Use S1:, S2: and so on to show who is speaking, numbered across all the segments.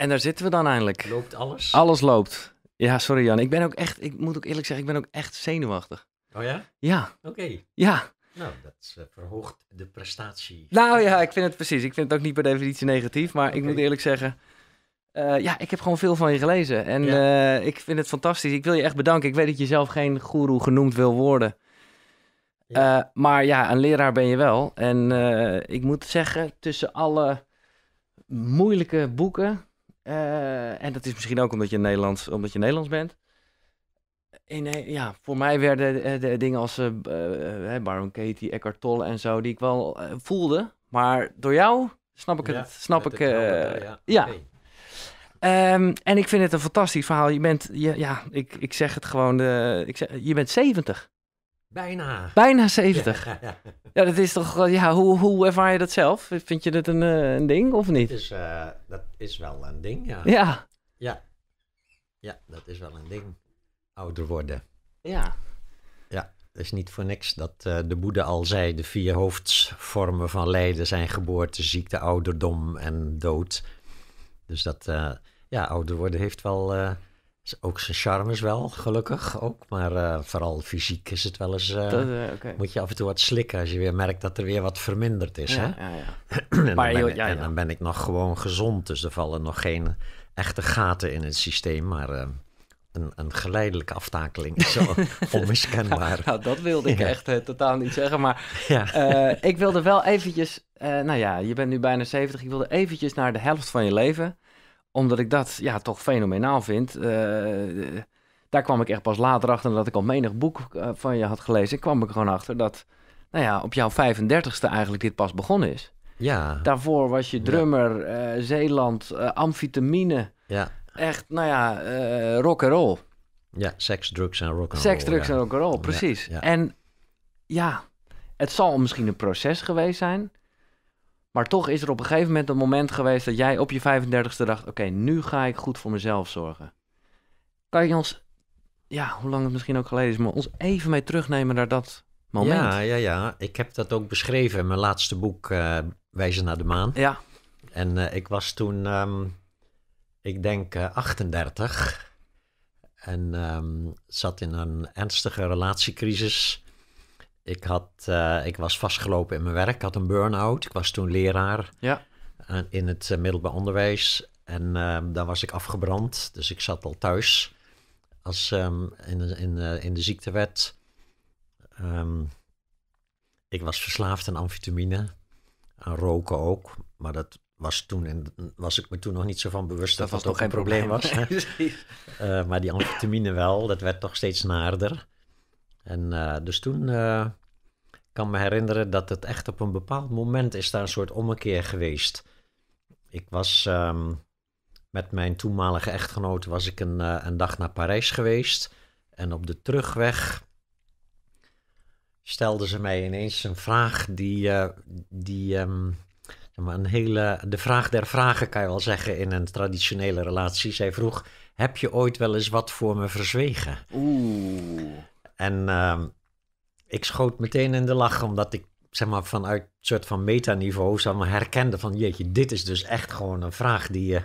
S1: En daar zitten we dan eindelijk. Loopt alles? Alles loopt. Ja, sorry Jan. Ik ben ook echt, ik moet ook eerlijk zeggen, ik ben ook echt zenuwachtig. Oh ja?
S2: Ja. Oké. Ja. Nou, dat eh, verhoogt de prestatie.
S1: Nou ja, ik vind het precies. Ik vind het ook niet per definitie negatief, maar ik moet eerlijk zeggen, eh, ja, ik heb gewoon veel van je gelezen. En eh, ik vind het fantastisch. Ik wil je echt bedanken. Ik weet dat je zelf geen guru genoemd wil worden. maar ja, een leraar ben je wel. En ik moet zeggen, tussen alle moeilijke boeken eh, en dat is misschien ook omdat je Nederlands, omdat je Nederlands bent. In, eh, ja, voor mij werden eh, de dingen als uh, Baron Katie, Eckhart Tolle en zo, die ik wel voelde. Maar door jou snap ik het. Snap ik, het ja. Ehm, en ik vind het een fantastisch verhaal. Je bent, je, ja, ik, ik zeg het gewoon, ik zeg, je bent 70. Bijna. Bijna 70. Ja, dat is toch. Ja, hoe, hoe ervaar je dat zelf? Vind je dat een, eh, een ding of niet? Dat
S2: is, eh, dat is wel een ding, ja. ja. Ja. Ja, dat is wel een ding. Ouder worden. Ja. Ja, het is niet voor niks dat eh, de Boeddha al zei: de vier hoofdvormen van lijden zijn geboorte, ziekte, ouderdom en dood. Dus dat, ja, ouder worden heeft wel ook zijn charme is wel, gelukkig ook. Maar eh, vooral fysiek is het wel eens. Eh, eh, moet je af en toe wat slikken als je weer merkt dat er weer wat verminderd is. Ja, hè? Ja, ja. en, dan ben, dan ben, ik nog gewoon gezond. Dus er vallen nog geen echte gaten in het systeem. Maar een, een, geleidelijke aftakeling is onmiskenbaar.
S1: nou, dat wilde ik echt totaal niet zeggen. Maar ik wilde wel eventjes. nou ja, je bent nu bijna 70. Ik wilde eventjes naar de helft van je leven omdat ik dat ja, toch fenomenaal vind. Eh, daar kwam ik echt pas later achter dat ik al menig boek eh, van je had gelezen. Ik kwam ik gewoon achter dat, nou ja, op jouw 35ste eigenlijk dit pas begonnen is. Ja. Daarvoor was je drummer, ja. Eh, Zeeland, uh, amfitamine. Ja. Echt, nou ja, uh, rock and roll. Ja, seks, drugs en
S2: rock and roll. Seks, drugs en rock and roll, precies.
S1: en ja, het zal misschien een proces geweest zijn. Maar toch is er op een gegeven moment een moment geweest dat jij op je 35ste dacht: oké, nu ga ik goed voor mezelf zorgen. Kan je ons, ja, hoe lang het misschien ook geleden is, maar ons even mee terugnemen naar dat
S2: moment? Ja, ja, ja. Ik heb dat ook beschreven in mijn laatste boek, eh, Wijzen naar de Maan. Ja. En eh, ik was toen, ehm, ik denk, 38. Eh, en ehm, zat in een ernstige relatiecrisis. Ik, had, eh, ik was vastgelopen in mijn werk, ik had een burn-out. Ik was toen leraar ja. in het eh, middelbaar onderwijs. En ehm, dan was ik afgebrand, dus ik zat al thuis als, ehm, in, in, in de ziektewet. Um, ik was verslaafd aan amfetamine, aan roken ook. Maar dat was, toen in, was ik me toen nog niet zo van bewust dat dat, dat ook een probleem, was. Eh, maar die amfetamine wel, dat werd toch steeds naarder. En dus toen kan me herinneren dat het echt op een bepaald moment is daar een soort ommekeer geweest. Ik was ehm, met mijn toenmalige echtgenoot was ik een, eh, een dag naar Parijs geweest. En op de terugweg stelde ze mij ineens een vraag die, eh, die ehm, zeg maar een hele, de vraag der vragen kan je wel zeggen in een traditionele relatie. Zij vroeg, heb je ooit wel eens wat voor me verzwegen? Oeh. En ehm, ik schoot meteen in de lach, omdat ik zeg maar vanuit een soort van metaniveau zeg maar, herkende van jeetje, dit is dus echt gewoon een vraag die, eh,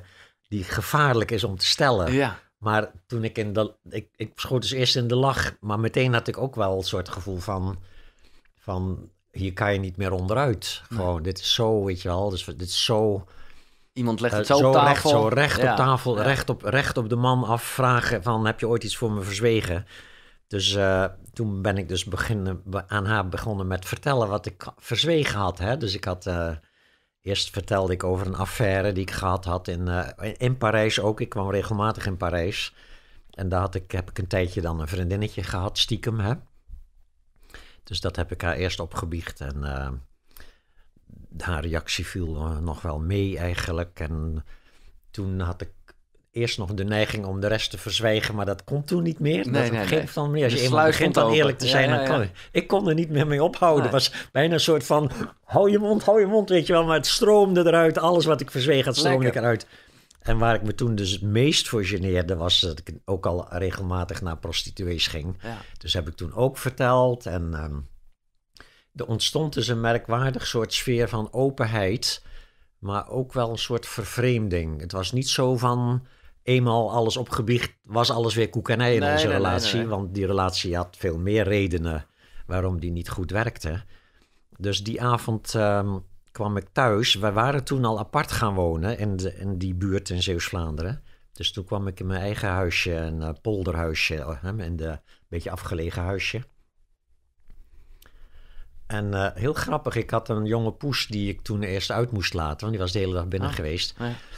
S2: die gevaarlijk is om te stellen. Ja. Maar toen ik in de, ik, ik schoot dus eerst in de lach, maar meteen had ik ook wel een soort gevoel van, van hier kan je niet meer onderuit. Gewoon, dit is zo, weet je wel, dus dit is zo... Iemand legt eh, het zo, op tafel. Recht, zo recht op tafel, recht, op, recht op de man afvragen van heb je ooit iets voor me verzwegen? Dus eh, toen ben ik dus beginnen, aan haar begonnen met vertellen wat ik verzwegen had. Hè? Dus ik had. Eh, eerst vertelde ik over een affaire die ik gehad had in, eh, in Parijs ook. Ik kwam regelmatig in Parijs. En daar had ik, heb ik een tijdje dan een vriendinnetje gehad, stiekem. Hè? Dus dat heb ik haar eerst opgebiecht. En haar reactie viel nog wel mee eigenlijk. En toen had ik eerst nog de neiging om de rest te verzwijgen, maar dat kon toen niet meer. Nee, nee, nee. als je eenmaal begint dan eerlijk te zijn, ik. kon er niet meer mee ophouden. Het was bijna een soort van, hou je mond, hou je mond, weet je wel. Maar het stroomde eruit, alles wat ik verzwegen had, stroomde ik eruit. En waar ik me toen dus het meest voor geneerde was dat ik ook al regelmatig naar prostituees ging. Dus heb ik toen ook verteld. En ehm, er ontstond dus een merkwaardig soort sfeer van openheid maar ook wel een soort vervreemding. Het was niet zo van eenmaal alles opgebiecht, was alles weer koek in nee, onze relatie. want die relatie had veel meer redenen waarom die niet goed werkte. Dus die avond ehm, kwam ik thuis. We waren toen al apart gaan wonen in, in die buurt in Zeeuws-Vlaanderen. Dus toen kwam ik in mijn eigen huisje, een eh, polderhuisje, eh, hè, in de beetje afgelegen huisje. En eh, heel grappig, ik had een jonge poes die ik toen eerst uit moest laten, want die was de hele dag binnen ah, geweest.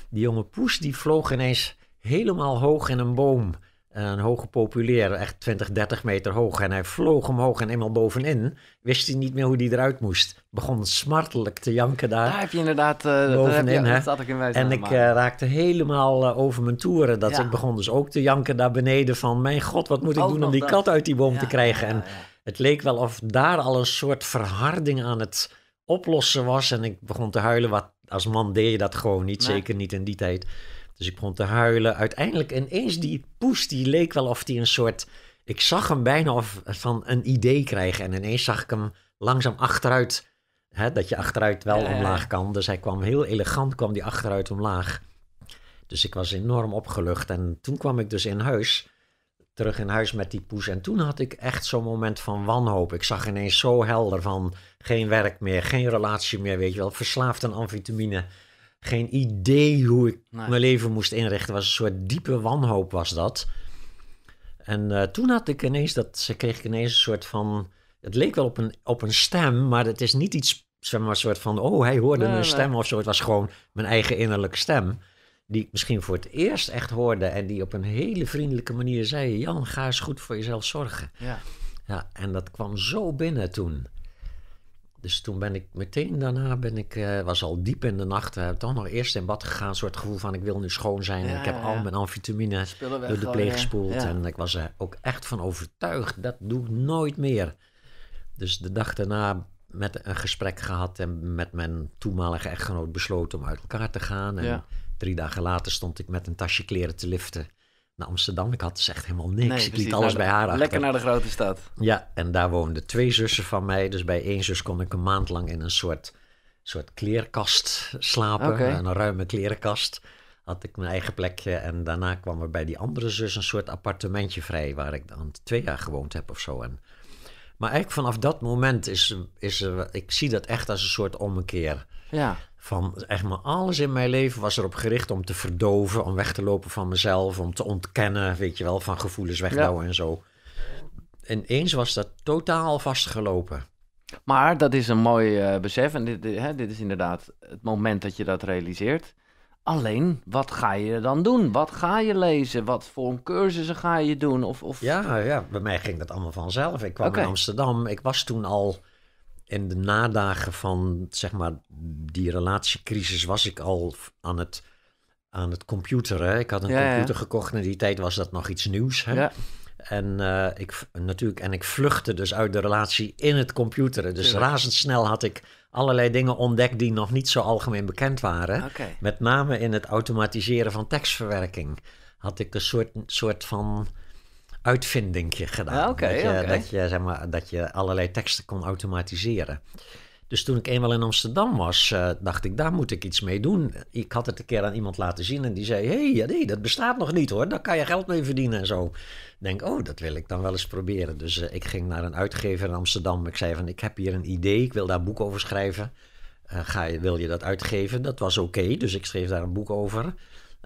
S2: Die jonge poes die vloog ineens helemaal hoog in een boom. Eh, een hoge populair, echt 20, 30 meter hoog. En hij vloog omhoog en eenmaal bovenin wist hij niet meer hoe hij eruit moest. Begon smartelijk te janken daar. Daar heb je inderdaad, eh, bovenin, daar zat ik in En ik eh, raakte helemaal over mijn toeren. Dat Ik begon dus ook te janken daar beneden van... mijn god, wat moet ik doen om die kat uit die boom te krijgen? en het leek wel of daar al een soort verharding aan het oplossen was. En ik begon te huilen, wat als man deed je dat gewoon niet. Zeker niet in die tijd. Dus ik begon te huilen. Uiteindelijk, ineens die poes, die leek wel of die een soort... Ik zag hem bijna of van een idee krijgen. En ineens zag ik hem langzaam achteruit. Hè, dat je achteruit wel omlaag kan. Dus hij kwam heel elegant, kwam die achteruit omlaag. Dus ik was enorm opgelucht. En toen kwam ik dus in huis terug in huis met die poes. En toen had ik echt zo'n moment van wanhoop. Ik zag ineens zo helder van geen werk meer, geen relatie meer, weet je wel. Verslaafd aan amfetamine geen idee hoe ik mijn leven moest inrichten. was een soort diepe wanhoop was dat. En eh, toen had ik ineens dat, kreeg ik ineens een soort van, het leek wel op een, op een stem, maar het is niet iets, zeg maar, een soort van, oh, hij hoorde een stem of zo. Het was gewoon mijn eigen innerlijke stem, die ik misschien voor het eerst echt hoorde en die op een hele vriendelijke manier zei, Jan, ga eens goed voor jezelf zorgen. Ja. Ja, en dat kwam zo binnen toen. Dus toen ben ik meteen daarna, ben ik, eh, was al diep in de nacht, uh, toch nog eerst in bad gegaan. Een soort gevoel van ik wil nu schoon zijn. Ja, ik heb al mijn amfetamine door de pleeg gespoeld. En ik was er ook echt van overtuigd, dat doe ik nooit meer. Dus de dag daarna met een gesprek gehad en met mijn toenmalige echtgenoot besloten om uit elkaar te gaan. En drie dagen later stond ik met een tasje kleren te liften naar Amsterdam. Ik had dus echt helemaal niks. ik liet alles nou, bij haar achter. Lekker naar
S1: de grote stad.
S2: Ja, en daar woonden twee zussen van mij. Dus bij één zus kon ik een maand lang in een soort, soort kleerkast slapen. Een ruime kleerkast. Had ik mijn eigen plekje. En daarna kwam er bij die andere zus een soort appartementje vrij. Waar ik dan twee jaar gewoond heb of zo. En, maar eigenlijk vanaf dat moment is, is ik zie dat echt als een soort ommekeer. Ja van echt maar alles in mijn leven was erop gericht om te verdoven, om weg te lopen van mezelf, om te ontkennen, weet je wel, van gevoelens weghouden ja. en zo. En eens was dat totaal vastgelopen. Maar dat is een mooi uh, besef
S1: en dit, hè, dit is inderdaad het moment dat je dat realiseert. Alleen, wat ga je dan doen? Wat ga je lezen? Wat voor cursussen ga je doen? Of, of... Ja,
S2: ja, bij mij ging dat allemaal vanzelf. Ik kwam in Amsterdam. Ik was toen al in de nadagen van zeg maar, die relatiecrisis was ik al aan het, aan het computeren. Ik had een computer gekocht en in die tijd was dat nog iets nieuws. Hè? Ja. En, eh, ik, natuurlijk, en ik vluchtte dus uit de relatie in het computeren. Dus razendsnel had ik allerlei dingen ontdekt die nog niet zo algemeen bekend waren. Met name in het automatiseren van tekstverwerking had ik een soort, soort van uitvindingje gedaan. Ah, dat, je, dat, je, zeg maar, dat je allerlei teksten kon automatiseren. Dus toen ik eenmaal in Amsterdam was, eh, dacht ik, daar moet ik iets mee doen. Ik had het een keer aan iemand laten zien en die zei, hé, hey, nee, dat bestaat nog niet hoor, daar kan je geld mee verdienen en zo. Ik denk, oh, dat wil ik dan wel eens proberen. Dus eh, ik ging naar een uitgever in Amsterdam. Ik zei van, ik heb hier een idee, ik wil daar een boek over schrijven. Eh, ga je, wil je dat uitgeven? Dat was oké, dus ik schreef daar een boek over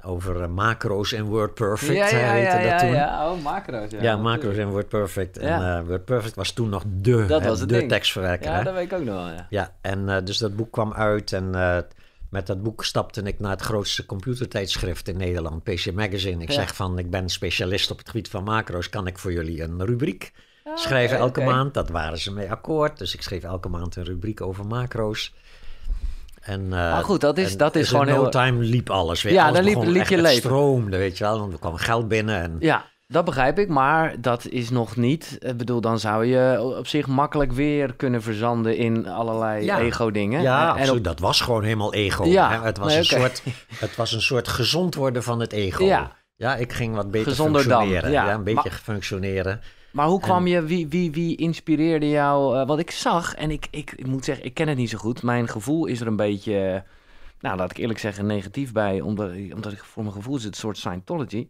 S2: over eh, macro's en WordPerfect. Ja, eh, oh, ja, ja, dat toen. ja, macro's. Ja, ja macro's en eh, WordPerfect. En uh, WordPerfect was toen nog de, dat was de tekstverwerker. Ja, hè? dat weet ik ook nog wel, ja. en dus dat boek kwam uit en met dat boek stapte ik naar het grootste computertijdschrift in Nederland, PC Magazine. Ik zeg van, ik ben specialist op het gebied van macro's, kan ik voor jullie een rubriek ah, schrijven elke maand? Dat waren ze mee akkoord, dus ik schreef elke maand een rubriek over macro's. En, eh, maar goed, dat is, dat is gewoon no time liep alles weer. Ja, dan liep, je leven. stroomde, weet je wel. Want er kwam geld binnen en... Ja, dat begrijp ik, maar dat is nog niet...
S1: Ik bedoel, dan zou je op zich makkelijk weer kunnen verzanden in allerlei ego-dingen. Ja, en,
S2: Dat was gewoon helemaal ego. Ja. Hè? Het, was een soort, het was een soort gezond worden van het ego. Ja, ja ik ging wat beter Gezonder functioneren. Dan, ja. een beetje functioneren. Maar hoe
S1: kwam je, wie, wie, wie inspireerde jou? Uh, eh, wat ik zag, en ik, ik, moet zeggen, ik ken het niet zo goed. Mijn gevoel is er een beetje, nou laat ik eerlijk zeggen, negatief bij. Omdat, omdat ik voor mijn gevoel is het een soort Scientology.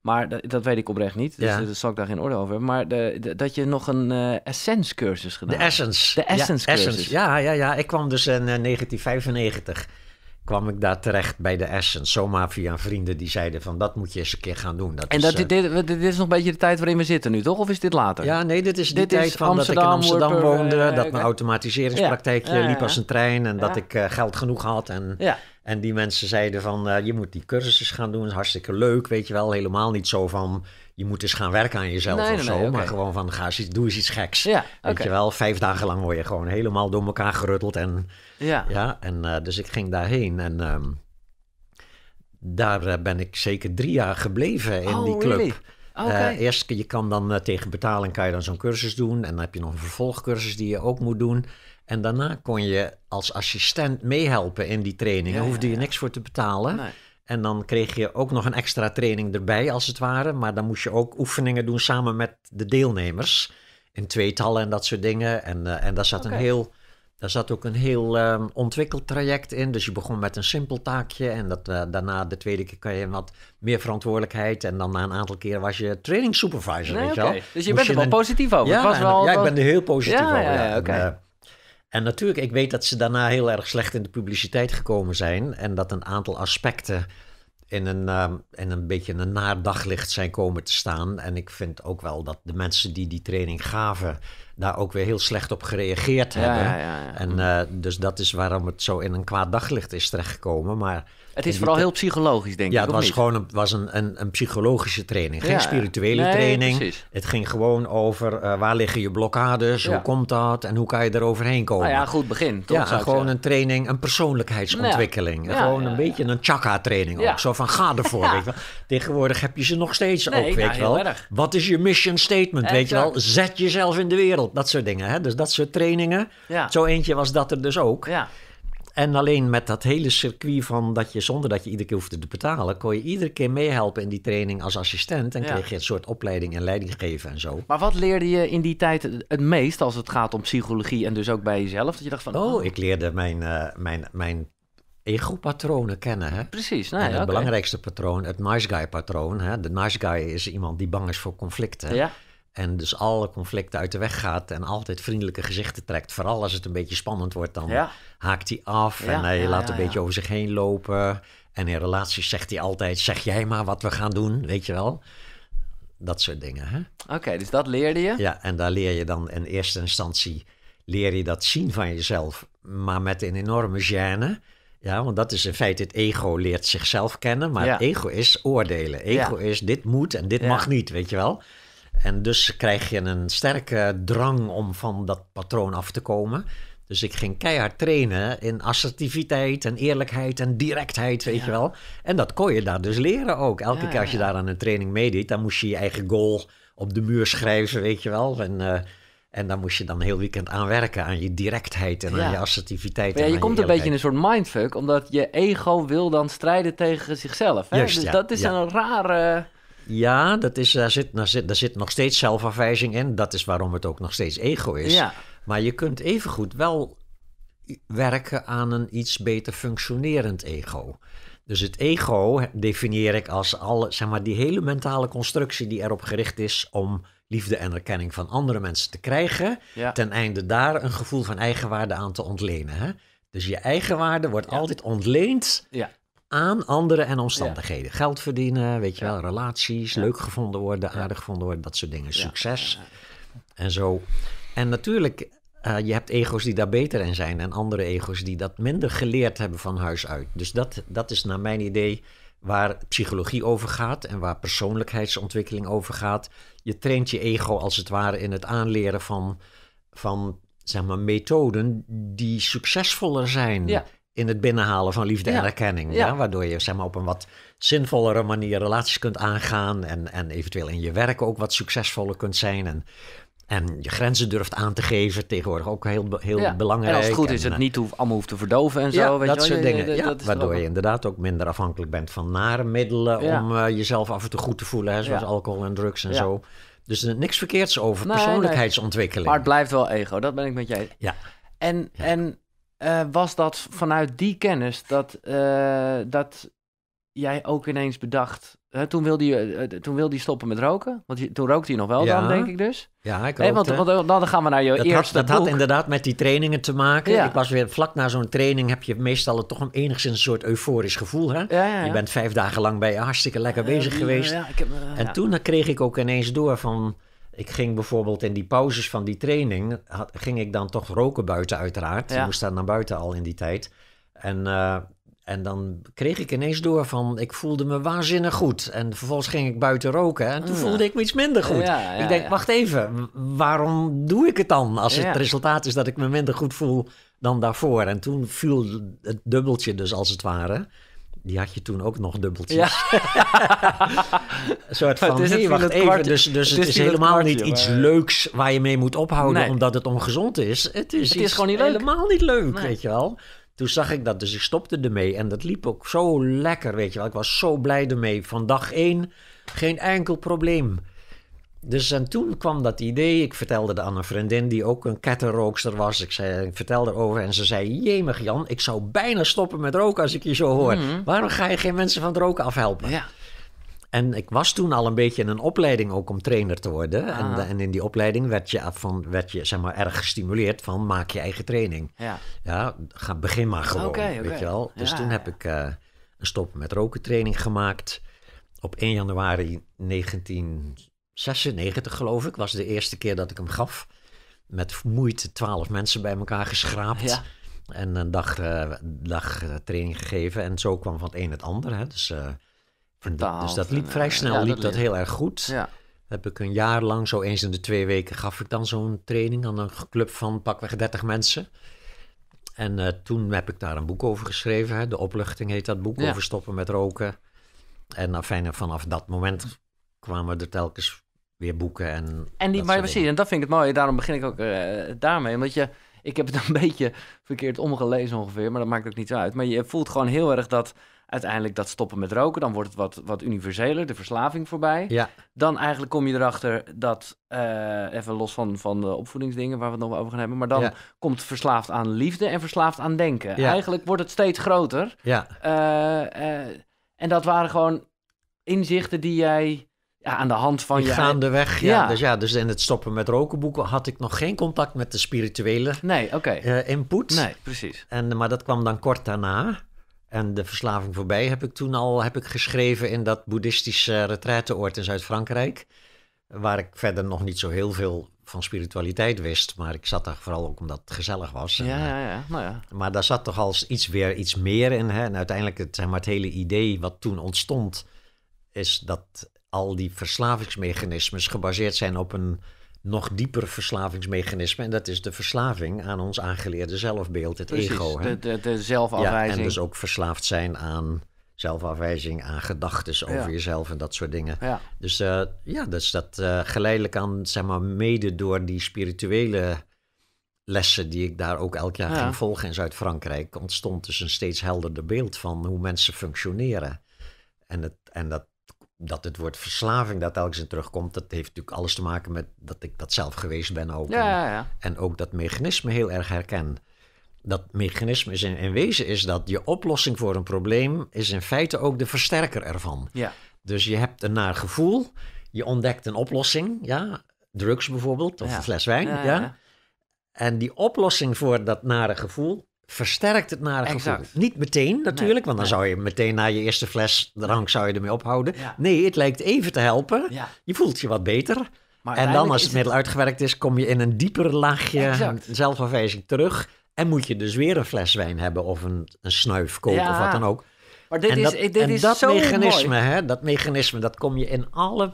S1: Maar dat, dat, weet ik oprecht niet. Dus ja. Eh, dat zal ik daar geen orde over hebben. Maar de, dat je nog een eh, Essence cursus gedaan De Essence. De Essence ja, cursus.
S2: Ja, ja, ja. Ik kwam dus in 1995 kwam ik daar terecht bij de Essence. Zomaar via vrienden die zeiden van dat moet je eens een keer gaan doen. Dat en dat, eh, dit, dit, is nog een beetje de tijd waarin we zitten nu, toch? Of is dit later? Ja, nee, dit is de tijd van dat ik in Amsterdam woonde. Eh, dat mijn eh, automatiseringspraktijkje liep als een trein. En dat ik geld genoeg had. En, en die mensen zeiden van je moet die cursussen gaan doen. Hartstikke leuk, weet je wel. Helemaal niet zo van je moet eens gaan werken aan jezelf of zo. Maar gewoon van ga eens, doe eens iets geks. Ja, Weet je wel, vijf dagen lang word je gewoon helemaal door elkaar gerutteld. En, ja. ja en, eh, dus ik ging daarheen en ehm, daar eh, ben ik zeker drie jaar gebleven in oh, die club. Really? Eh, okay. eerst, je kan dan tegen betaling kan je dan zo'n cursus doen. En dan heb je nog een vervolgcursus die je ook moet doen. En daarna kon je als assistent meehelpen in die trainingen. Ja, hoefde je niks voor te betalen. En dan kreeg je ook nog een extra training erbij, als het ware. Maar dan moest je ook oefeningen doen samen met de deelnemers. In tweetallen en dat soort dingen. En, eh, en daar zat een heel. Daar zat ook een heel ehm, ontwikkeld traject in. Dus je begon met een simpel taakje. En dat, eh, daarna de tweede keer kan je wat meer verantwoordelijkheid. En dan na een aantal keren was je training supervisor. weet je wel. Dus je bent er wel positief over. Ja, was wel, ja, ik ben er heel positief over. Ja, eh, en natuurlijk, ik weet dat ze daarna heel erg slecht in de publiciteit gekomen zijn. En dat een aantal aspecten in een, ehm, in een beetje een naardaglicht daglicht zijn komen te staan. En ik vind ook wel dat de mensen die die training gaven daar ook weer heel slecht op gereageerd hebben. En uh, dus dat is waarom het zo in een kwaad daglicht is terechtgekomen. Maar het is vooral heel psychologisch, denk ik. Ja, het was gewoon een, was een, een, psychologische training. Geen spirituele training. Het ging gewoon over eh, waar liggen je blokkades, hoe komt dat en hoe kan je er overheen komen. Nou ja, goed begin. ja, gewoon een training, een persoonlijkheidsontwikkeling. gewoon een beetje een chakra-training ook. Zo van ga ervoor. Weet Tegenwoordig heb je ze nog steeds ook, weet je wel. Wat is je mission statement, weet je wel? Zet jezelf in de wereld dat soort dingen. Hè? Dus dat soort trainingen. Zo eentje was dat er dus ook. Ja. En alleen met dat hele circuit van dat je zonder dat je iedere keer hoefde te betalen, kon je iedere keer meehelpen in die training als assistent. En kreeg je een soort opleiding en leiding geven en zo. Maar wat leerde je in die tijd het meest als het gaat om psychologie en dus ook bij jezelf? Dat je dacht van. Oh, ah. ik leerde mijn, eh, mijn, mijn ego-patronen kennen. Hè? Precies. Nou het belangrijkste patroon, het nice guy-patroon. De nice guy is iemand die bang is voor conflicten. Ja. En dus alle conflicten uit de weg gaat en altijd vriendelijke gezichten trekt. Vooral als het een beetje spannend wordt, dan haakt hij af en hij laat een beetje over zich heen lopen. En in relaties zegt hij altijd, zeg jij maar wat we gaan doen, weet je wel. Dat soort dingen.
S1: Oké, dus dat leerde je?
S2: Ja, en daar leer je dan in eerste instantie, leer je dat zien van jezelf. Maar met een enorme gêne. Ja, want dat is in feite het ego leert zichzelf kennen. Maar het ego is oordelen. Ego is dit moet en dit mag niet, weet je wel. En dus krijg je een sterke drang om van dat patroon af te komen. Dus ik ging keihard trainen in assertiviteit en eerlijkheid en directheid, weet je wel. En dat kon je daar dus leren ook. Elke keer als je daar aan een training meedeed, dan moest je je eigen goal op de muur schrijven, weet je wel. En, uh, en daar moest je dan heel weekend aan werken, aan je directheid en aan je assertiviteit. ja, je komt een beetje in een
S1: soort mindfuck, omdat je ego wil dan strijden tegen zichzelf. Hè? dus ja. dat is een rare...
S2: Ja, dat is, daar, zit, daar, zit, daar zit nog steeds zelfafwijzing in. Dat is waarom het ook nog steeds ego is. Maar je kunt evengoed wel werken aan een iets beter functionerend ego. Dus het ego definieer ik als alle, zeg maar, die hele mentale constructie die erop gericht is om liefde en erkenning van andere mensen te krijgen. Ten einde daar een gevoel van eigenwaarde aan te ontlenen. Hè? Dus je eigenwaarde wordt altijd ontleend ja aan anderen en omstandigheden. Geld verdienen, weet je wel, relaties, leuk gevonden worden, aardig gevonden worden, dat soort dingen. Succes en zo. En natuurlijk, eh, je hebt ego's die daar beter in zijn en andere ego's die dat minder geleerd hebben van huis uit. Dus dat, dat is naar mijn idee waar psychologie over gaat en waar persoonlijkheidsontwikkeling over gaat. Je traint je ego als het ware in het aanleren van, van zeg maar, methoden die succesvoller zijn. Ja in het binnenhalen van liefde en erkenning. Ja. Waardoor je zeg maar, op een wat zinvollere manier relaties kunt aangaan. En, en eventueel in je werk ook wat succesvoller kunt zijn. En, en je grenzen durft aan te geven, tegenwoordig ook heel, heel belangrijk. als het goed is, het eh, niet hoef, allemaal hoeft te verdoven en zo. Weet dat soort dingen. Ja, waardoor je inderdaad ook minder afhankelijk bent van nare middelen... om eh, jezelf af en toe goed te voelen, hè, zoals alcohol en drugs en zo. Dus er eh, niks verkeerds over persoonlijkheidsontwikkeling. Maar het blijft wel ego, dat ben ik met jij. Ja. En, ja. en eh,
S1: was dat vanuit die kennis dat, eh, dat jij ook ineens bedacht. toen, wilde je, eh, toen wilde je stoppen met roken. Want je, toen rookte hij nog wel dan, denk ik dus. Ja, ik want, dan gaan we naar je dat eerste had, Dat had inderdaad
S2: met die trainingen te maken. Ik was weer vlak na zo'n training heb je meestal toch een enigszins een soort euforisch gevoel. Hè? je bent vijf dagen lang bij je hartstikke lekker bezig geweest. heb, en toen kreeg ik ook ineens door van ik ging bijvoorbeeld in die pauzes van die training, ging ik dan toch roken buiten uiteraard. Ja. Ik moest daar naar buiten al in die tijd. En, eh, en dan kreeg ik ineens door van, ik voelde me waanzinnig goed. En vervolgens ging ik buiten roken en toen ah. voelde ik me iets minder goed. ik denk, wacht even, waarom doe ik het dan als het resultaat is dat ik me minder goed voel dan daarvoor? En toen viel het dubbeltje dus als het ware die had je toen ook nog dubbeltjes. Ja. een soort van, wacht even, dus, dus het is, het is helemaal niet iets leuks waar je mee moet ophouden omdat het ongezond is. Het is, het is gewoon niet leuk. helemaal niet leuk, weet je wel. Toen zag ik dat, dus ik stopte ermee en dat liep ook zo lekker, weet je wel. Ik was zo blij ermee. Van dag één geen enkel probleem. Dus en toen kwam dat idee. Ik vertelde het aan een vriendin die ook een kettenrookster was. Ik, zei, ik vertelde erover en ze zei: Jemig Jan, ik zou bijna stoppen met roken als ik je zo hoor. Mhm. Waarom ga je geen mensen van het roken afhelpen? Ja. En ik was toen al een beetje in een opleiding ook om trainer te worden. En, ah. en, in die opleiding werd je, van, werd je zeg maar, erg gestimuleerd van maak je eigen training. Ja, ja ga, begin maar gewoon, weet je wel. Dus toen heb ik eh, een stop met roken training gemaakt. Op 1 januari 19... 96 geloof ik, was de eerste keer dat ik hem gaf. Met moeite twaalf mensen bij elkaar geschraapt. En een dag, eh, dag eh, training gegeven. En zo kwam van het een het ander. Hè. Dus, eh, dus dat liep vrij snel, liep dat, liep. heel erg goed. Ja. Heb ik een jaar lang, zo eens in de twee weken, gaf ik dan zo'n training aan een club van pakweg 30 mensen. En toen heb ik daar een boek over geschreven. Hè. De opluchting heet dat boek, over stoppen met roken. En afijn, vanaf dat moment kwamen er telkens weer boeken. En, en die, maar precies,
S1: en dat vind ik het mooi. Daarom begin ik ook eh, daarmee. Omdat je, ik heb het een beetje verkeerd omgelezen ongeveer, maar dat maakt ook niet zo uit. Maar je voelt gewoon heel erg dat uiteindelijk dat stoppen met roken, dan wordt het wat, wat universeler, de verslaving voorbij. Ja. Dan eigenlijk kom je erachter dat, eh, even los van, van de opvoedingsdingen waar we het nog over gaan hebben, maar dan komt verslaafd aan liefde en verslaafd aan denken. Eigenlijk wordt het steeds groter. Ja. Eh, en dat waren gewoon
S2: inzichten die jij ja, aan de hand van je... Gaandeweg, ja. ja. Dus ja, dus in het stoppen met roken had ik nog geen contact met de spirituele nee, oké eh, input. Nee, precies. En, maar dat kwam dan kort daarna. En de verslaving voorbij heb ik toen al heb ik geschreven in dat boeddhistische retraiteoord in Zuid-Frankrijk. Waar ik verder nog niet zo heel veel van spiritualiteit wist. Maar ik zat daar vooral ook omdat het gezellig was. ja, eh, ja, ja. Nou ja. Maar daar zat toch als iets weer iets meer in. Hè? En uiteindelijk het, zeg maar, het hele idee wat toen ontstond... is dat al die verslavingsmechanismes gebaseerd zijn op een nog dieper verslavingsmechanisme. En dat is de verslaving aan ons aangeleerde zelfbeeld, het ego. Hè?
S1: De, zelfafwijzing. en dus
S2: ook verslaafd zijn aan zelfafwijzing, aan gedachten over jezelf en dat soort dingen. Ja. Dus uh, ja, dus dat eh, geleidelijk aan, zeg maar, mede door die spirituele lessen die ik daar ook elk jaar ging volgen in Zuid-Frankrijk, ontstond dus een steeds helderder beeld van hoe mensen functioneren. En, het, en dat dat het woord verslaving daar telkens in terugkomt, dat heeft natuurlijk alles te maken met dat ik dat zelf geweest ben ook. en, ook dat mechanisme heel erg herken. Dat mechanisme is in, wezen is dat je oplossing voor een probleem is in feite ook de versterker ervan. Ja. Dus je hebt een naar gevoel, je ontdekt een oplossing, ja, drugs bijvoorbeeld, of een fles wijn, ja. En die oplossing voor dat nare gevoel, versterkt het nare exact. gevoel. Niet meteen natuurlijk, want dan zou je meteen na je eerste fles drank zou je ermee ophouden. Nee, het lijkt even te helpen. Je voelt je wat beter. en dan als het middel uitgewerkt is, kom je in een dieper laagje zelfverwijzing terug. En moet je dus weer een fles wijn hebben of een, een snuif kopen of wat dan ook. Maar dit is, en dat mechanisme, Hè, dat mechanisme, dat kom je in alle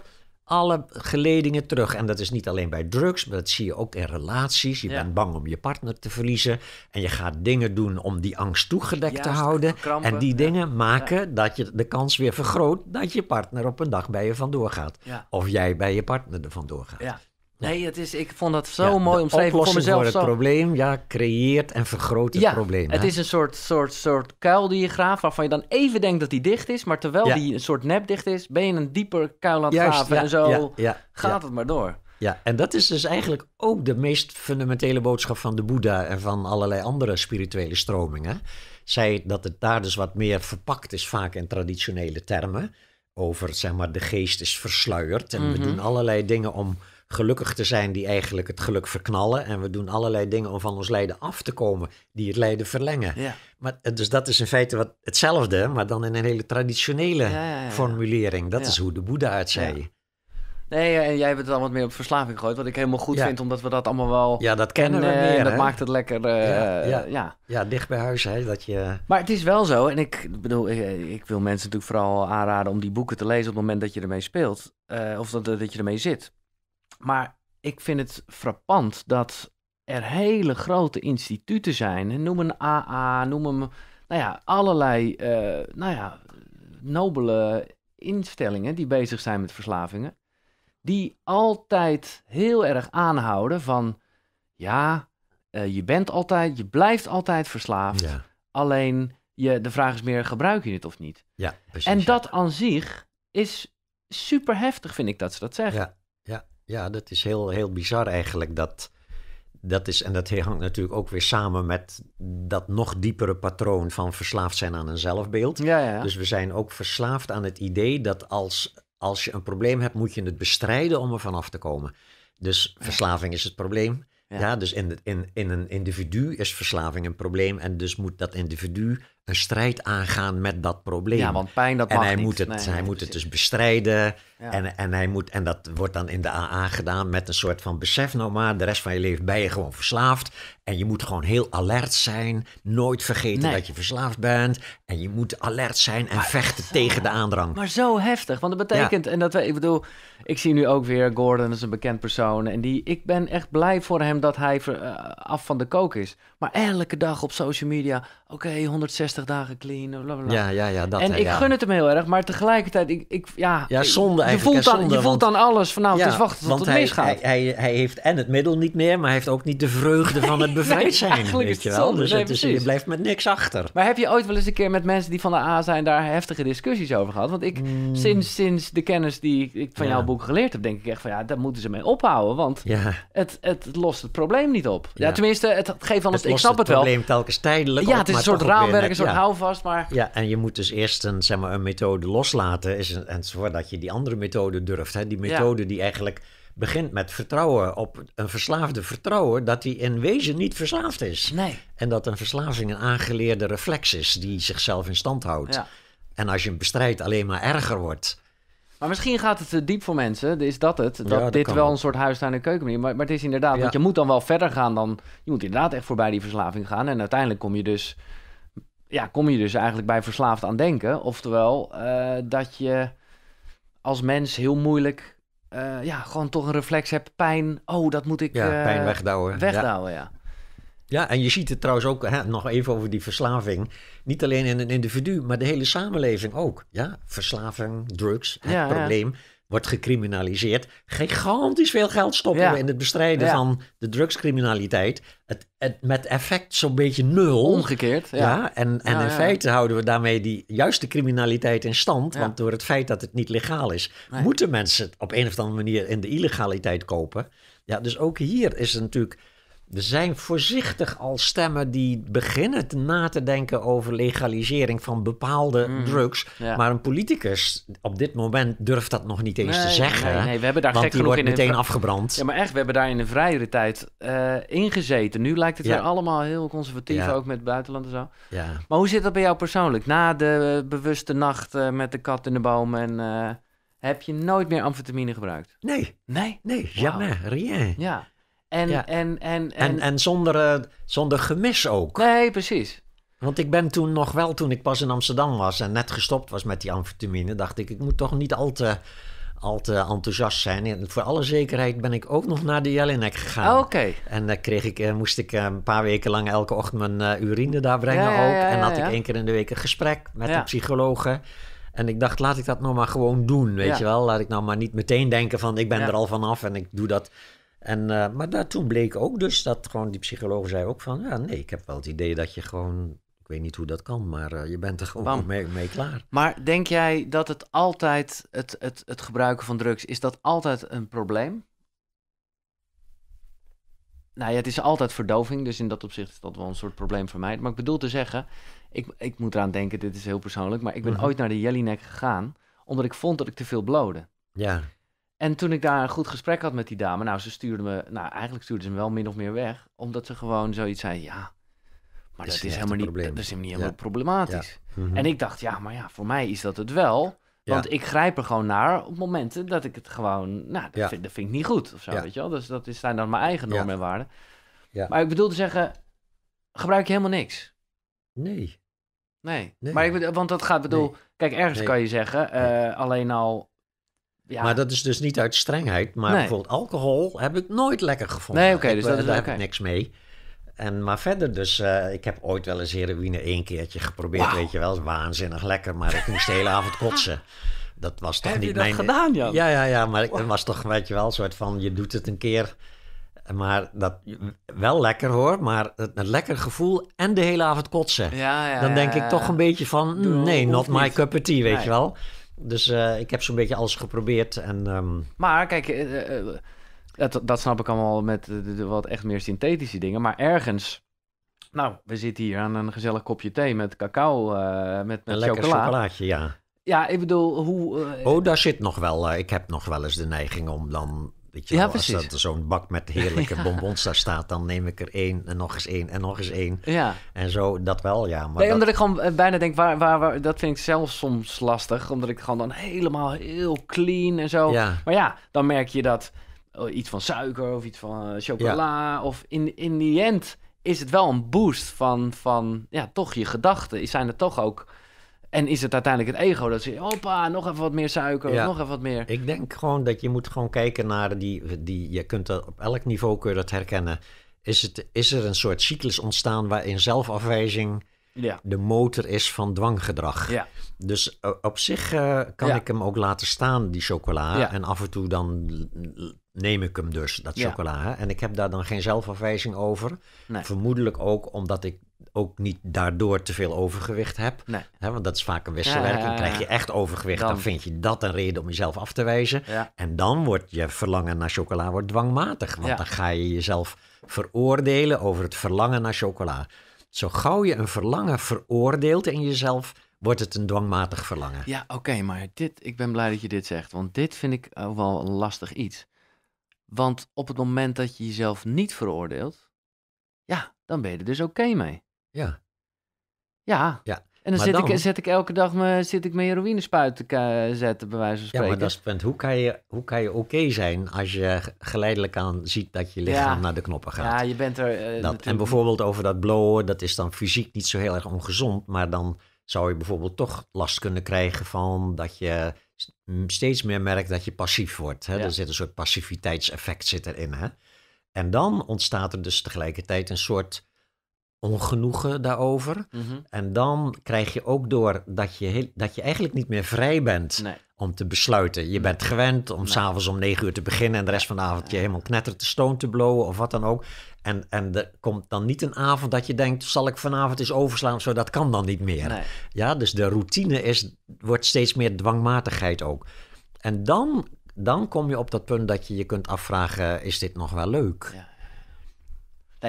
S2: alle geledingen terug. En dat is niet alleen bij drugs, maar dat zie je ook in relaties. Je bent bang om je partner te verliezen. En je gaat dingen doen om die angst toegedekt te houden. en die dingen maken dat je de kans weer vergroot dat je partner op een dag bij je vandoor gaat. Of jij bij je partner er vandoor
S1: gaat. Nee, het is, ik vond dat zo mooi omschreven voor mezelf. Voor het
S2: probleem, ja, creëert en vergroot het probleem. Het is een
S1: soort, soort, soort kuil die je graaft, waarvan je dan even denkt dat die dicht is, maar terwijl die een soort nep dicht is, ben je een dieper kuil aan het graven. en zo gaat het maar
S2: door. Ja, en dat is dus eigenlijk ook de meest fundamentele boodschap van de Boeddha en van allerlei andere spirituele stromingen. Zij dat het daar dus wat meer verpakt is, vaak in traditionele termen. Over zeg maar, de geest is versluierd en we mhm. doen allerlei dingen om gelukkig te zijn die eigenlijk het geluk verknallen. En we doen allerlei dingen om van ons lijden af te komen, die het lijden verlengen. Ja. Maar, eh, dus dat is in feite wat, hetzelfde, maar dan in een hele traditionele formulering. Dat is hoe de Boeddha het zei.
S1: Nee, en jij hebt het dan wat meer op verslaving gegooid, wat ik helemaal goed vind, omdat we dat allemaal wel. Ja, dat kennen we eh, meer. En dat maakt het lekker. Eh, ja, ja. dicht bij
S2: huis, hè, dat je.
S1: Maar het is wel zo, en ik bedoel, ik, wil mensen natuurlijk vooral aanraden om die boeken te lezen op het moment dat je ermee speelt, of dat, dat je ermee zit. Maar ik vind het frappant dat er hele grote instituten zijn. Noem een AA, noem hem. Nou ja, allerlei eh, nou ja, nobele instellingen die bezig zijn met verslavingen. Die altijd heel erg aanhouden van. Ja, eh, je bent altijd, je blijft altijd verslaafd. Alleen je, de vraag is meer: gebruik je het of niet? Ja, precies. En dat aan zich is super heftig, vind ik dat ze dat zeggen. Ja
S2: ja, dat is heel, heel bizar eigenlijk. Dat, dat is, en dat hangt natuurlijk ook weer samen met dat nog diepere patroon van verslaafd zijn aan een zelfbeeld. Ja, ja. Dus we zijn ook verslaafd aan het idee dat als, als je een probleem hebt, moet je het bestrijden om er vanaf te komen. Dus verslaving is het probleem. Ja. dus in, in, in een individu is verslaving een probleem en dus moet dat individu een strijd aangaan met dat probleem. Ja, want pijn dat en hij Moet het, hij moet het dus bestrijden. En, en, hij moet, en dat wordt dan in de AA gedaan met een soort van besef nou maar, de rest van je leven ben je gewoon verslaafd. En je moet gewoon heel alert zijn. Nooit vergeten dat je verslaafd bent. En je moet alert zijn en vechten tegen de aandrang.
S1: Maar zo heftig, want dat betekent, en dat, ik bedoel, ik zie nu ook weer Gordon is een bekend persoon. En die, ik ben echt blij voor hem dat hij eh, af van de kook is. Maar elke dag op social media, oké, 160 dagen clean. Ja,
S2: ja, ja. Dat, en ik gun
S1: het hem heel erg, maar tegelijkertijd, ik, ik, ja,
S2: ja, zonde je voelt, dan, je voelt dan alles van nou, ja, is wachten tot het hij, misgaat. Hij, hij, hij, heeft en het middel niet meer, maar hij heeft ook niet de vreugde van het bevrijd zijn. eigenlijk weet is het wel. dus, je blijft met niks achter.
S1: Maar heb je ooit wel eens een keer met mensen die van de A zijn daar heftige discussies over gehad? Want ik, hmm. sinds, sinds de kennis die ik van jouw boek geleerd heb, denk ik echt van ja, daar moeten ze mee ophouden, want het, het lost het probleem niet op. Ja, tenminste, het geeft van ik snap het wel. Het probleem
S2: telkens tijdelijk Ja, het is een soort raamwerk soort ja. maar... Ja, en je moet dus eerst een, zeg maar, een methode loslaten is en voordat je die andere methode durft. Hè? Die methode die eigenlijk begint met vertrouwen op een verslaafde vertrouwen dat hij in wezen niet verslaafd is. Nee. En dat een verslaving een aangeleerde reflex is die zichzelf in stand houdt. En als je hem bestrijdt, alleen maar erger wordt.
S1: Maar misschien gaat het te diep voor mensen, is dat het? Dat, dit wel een soort huistuin- de de Maar, maar het is inderdaad, want je moet dan wel verder gaan dan... Je moet inderdaad echt voorbij die verslaving gaan. En uiteindelijk kom je dus ja, kom je dus eigenlijk bij verslaafd aan denken. Oftewel, eh, dat je als mens heel moeilijk eh, ja, gewoon toch een reflex hebt. Pijn, oh, dat moet ik ja, eh, pijn wegdouwen. Wegdouwen, ja.
S2: ja. en je ziet het trouwens ook, hè, nog even over die verslaving. Niet alleen in een individu, maar de hele samenleving ook. Ja, verslaving, drugs, ja, probleem wordt gecriminaliseerd. Gigantisch veel geld stoppen we in het bestrijden van de drugscriminaliteit. Het, met effect zo'n beetje nul. Omgekeerd, ja. en en in feite houden we daarmee die juiste criminaliteit in stand. Want door het feit dat het niet legaal is, moeten mensen het op een of andere manier in de illegaliteit kopen. Ja, dus ook hier is het natuurlijk er zijn voorzichtig al stemmen die beginnen te na te denken over legalisering van bepaalde mm. drugs. Maar een politicus op dit moment durft dat nog niet eens te zeggen. Nee, we hebben daar want gek die wordt in meteen afgebrand. Ja,
S1: maar echt, we hebben daar in de vrijere tijd uh, eh, ingezeten. Nu lijkt het ja. weer allemaal heel conservatief, ook met buitenland en zo. Ja. Maar hoe zit dat bij jou persoonlijk? Na de eh, bewuste nacht eh, met de kat in de boom en
S2: heb je nooit meer amfetamine gebruikt? Nee. Nee? Nee, wow. rien.
S1: Ja. En, en, en, en, en, en,
S2: zonder, eh, zonder gemis ook. Nee, precies. Want ik ben toen nog wel, toen ik pas in Amsterdam was en net gestopt was met die amfetamine, dacht ik, ik moet toch niet al te, al te enthousiast zijn. En voor alle zekerheid ben ik ook nog naar de Jellinek gegaan. Ah, oké. En dan eh, kreeg ik, eh, moest ik een paar weken lang elke ochtend mijn urine daar brengen ja, ja, en had ik één keer in de week een gesprek met de psycholoog. En ik dacht, laat ik dat nou maar gewoon doen, weet je wel. Laat ik nou maar niet meteen denken van, ik ben er al vanaf en ik doe dat en, eh, maar daar, bleek ook dus dat gewoon die psycholoog zei ook van... ja, nee, ik heb wel het idee dat je gewoon... ik weet niet hoe dat kan, maar eh, je bent er gewoon mee, klaar.
S1: Maar denk jij dat het altijd, het, het, het gebruiken van drugs... is dat altijd een probleem? Nou ja, het is altijd verdoving, dus in dat opzicht is dat wel een soort probleem voor mij. Maar ik bedoel te zeggen, ik, ik moet eraan denken, dit is heel persoonlijk... maar ik ben mhm. ooit naar de Jellinek gegaan... omdat ik vond dat ik te veel blode. Ja. En toen ik daar een goed gesprek had met die dame, nou, ze stuurde me, nou, eigenlijk stuurde ze me wel min of meer weg, omdat ze gewoon zoiets zei, ja, maar dat, is, helemaal niet, dat is helemaal niet helemaal problematisch. Mhm. En ik dacht, ja, maar ja, voor mij is dat het wel. Want ik grijp er gewoon naar op momenten dat ik het gewoon, nou, dat, vind, vind ik niet goed of zo, weet je wel. Dus dat is, zijn dan mijn eigen normen en waarden. Maar ik bedoel te zeggen, gebruik je helemaal niks. Nee. Nee. Maar ik bedoel, want dat gaat, bedoel, kijk, ergens kan je zeggen, eh, alleen al
S2: maar dat is dus niet uit strengheid. Maar bijvoorbeeld alcohol heb ik nooit lekker gevonden. Nee, oké, dus eh, dat is, daar heb ik niks mee. En, maar verder dus, eh, ik heb ooit wel eens heroïne één keertje geprobeerd, weet je wel. Waanzinnig lekker, maar ik moest de hele avond kotsen. Dat was toch heb niet je dat mijn... gedaan, Jan? Ja, ja, ja, maar het was toch, weet je wel, een soort van, je doet het een keer... Maar dat wel lekker hoor, maar het, lekker gevoel en de hele avond kotsen. Ja, ja, dan denk ik toch een beetje van, nee, not my cup of tea, weet je wel. Dus eh, ik heb zo'n beetje alles geprobeerd. En, ehm,
S1: Maar kijk, eh, eh,
S2: dat, snap ik allemaal met
S1: wat echt meer synthetische dingen. Maar ergens, nou, we zitten hier aan een gezellig kopje thee met cacao, met, met een lekker chocolaatje, ja. Ja, ik bedoel, hoe... oh,
S2: daar zit nog wel... ik heb nog wel eens de neiging om dan je ja, als er zo'n bak met heerlijke bonbons daar staat, dan neem ik er één en nog eens één en nog eens één. Ja. En zo, dat wel, ja. Maar omdat
S1: ik gewoon eh, bijna denk, waar, waar, dat vind ik zelf soms lastig, omdat ik gewoon dan helemaal heel clean en zo. Maar ja, dan merk je dat oh, iets van suiker of iets van eh, chocola of in, in the end is het wel een boost van, van ja, toch je gedachten. Zijn er toch ook en is het uiteindelijk het ego dat zegt, hoppa, nog even wat meer suiker, nog
S2: even wat meer. Ik denk gewoon dat je moet gewoon kijken naar die, die je kunt dat op elk niveau kun herkennen. Is, het, is er een soort cyclus ontstaan waarin zelfafwijzing ja. de motor is van dwanggedrag. Ja. Dus eh, op zich eh, kan ik hem ook laten staan, die chocola. En af en toe dan neem ik hem dus, dat chocola. En ik heb daar dan geen zelfafwijzing over. Vermoedelijk ook omdat ik ook niet daardoor te veel overgewicht heb. Hè, want dat is vaak een wisselwerking. Ja, Krijg je echt overgewicht, dan. vind je dat een reden om jezelf af te wijzen. En dan wordt je verlangen naar chocola wordt dwangmatig. Want dan ga je jezelf veroordelen over het verlangen naar chocola. Zo gauw je een verlangen veroordeelt in jezelf, wordt het een dwangmatig verlangen. Ja, oké, maar dit, ik ben blij dat je
S1: dit zegt, want dit vind ik wel een lastig iets. Want op het moment dat je jezelf niet veroordeelt, ja, dan ben je er dus oké mee. Ja. Ja. ja. En dan zit, Ik, zet ik elke dag me, zit ik mijn spuit te zetten, bij
S2: wijze van spreken. Ja, maar dat is het punt. Hoe kan je, hoe kan je oké zijn als je geleidelijk aan ziet dat je lichaam naar de knoppen gaat? Ja,
S1: je bent er... Eh, en
S2: bijvoorbeeld over dat blowen, dat is dan fysiek niet zo heel erg ongezond, maar dan zou je bijvoorbeeld toch last kunnen krijgen van dat je steeds meer merkt dat je passief wordt. Hè? Er zit een soort passiviteitseffect zit erin. Hè? En dan ontstaat er dus tegelijkertijd een soort ongenoegen daarover. Mhm. En dan krijg je ook door dat je, heel, dat je eigenlijk niet meer vrij bent om te besluiten. Je bent gewend om s s'avonds om negen uur te beginnen en de rest van de avond je helemaal knetter te stoon te blowen of wat dan ook. En, en er komt dan niet een avond dat je denkt, zal ik vanavond eens overslaan zo. Dat kan dan niet meer. Ja, dus de routine is, wordt steeds meer dwangmatigheid ook. En dan, dan kom je op dat punt dat je je kunt afvragen, is dit nog wel leuk?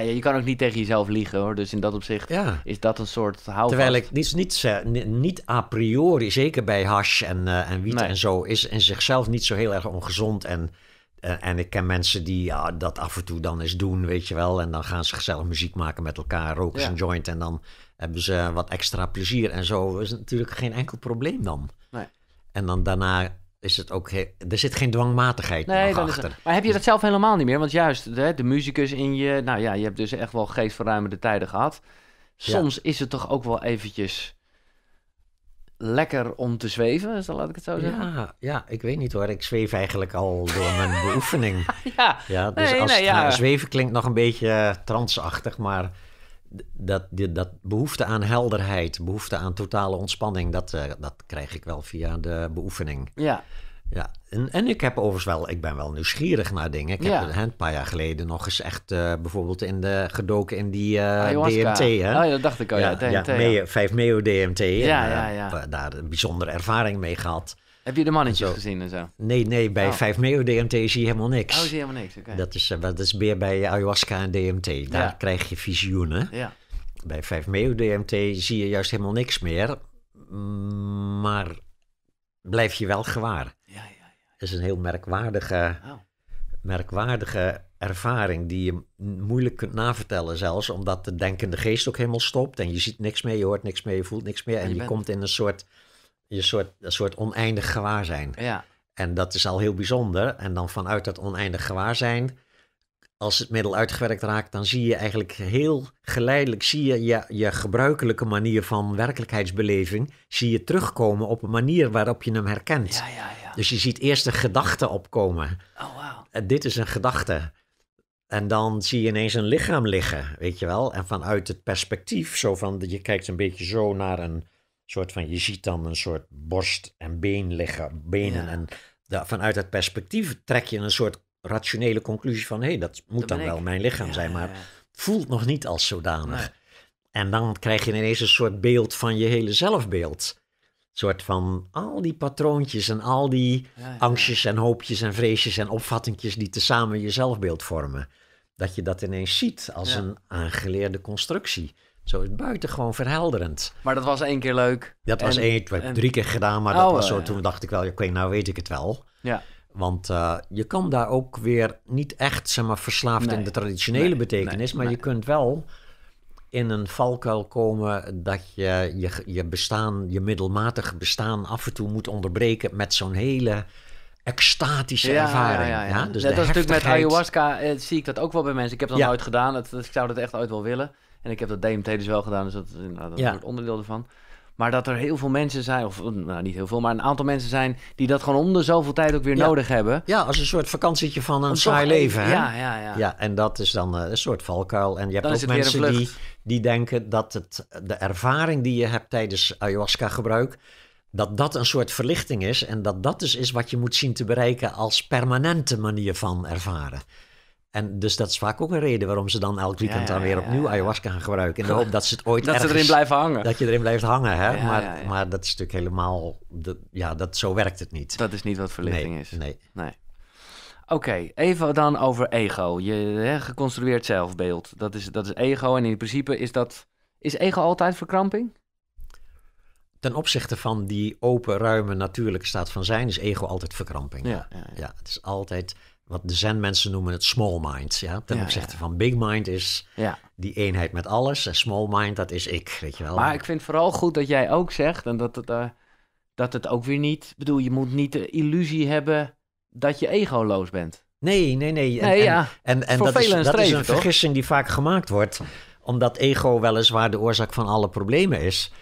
S2: ja, je kan ook niet tegen jezelf liegen hoor. Dus in dat opzicht is dat een soort houvast. Terwijl ik niet, niet, eh, niet a priori, zeker bij hash en, eh, en wiet en zo, is in zichzelf niet zo heel erg ongezond. En, eh, en ik ken mensen die ja, dat af en toe dan eens doen, weet je wel. En dan gaan ze gezellig muziek maken met elkaar, roken ze een joint en dan hebben ze wat extra plezier en zo. is natuurlijk geen enkel probleem dan. Nee. En dan daarna is het ook er zit geen dwangmatigheid nee, achter.
S1: maar heb je dat zelf helemaal niet meer? Want juist de, de muzikus in je, nou ja, je hebt dus echt wel geestverruimende tijden gehad. Soms is het toch ook wel eventjes lekker om te zweven, laat ik het zo zeggen. Ja, ja,
S2: ik weet niet hoor. Ik zweef eigenlijk al door mijn beoefening. ja, ja, dus nee, als nee, nou, zweven klinkt nog een beetje eh, transachtig, maar dat, die, dat behoefte aan helderheid, behoefte aan totale ontspanning, dat, eh, dat krijg ik wel via de beoefening. Ja. Ja, en, en ik heb overigens wel, ik ben wel nieuwsgierig naar dingen. Ik heb een paar jaar geleden nog eens echt eh, bijvoorbeeld in de, gedoken in die eh, DMT. Hè? Oh, ja, dat
S1: dacht ik al, ja. ja DMT, Meo,
S2: 5 Meo DMT. Ja, en, ja, ja. daar een bijzondere ervaring mee gehad. Heb je de mannetjes gezien en zo? Nee, nee, bij 5 meo DMT zie je helemaal niks. Oh, zie je helemaal niks, oké. Dat, is, eh, dat is meer bij ayahuasca en DMT. Daar krijg je visioenen. Ja. Bij 5 meo DMT zie je juist helemaal niks meer. Maar blijf je wel gewaar. Ja, ja, ja. is een heel merkwaardige, oh. merkwaardige ervaring die je moeilijk kunt navertellen zelfs. Omdat de denkende geest ook helemaal stopt. En je ziet niks meer, je hoort niks meer, je voelt niks meer. En, je, komt in een soort je soort, een soort oneindig gewaar Ja. En dat is al heel bijzonder. En dan vanuit dat oneindig gewaar zijn als het middel uitgewerkt raakt, dan zie je eigenlijk heel geleidelijk zie je, je, je gebruikelijke manier van werkelijkheidsbeleving zie je terugkomen op een manier waarop je hem herkent. Ja, ja, ja. Dus je ziet eerst een gedachte opkomen. Oh, wow. Eh, dit is een gedachte. En dan zie je ineens een lichaam liggen, weet je wel. En vanuit het perspectief, zo van, je kijkt een beetje zo naar een soort van, je ziet dan een soort borst en been liggen, benen. En de, vanuit het perspectief trek je een soort rationele conclusie van, hé, hey, dat moet dan wel mijn lichaam zijn, maar voelt nog niet als zodanig. En dan krijg je ineens een soort beeld van je hele zelfbeeld. Een soort van al die patroontjes en al die angstjes en hoopjes en vreesjes en opvattingjes die tezamen je zelfbeeld vormen. Dat je dat ineens ziet als een aangeleerde constructie. Zo is het buitengewoon verhelderend. Maar dat was één keer
S1: leuk. Dat was één, ik heb drie keer gedaan, maar dat oh, was oh, zo. Toen
S2: dacht ik wel, oké, nou weet ik het wel. Ja. Want eh, je kan daar ook weer niet echt zeg maar, verslaafd in de traditionele betekenis, maar je kunt wel in een valkuil komen dat je, je je bestaan, je middelmatig bestaan af en toe moet onderbreken met zo'n hele extatische ervaring. Ja, ja, ja. Dus dat is natuurlijk met ayahuasca
S1: eh, zie ik dat ook wel bij mensen. Ik heb dat nooit gedaan. Dat, dat, ik zou dat echt ooit wel willen. En ik heb dat DMT dus wel gedaan, dus dat, nou, is een onderdeel ervan. Maar dat er heel veel mensen zijn, of nou niet heel veel, maar een aantal mensen zijn die dat gewoon onder
S2: zoveel tijd ook weer nodig hebben. Ja, als een soort vakantietje van een Om saai leven. Hè? Ja, ja, ja. Ja, en dat is dan eh, een soort valkuil. En je hebt ook mensen die, die denken dat het, de ervaring die je hebt tijdens ayahuasca gebruik, dat dat een soort verlichting is. En dat dat dus is wat je moet zien te bereiken als permanente manier van ervaren. En dus dat is vaak ook een reden waarom ze dan elk weekend dan weer opnieuw ayahuasca gaan gebruiken. In de hoop dat ze het ooit Dat ze erin blijven hangen. Dat je erin blijft hangen, hè. maar, maar dat is natuurlijk helemaal... Dat, ja, dat, zo werkt het niet. Dat is niet wat verlichting is. Nee. nee. Oké, even dan over ego. Je
S1: geconstrueerd zelfbeeld. Dat is, dat is ego en in principe is dat... Is ego altijd verkramping?
S2: ten opzichte van die open, ruime, natuurlijke staat van zijn is ego altijd verkramping. ja, ja. ja het is altijd wat de zen-mensen noemen het small mind. Ja? Ten ja, opzichte van big mind is ja. die eenheid met alles. En small mind, dat is ik, weet je wel. Maar ik
S1: vind vooral goed dat jij ook zegt... en dat het, uh, dat het ook weer niet... bedoel, je moet niet de illusie
S2: hebben dat je egoloos bent. Nee, nee, nee. En, nee, ja. en, en, dat, is, dat, is, een vergissing die vaak gemaakt wordt. Omdat ego weliswaar de oorzaak van alle problemen is...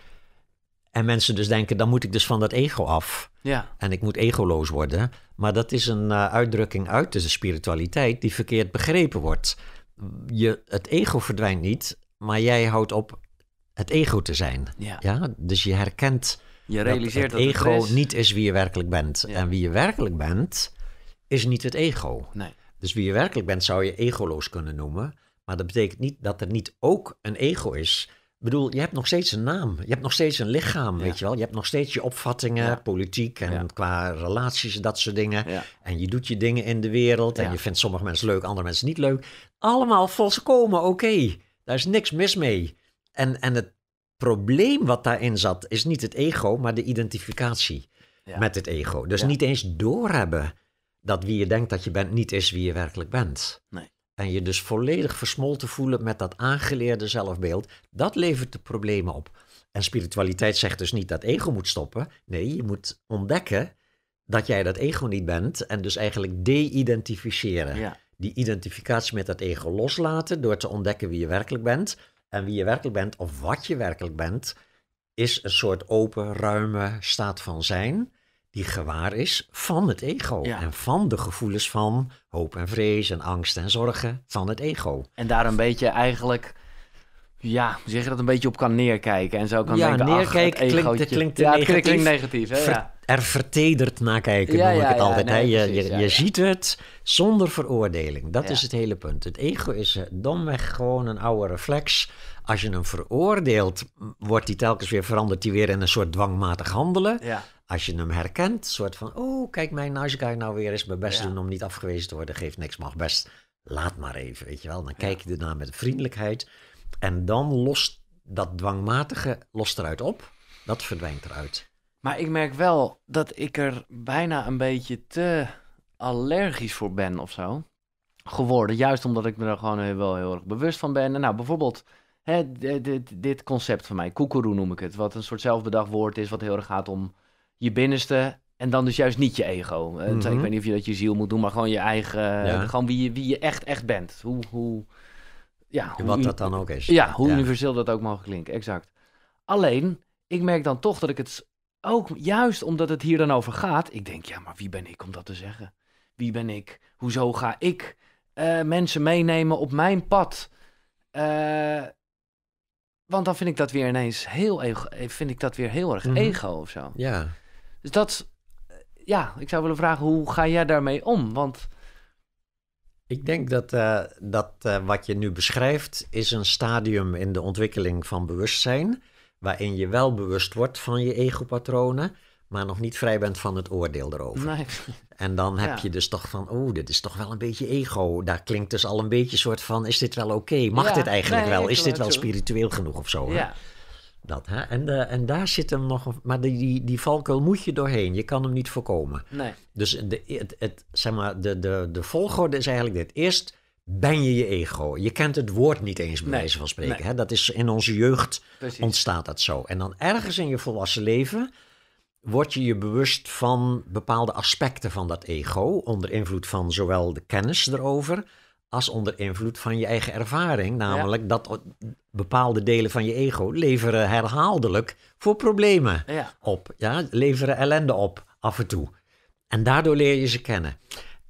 S2: En mensen dus denken, dan moet ik dus van dat ego af. Ja. En ik moet egoloos worden. Maar dat is een eh, uitdrukking uit de spiritualiteit die verkeerd begrepen wordt. Je, het ego verdwijnt niet, maar jij houdt op het ego te zijn. Ja. Dus je herkent je realiseert dat het ego niet is wie je werkelijk bent. En wie je werkelijk bent, is niet het ego. Nee. Dus wie je werkelijk bent zou je egoloos kunnen noemen. Maar dat betekent niet dat er niet ook een ego is ik bedoel, je hebt nog steeds een naam. Je hebt nog steeds een lichaam, weet je wel. Je hebt nog steeds je opvattingen, politiek en qua relaties en dat soort dingen. En je doet je dingen in de wereld en je vindt sommige mensen leuk, andere mensen niet leuk. Allemaal volkomen oké. Daar is niks mis mee. En, en het probleem wat daarin zat, is niet het ego, maar de identificatie met het ego. Dus niet eens doorhebben dat wie je denkt dat je bent niet is wie je werkelijk bent. Nee en je dus volledig versmolten voelen met dat aangeleerde zelfbeeld, dat levert de problemen op. En spiritualiteit zegt dus niet dat ego moet stoppen. Nee, je moet ontdekken dat jij dat ego niet bent en dus eigenlijk de-identificeren. Die identificatie met dat ego loslaten door te ontdekken wie je werkelijk bent. En wie je werkelijk bent of wat je werkelijk bent, is een soort open, ruime staat van zijn die gewaar is van het ego. En van de gevoelens van hoop en vrees en angst en zorgen van het ego. En daar een beetje eigenlijk, ja, zeg je dat een beetje op kan neerkijken. En zo kan ja, denken, neerkijken klinkt, ja, negatief. klinkt negatief. Hè? Er vertederd nakijken. dat ja, noem ik het altijd. je, je, ziet het zonder veroordeling. Dat is het hele punt. Het ego is eh, domweg gewoon een oude reflex als je hem veroordeelt, wordt die telkens weer veranderd, die weer in een soort dwangmatig handelen. Ja als je hem herkent, soort van, oh, kijk mijn nice guy nou weer eens mijn best doen om niet afgewezen te worden, geeft niks, mag best, laat maar even, weet je wel. Dan kijk je ernaar met vriendelijkheid en dan lost dat dwangmatige lost eruit op, dat verdwijnt eruit. Maar ik merk wel
S1: dat ik er bijna een beetje te allergisch voor ben of zo geworden. Juist omdat ik me er gewoon heel, wel heel erg bewust van ben. En nou, bijvoorbeeld hè, dit, dit, concept van mij, koekeroe noem ik het. Wat een soort zelfbedacht woord is, wat heel erg gaat om je binnenste en dan dus juist niet je ego. Eh, ik mhm. weet niet of je dat je ziel moet doen, maar gewoon je eigen, eh, gewoon wie je, wie je echt, echt bent. Hoe, hoe, ja, Wat dat dan ook is. Ja, hoe universeel dat ook mag klinken, exact. Alleen, ik merk dan toch dat ik het ook, juist omdat het hier dan over gaat, ik denk, ja, maar wie ben ik om dat te zeggen? Wie ben ik? Hoezo ga ik eh, mensen meenemen op mijn pad? want dan vind ik dat weer ineens heel, ego, vind ik dat weer heel erg mhm. ego of zo. Ja. Dus dat, eh, ja, ik zou willen vragen, hoe ga jij daarmee om? Want...
S2: Ik denk dat, eh, dat eh, wat je nu beschrijft is een stadium in de ontwikkeling van bewustzijn, waarin je wel bewust wordt van je egopatronen, maar nog niet vrij bent van het oordeel erover. Nee. En dan heb je dus toch van, oh, dit is toch wel een beetje ego. Daar klinkt dus al een beetje soort van, is dit wel oké? Mag dit eigenlijk wel? Is dit wel spiritueel genoeg of zo? Ja. Dat, hè? En, de, eh, en daar zit hem nog. maar die, die, valkuil moet je doorheen. Je kan hem niet voorkomen. Nee. Dus de, het, zeg maar, de, de, de volgorde is eigenlijk dit. Eerst ben je je ego. Je kent het woord niet eens bij wijze van spreken. Hè? Dat is in onze jeugd ontstaat dat zo. En dan ergens in je volwassen leven word je je bewust van bepaalde aspecten van dat ego. Onder invloed van zowel de kennis erover als onder invloed van je eigen ervaring. Namelijk dat bepaalde delen van je ego leveren herhaaldelijk voor problemen ja. op. Ja? Leveren ellende op af en toe. En daardoor leer je ze kennen.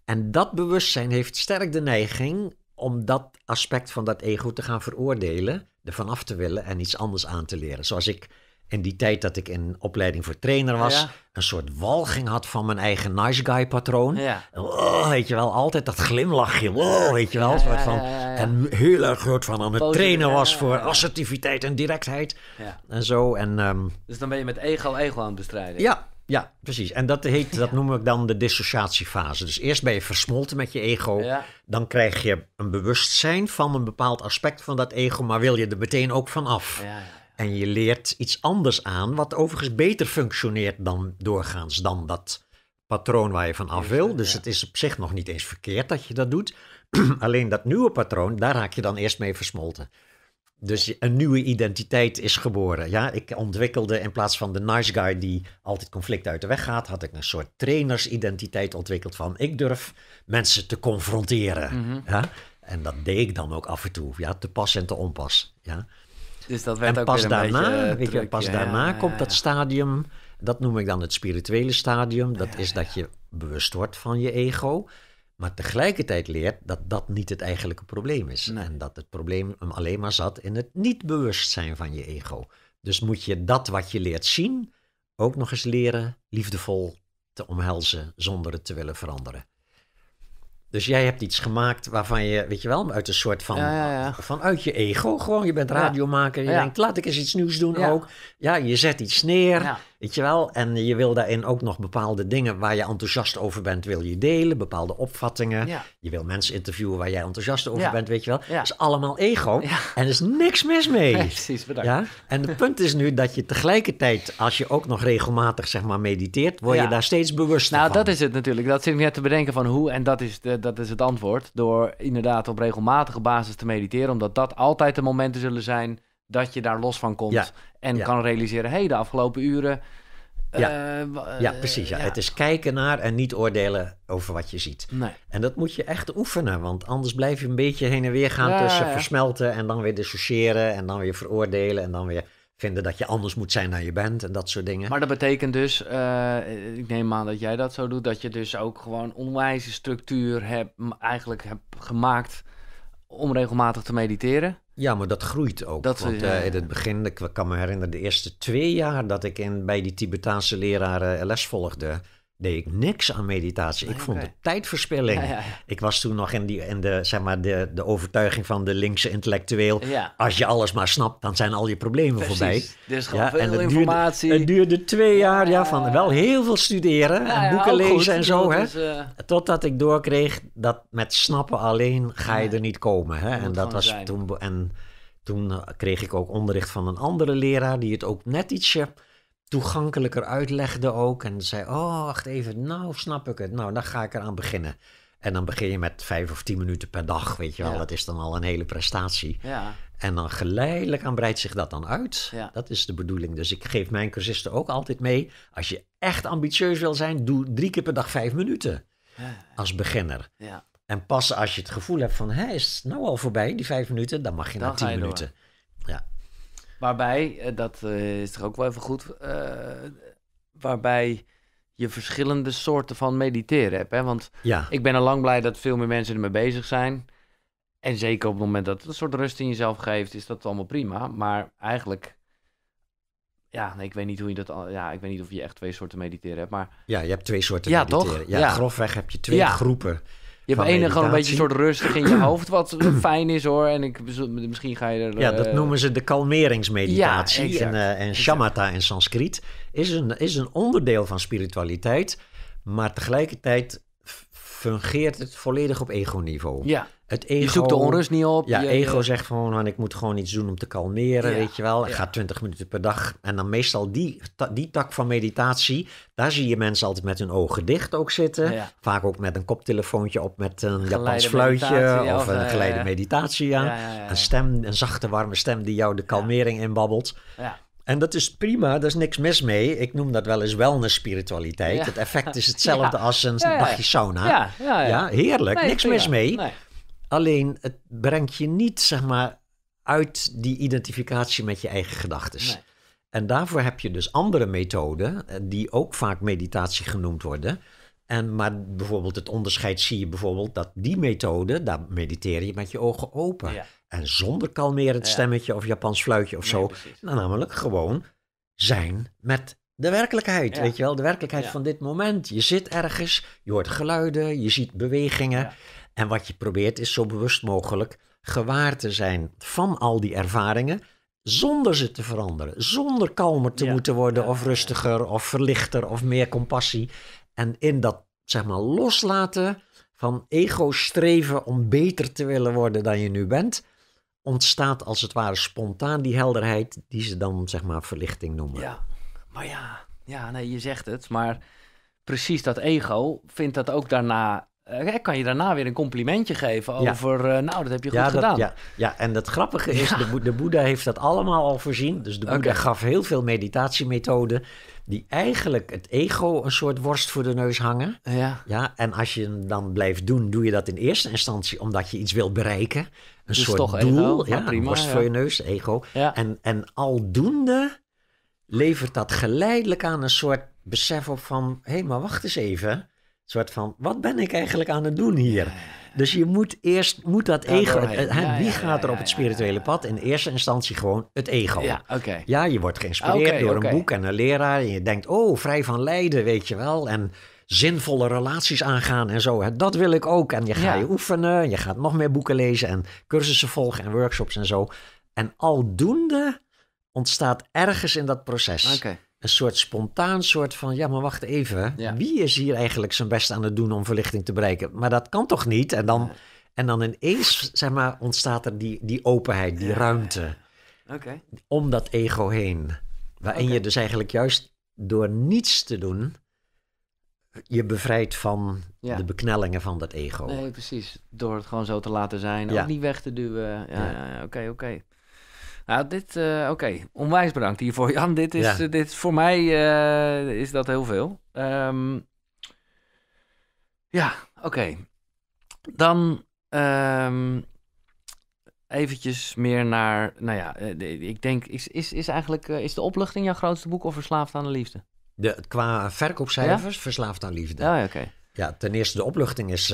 S2: En dat bewustzijn heeft sterk de neiging om dat aspect van dat ego te gaan veroordelen, er af te willen en iets anders aan te leren. Zoals ik in die tijd dat ik in opleiding voor trainer was, een soort walging had van mijn eigen nice guy patroon. Ja. Oh, weet je wel, altijd dat glimlachje. Oh, weet je wel, ja, van, en heel erg groot van aan het trainen was voor assertiviteit en directheid en zo. En, ehm,
S1: dus dan ben je met ego ego aan het bestrijden. Ja.
S2: Ja, precies. En dat, heet, dat noem ik dan de dissociatiefase. Dus eerst ben je versmolten met je ego. Dan krijg je een bewustzijn van een bepaald aspect van dat ego, maar wil je er meteen ook van af. ja. En je leert iets anders aan, wat overigens beter functioneert dan doorgaans, dan dat patroon waar je van af wil. Dus het is op zich nog niet eens verkeerd dat je dat doet. Alleen dat nieuwe patroon, daar raak je dan eerst mee versmolten. Dus een nieuwe identiteit is geboren. Ja, ik ontwikkelde in plaats van de nice guy die altijd conflict uit de weg gaat, had ik een soort trainersidentiteit ontwikkeld van ik durf mensen te confronteren. Mhm. ja? En dat deed ik dan ook af en toe, ja, te pas en te onpas. Ja.
S1: Dus dat werd en pas daarna, beetje, pas daarna komt dat
S2: stadium, dat noem ik dan het spirituele stadium. Dat is dat je bewust wordt van je ego, maar tegelijkertijd leert dat dat niet het eigenlijke probleem is. En dat het probleem hem alleen maar zat in het niet bewust zijn van je ego. Dus moet je dat wat je leert zien ook nog eens leren liefdevol te omhelzen zonder het te willen veranderen. Dus jij hebt iets gemaakt waarvan je, weet je wel, uit een soort van, ja, vanuit je ego gewoon. Je bent radiomaker, je denkt, laat ik eens iets nieuws doen ook. Ja, je zet iets neer. Weet je wel? En je wil daarin ook nog bepaalde dingen waar je enthousiast over bent, wil je delen. Bepaalde opvattingen. Ja. Je wil mensen interviewen waar jij enthousiast over bent, weet je wel. Ja. is allemaal ego. En er is niks mis mee. precies, bedankt. En het punt is nu dat je tegelijkertijd, als je ook nog regelmatig zeg maar mediteert, word je daar steeds bewust van. Nou, dat is het
S1: natuurlijk. Dat zit net te bedenken van hoe. En dat is, de, dat is het antwoord. Door inderdaad op regelmatige basis te mediteren. Omdat dat altijd de momenten zullen zijn dat je daar los van komt en kan realiseren,
S2: hé, hey, de afgelopen uren.
S1: Ja, eh, ja eh, precies. Het
S2: is kijken naar en niet oordelen over wat je ziet. Nee. En dat moet je echt oefenen, want anders blijf je een beetje heen en weer gaan tussen versmelten en dan weer dissociëren en dan weer veroordelen en dan weer vinden dat je anders moet zijn dan je bent en dat soort dingen. Maar
S1: dat betekent dus, eh, ik neem aan dat jij dat zo doet, dat je dus ook gewoon onwijze structuur hebt, eigenlijk hebt gemaakt om
S2: regelmatig te mediteren. Ja, maar dat groeit ook. Dat, want eh, in het begin, ik kan me herinneren, de eerste twee jaar dat ik in, bij die Tibetaanse leraren les volgde, deed ik niks aan meditatie. Ik ah, vond het tijdverspilling. Ik was toen nog in, die, in de, zeg maar de, de overtuiging van de linkse intellectueel. Als je alles maar snapt, dan zijn al je problemen voorbij. Dus gewoon veel en het informatie. Duurde, het duurde twee jaar ja, van wel heel veel studeren en boeken lezen en zo. hè. Dus, eh, Totdat ik doorkreeg dat met snappen alleen ga je er niet komen. Hè? En dat was toen... En toen eh, kreeg ik ook onderricht van een andere leraar die het ook net ietsje toegankelijker uitlegde ook. En zei, oh, wacht even, nou snap ik het. Nou, dan ga ik eraan beginnen. En dan begin je met vijf of tien minuten per dag, weet je wel. Dat is dan al een hele prestatie. Ja. En dan geleidelijk aan breidt zich dat dan uit. Dat is de bedoeling. Dus ik geef mijn cursisten ook altijd mee. Als je echt ambitieus wil zijn, doe drie keer per dag vijf minuten. Als beginner. En pas als je het gevoel hebt van, hé, is het nou al voorbij, die vijf minuten? Dan mag je naar tien minuten. Ja.
S1: Waarbij, eh, dat eh, is toch ook wel even goed, eh, waarbij je verschillende soorten van mediteren hebt. Hè? Want ik ben al lang blij dat veel meer mensen ermee bezig zijn. En zeker op het moment dat het een soort rust in jezelf geeft, is dat allemaal prima. Maar eigenlijk, ja, nee, ik weet niet hoe je dat. Ja, ik weet niet of je echt twee soorten mediteren hebt. Maar
S2: ja, je hebt twee soorten ja, mediteren. Toch? Ja, grofweg heb je twee groepen. Je hebt ene gewoon een beetje een soort rustig
S1: in je hoofd, wat eh, fijn is hoor. En ik, misschien ga je er... Ja, dat eh, noemen
S2: ze de kalmeringsmeditatie. Eh, en, uh, en shamatha in Sanskriet is een, is een onderdeel van spiritualiteit. Maar tegelijkertijd fungeert het volledig op ego-niveau. Ja het je zoekt de onrust niet op. Ja, je, ego zegt van, ik moet gewoon iets doen om te kalmeren, ja, weet je wel. ga 20 minuten per dag. En dan meestal die, die tak van meditatie, daar zie je mensen altijd met hun ogen dicht ook zitten. Vaak ook met een koptelefoontje op met een Japans fluitje of, een geleide meditatie aan. Een stem, een zachte warme stem die jou de kalmering inbabbelt. Ja. En dat is prima, daar is niks mis mee. Ik noem dat wel eens een spiritualiteit. Het effect is hetzelfde als een dagje sauna. Ja, heerlijk, niks mis mee. Alleen het brengt je niet, zeg maar, uit die identificatie met je eigen gedachten. En daarvoor heb je dus andere methoden, eh, die ook vaak meditatie genoemd worden. En, maar bijvoorbeeld het onderscheid zie je bijvoorbeeld dat die methode, daar mediteer je met je ogen open. En zonder kalmerend stemmetje of Japans fluitje of zo. Nou, namelijk gewoon zijn met de werkelijkheid. Weet je wel, de werkelijkheid van dit moment. Je zit ergens, je hoort geluiden, je ziet bewegingen. En wat je probeert is zo bewust mogelijk gewaar te zijn van al die ervaringen, zonder ze te veranderen. Zonder kalmer te moeten worden, of rustiger, of verlichter, of meer compassie. En in dat, zeg maar, loslaten van ego-streven om beter te willen worden dan je nu bent, ontstaat als het ware spontaan die helderheid, die ze dan, zeg maar, verlichting noemen. Ja, maar ja, ja nee, je zegt het, maar precies dat ego vindt
S1: dat ook daarna uh, kan je daarna weer een complimentje geven over, eh, nou, dat heb je goed gedaan. Ja,
S2: ja, en het grappige is, de, Boeddha heeft dat allemaal al voorzien. Dus de Boeddha gaf heel veel meditatiemethoden die eigenlijk het ego een soort worst voor de neus hangen. Ja. ja. En als je hem dan blijft doen, doe je dat in eerste instantie omdat je iets wil bereiken. Een dus soort doel, nou, ja, een worst voor je neus, ego. En, en aldoende levert dat geleidelijk aan een soort besef op van... hé, hey, maar wacht eens even soort van, wat ben ik eigenlijk aan het doen hier? Dus je moet eerst, moet dat ego, wie gaat er op het spirituele pad? In eerste instantie gewoon het ego. Ja, okay. ja je wordt geïnspireerd door een boek en een leraar. En je denkt, oh, vrij van lijden, weet je wel. En zinvolle relaties aangaan en zo. Dat wil ik ook. En je gaat je oefenen, je gaat nog meer boeken lezen en cursussen volgen en workshops en zo. En aldoende ontstaat ergens in dat proces een soort spontaan soort van, ja, maar wacht even. Wie is hier eigenlijk zijn best aan het doen om verlichting te bereiken? Maar dat kan toch niet? En dan, en dan ineens, zeg maar, ontstaat er die, die openheid, die ruimte. Om dat ego heen. Waarin je dus eigenlijk juist door niets te doen, je bevrijdt van de beknellingen van dat ego. Nee,
S1: precies. Door het gewoon zo te laten zijn, ook niet weg te duwen. Ja, oké, oké. Nou, dit, eh, oké. Onwijs bedankt hiervoor, Jan. Dit is, eh, dit, voor mij eh, is dat heel veel. Ehm, ja, oké. Dan um, eventjes meer naar, nou ja, ik denk, is, is, is eigenlijk, is de opluchting jouw grootste boek of Verslaafd aan de Liefde?
S2: De, qua verkoopcijfers, Verslaafd aan Liefde. Oh, oké. Ja, ten eerste de opluchting is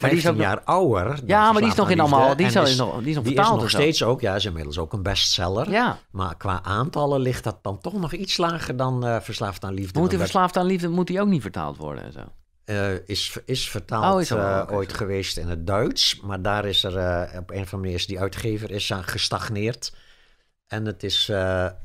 S2: maar die is ook jaar ouder. Ja, maar die is nog in allemaal. Die is, dus is, nog, die is nog nog steeds ook. Ja, is inmiddels ook een bestseller. Ja. Maar qua aantallen ligt dat dan toch nog iets lager dan eh, Verslaafd aan Liefde. Moet die Verslaafd aan Liefde moet die ook niet vertaald worden en zo? Eh, is, is vertaald oh, eh, ooit geweest in het Duits. Maar daar is er op een of andere manier is die uitgever is aan gestagneerd. En het is,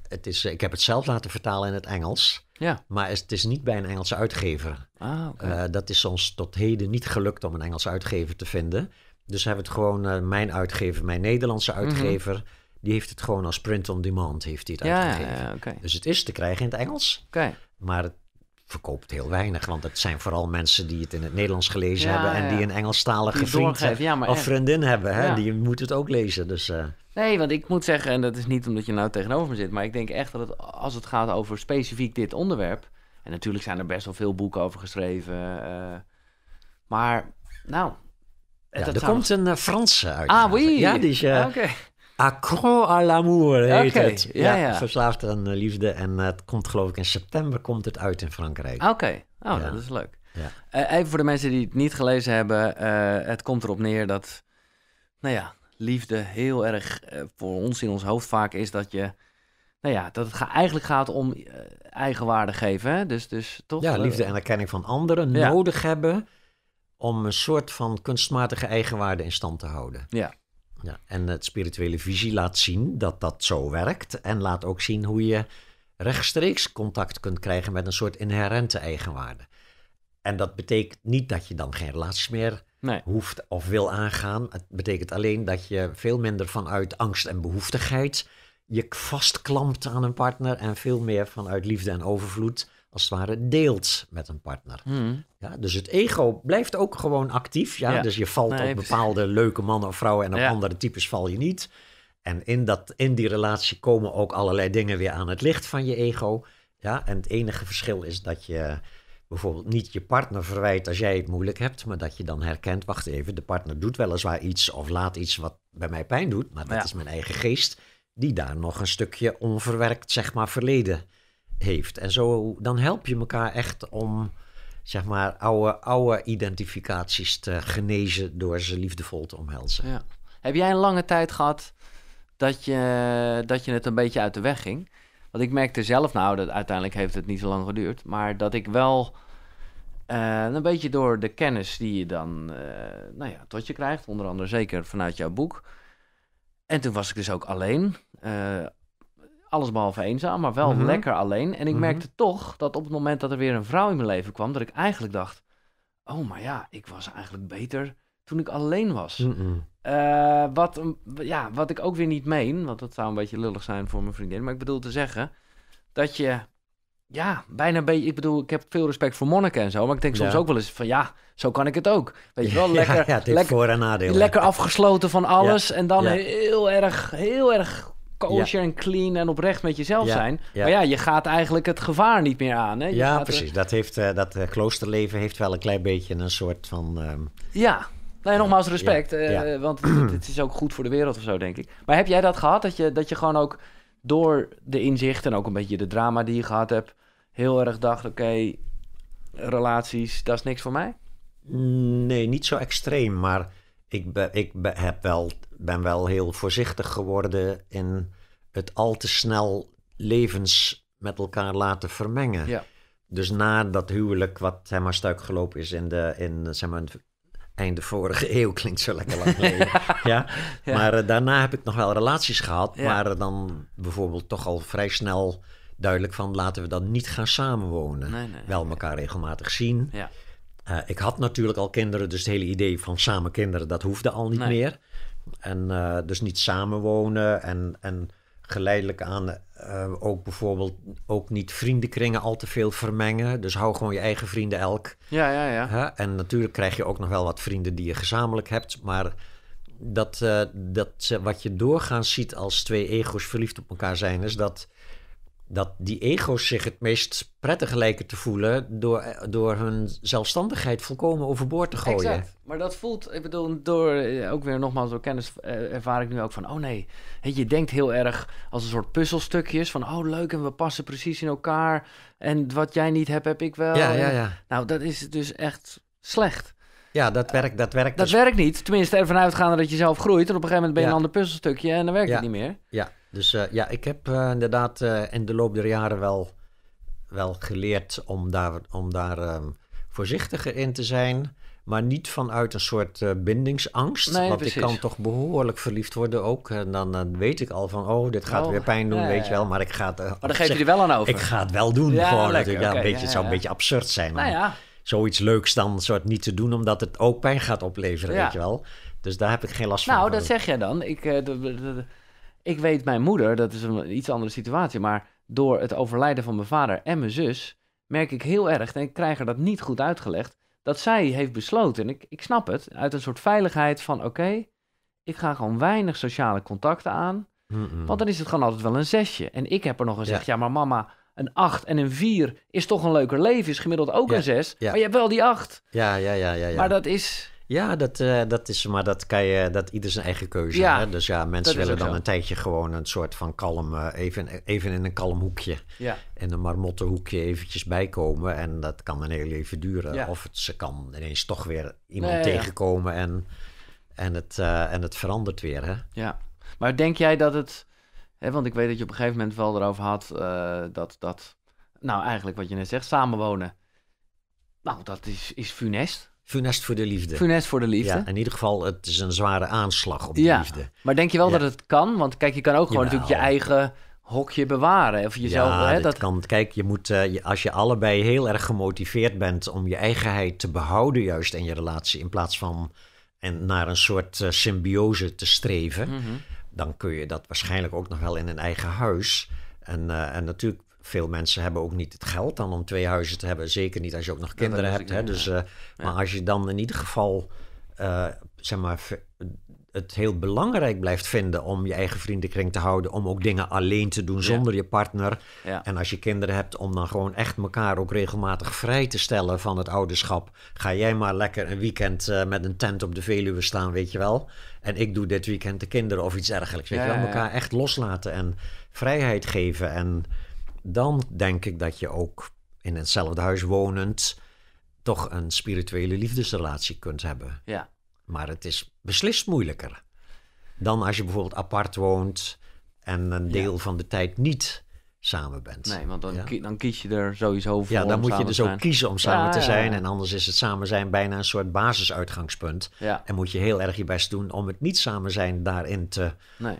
S2: het is, ik heb het zelf laten vertalen in het Engels. Ja. Maar het is niet bij een Engelse uitgever. Ah, eh, dat is ons tot heden niet gelukt om een Engelse uitgever te vinden. Dus hebben we het gewoon, eh, mijn uitgever, mijn Nederlandse mhm. uitgever, die heeft het gewoon als print on demand heeft dit uitgegeven. Dus het is te krijgen in het Engels. Maar het verkoopt heel weinig. Want het zijn vooral mensen die het in het Nederlands gelezen hebben. En die een Engelstalige vriend hebben, of vriendin hebben. Hè? Die moet het ook lezen. Dus, eh.
S1: Nee, want ik moet zeggen, en dat is niet omdat je nou tegenover me zit. Maar ik denk echt dat het, als het gaat over specifiek dit onderwerp. En natuurlijk zijn er best wel veel boeken over geschreven. Eh. maar, nou. Ja, er komt
S2: een eh, Franse uit. Ah, oui. Ja, die is... Uh, Accro à l'amour heet het. Ja, ja, Verslaafd aan liefde. En het komt geloof ik in september komt het uit in Frankrijk. Oké, oh, nou, dat is leuk.
S1: even voor de mensen die het niet gelezen hebben. het komt erop neer dat, nou ja, liefde heel erg voor ons in ons hoofd vaak is dat je... Nou ja, dat het eigenlijk gaat
S2: om eigenwaarde geven. Hè? Dus, dus toch? Ja, eh, liefde en erkenning van anderen nodig hebben om een soort van kunstmatige eigenwaarde in stand te houden. Ja. ja. En het spirituele visie laat zien dat dat zo werkt en laat ook zien hoe je rechtstreeks contact kunt krijgen met een soort inherente eigenwaarde. En dat betekent niet dat je dan geen relaties meer hoeft of wil aangaan. Het betekent alleen dat je veel minder vanuit angst en behoeftigheid je vastklampt aan een partner en veel meer vanuit liefde en overvloed, als het ware, deelt met een partner. Hmm. Ja, dus het ego blijft ook gewoon actief. Ja? Dus je valt op bepaalde leuke mannen of vrouwen en op andere types val je niet. En in, dat, in die relatie komen ook allerlei dingen weer aan het licht van je ego. Ja? En het enige verschil is dat je bijvoorbeeld niet je partner verwijt als jij het moeilijk hebt, maar dat je dan herkent, wacht even, de partner doet weliswaar iets of laat iets wat bij mij pijn doet, maar dat is mijn eigen geest die daar nog een stukje onverwerkt, zeg maar, verleden heeft. En zo, dan help je elkaar echt om, zeg maar, oude, oude identificaties te genezen door ze liefdevol te omhelzen. Ja. Heb jij een lange
S1: tijd gehad dat je, dat je het een beetje uit de weg ging? Want ik merkte zelf, nou, dat uiteindelijk heeft het niet zo lang geduurd, maar dat ik wel eh, een beetje door de kennis die je dan eh, nou ja, tot je krijgt, onder andere zeker vanuit jouw boek, en toen was ik dus ook alleen. Uh, alles behalve eenzaam, maar wel mhm. lekker alleen. En ik mhm. merkte toch dat op het moment dat er weer een vrouw in mijn leven kwam, dat ik eigenlijk dacht: oh, maar ja, ik was eigenlijk beter toen ik alleen was. Eh, wat, ja, wat ik ook weer niet meen, want dat zou een beetje lullig zijn voor mijn vriendin. Maar ik bedoel te zeggen dat je ja, bijna een beetje. Ik bedoel, ik heb veel respect voor monniken en zo. Maar ik denk soms ook wel eens van ja, zo kan ik het ook. Weet je wel, lekker, lekker, lekker afgesloten van alles. En dan heel erg, heel erg kosher en clean en oprecht met jezelf zijn. Maar ja, je gaat eigenlijk het gevaar niet meer aan. Hè? Je ja, precies.
S2: Dat, heeft, eh, dat eh, kloosterleven heeft wel een klein beetje een soort van. Ehm,
S1: ja. Nee, nogmaals respect, eh, want het, het, is ook goed voor de wereld of zo, denk ik. Maar heb jij dat gehad, dat je, dat je gewoon ook door de inzicht en ook een beetje de drama die je gehad hebt, heel erg dacht: oké, relaties, dat is niks voor mij?
S2: Nee, niet zo extreem, maar ik, ben, ik heb wel, ben wel heel voorzichtig geworden in het al te snel levens met elkaar laten vermengen. Ja. Dus na dat huwelijk, wat zeg maar stuik gelopen is in de, in, zeg maar, einde vorige eeuw, klinkt zo lekker lang geleden. ja? Maar eh, daarna heb ik nog wel relaties gehad, ja. maar dan bijvoorbeeld toch al vrij snel duidelijk van laten we dan niet gaan samenwonen. Wel elkaar regelmatig zien. Ja. Eh, ik had natuurlijk al kinderen, dus het hele idee van samen kinderen, dat hoefde al niet meer. En eh, dus niet samenwonen en, en geleidelijk aan eh, ook bijvoorbeeld ook niet vriendenkringen al te veel vermengen. Dus hou gewoon je eigen vrienden elk. Ja, ja, ja. En natuurlijk krijg je ook nog wel wat vrienden die je gezamenlijk hebt. Maar dat, dat wat je doorgaans ziet als twee ego's verliefd op elkaar zijn, is dat dat die ego's zich het meest prettig lijken te voelen door, door hun zelfstandigheid volkomen overboord te gooien.
S1: Maar dat voelt, ik bedoel, door eh, ook weer nogmaals door kennis eh, ervaar ik nu ook van, oh nee, je denkt heel erg als een soort puzzelstukjes van, oh leuk en we passen precies in elkaar en wat jij niet hebt, heb ik wel. Ja, ja, ja. Nou, dat is dus echt slecht.
S2: Ja, dat werkt, dat werkt. Dat dus.
S1: werkt niet. Tenminste, ervan uitgaande dat je zelf groeit en op een gegeven moment ben je een ander puzzelstukje en dan werkt het niet
S2: meer. Ja. Dus eh, ja, ik heb eh, inderdaad eh, in de loop der jaren wel, wel geleerd om daar, om daar ehm, voorzichtiger in te zijn. Maar niet vanuit een soort bindingsangst. Nee, want ik kan toch behoorlijk verliefd worden ook. En dan weet ik al van, oh, dit gaat oh, weer pijn doen, weet je wel. Maar ik ga het... dan geef je er wel aan over. Ik ga het wel doen. gewoon, ja, een beetje, het zou een beetje absurd zijn. Nou, Zoiets leuks dan soort niet te doen, omdat het ook pijn gaat opleveren, weet je wel. Dus daar heb ik geen last van. Nou, dat zeg
S1: jij dan. Ik, ik weet, mijn moeder, dat is een iets andere situatie, maar door het overlijden van mijn vader en mijn zus merk ik heel erg, en ik krijg er dat niet goed uitgelegd, dat zij heeft besloten, en ik, ik snap het, uit een soort veiligheid van oké, ik ga gewoon weinig sociale contacten aan, want dan is het gewoon altijd wel een zesje. En ik heb er nog gezegd, ja, maar mama, een 8 en een 4 is toch een leuker leven, is gemiddeld ook een 6. Maar je hebt wel die 8.
S2: Ja, ja, ja, ja, ja. Maar dat is. Ja, dat, eh, dat is, maar dat kan je, dat ieder zijn eigen keuze. hè? Dus ja, mensen willen dan een tijdje gewoon een soort van kalm, eh, even, even in een kalm hoekje. Ja. In een marmottenhoekje eventjes bijkomen. En dat kan een heel leven duren. Of het, ze kan ineens toch weer iemand tegenkomen en, en, het, eh, en het verandert weer. Hè? Ja,
S1: maar denk jij dat het, hè, want ik weet dat je op een gegeven moment wel erover had dat,
S2: dat, nou eigenlijk wat je net zegt, samenwonen. Nou, dat is, is funest Funest voor de liefde. Funest voor de liefde. Ja, in ieder geval, het is een zware aanslag op de ja, liefde.
S1: Maar denk je wel dat het kan? Want kijk, je kan ook gewoon natuurlijk je eigen hokje bewaren. Of jezelf, ja, hè, dat
S2: kan. Kijk, je moet, eh, als je allebei heel erg gemotiveerd bent om je eigenheid te behouden, juist in je relatie, in plaats van en naar een soort eh, symbiose te streven, mhm. dan kun je dat waarschijnlijk ook nog wel in een eigen huis. En, eh, en natuurlijk veel mensen hebben ook niet het geld dan om twee huizen te hebben. Zeker niet als je ook nog kinderen hebt. Hè? Dus, eh, Maar als je dan in ieder geval eh, zeg maar, het heel belangrijk blijft vinden om je eigen vriendenkring te houden. Om ook dingen alleen te doen zonder je partner. En als je kinderen hebt, om dan gewoon echt elkaar ook regelmatig vrij te stellen van het ouderschap. Ga jij maar lekker een weekend eh, met een tent op de Veluwe staan, weet je wel. En ik doe dit weekend de kinderen of iets dergelijks. Weet je wel, elkaar echt loslaten en vrijheid geven. En dan denk ik dat je ook in hetzelfde huis wonend toch een spirituele liefdesrelatie kunt hebben. Ja. Maar het is beslist moeilijker dan als je bijvoorbeeld apart woont en een deel van de tijd niet samen bent. Nee, want dan, dan kies je er sowieso voor. Ja, dan moet je dus ook kiezen om samen te zijn. En anders is het samen zijn bijna een soort basisuitgangspunt. En moet je heel erg je best doen om het niet samen zijn daarin te,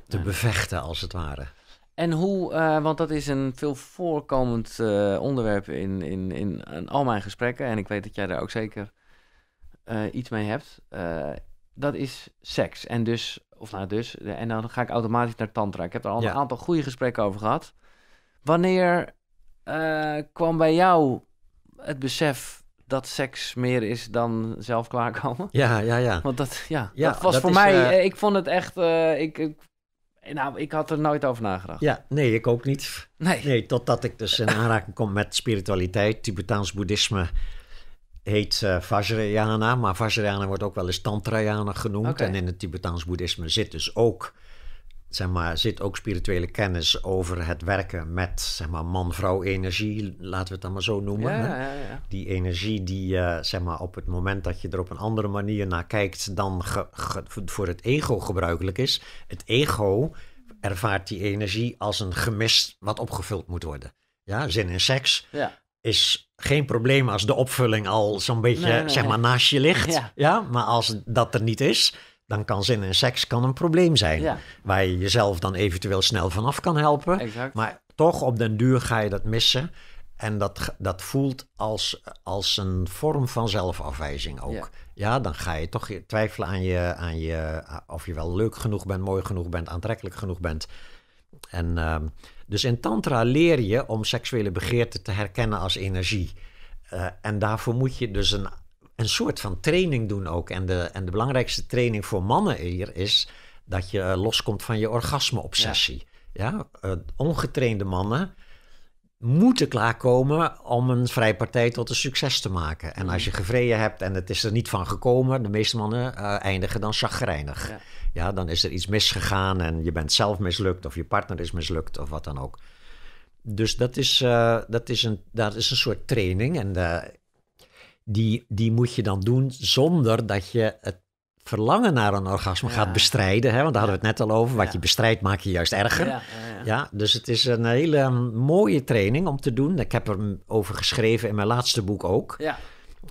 S2: te bevechten, als het ware.
S1: En hoe, eh, want dat is een veel voorkomend eh, onderwerp in, in, in, al mijn gesprekken. En ik weet dat jij daar ook zeker eh, iets mee hebt. dat is seks. En dus, of nou dus, en dan ga ik automatisch naar Tantra. Ik heb er al een aantal goede gesprekken over gehad. Wanneer kwam bij jou het besef dat seks meer is dan zelf klaarkomen.
S2: Ja, ja, ja. Want
S1: dat, ja, ja dat was voor mij, ik vond het echt, ik, nou, ik had er nooit over nagedacht.
S2: Ja, nee, ik ook niet. Nee. nee totdat ik dus in aanraking kom met spiritualiteit. Tibetaans boeddhisme heet eh, Vajrayana, maar Vajrayana wordt ook wel eens Tantrayana genoemd. En in het Tibetaans boeddhisme zit dus ook zeg maar, zit ook spirituele kennis over het werken met zeg maar, man-vrouw energie, laten we het dan maar zo noemen. Die energie die uh, zeg maar, op het moment dat je er op een andere manier naar kijkt dan voor het ego gebruikelijk is. Het ego ervaart die energie als een gemis wat opgevuld moet worden. Ja, zin in seks is geen probleem als de opvulling al zo'n beetje zeg maar naast je ligt. Ja. maar als dat er niet is dan kan zin en seks kan een probleem zijn. Waar je jezelf dan eventueel snel vanaf kan helpen. Maar toch op den duur ga je dat missen. En dat, dat voelt als, als een vorm van zelfafwijzing ook. Ja. dan ga je toch twijfelen aan je, aan je, eh, of je wel leuk genoeg bent, mooi genoeg bent, aantrekkelijk genoeg bent. En, ehm, dus in Tantra leer je om seksuele begeerte te herkennen als energie. Eh, en daarvoor moet je dus een een soort van training doen ook. En de, en de belangrijkste training voor mannen hier is dat je eh, loskomt van je orgasme-obsessie. Ja. Eh, ongetrainde mannen moeten klaarkomen om een vrije partij tot een succes te maken. En als je mhm. gevreden hebt en het is er niet van gekomen, de meeste mannen eh, eindigen dan chagrijnig. Ja. dan is er iets misgegaan en je bent zelf mislukt of je partner is mislukt of wat dan ook. Dus dat is, dat is, een, dat is een soort training. En die, die moet je dan doen zonder dat je het verlangen naar een orgasme gaat bestrijden. Hè? Want daar hadden we het net al over. Wat je bestrijdt, maak je juist erger. Ja, dus het is een hele um, mooie training om te doen. Ik heb er over geschreven in mijn laatste boek ook. Ja.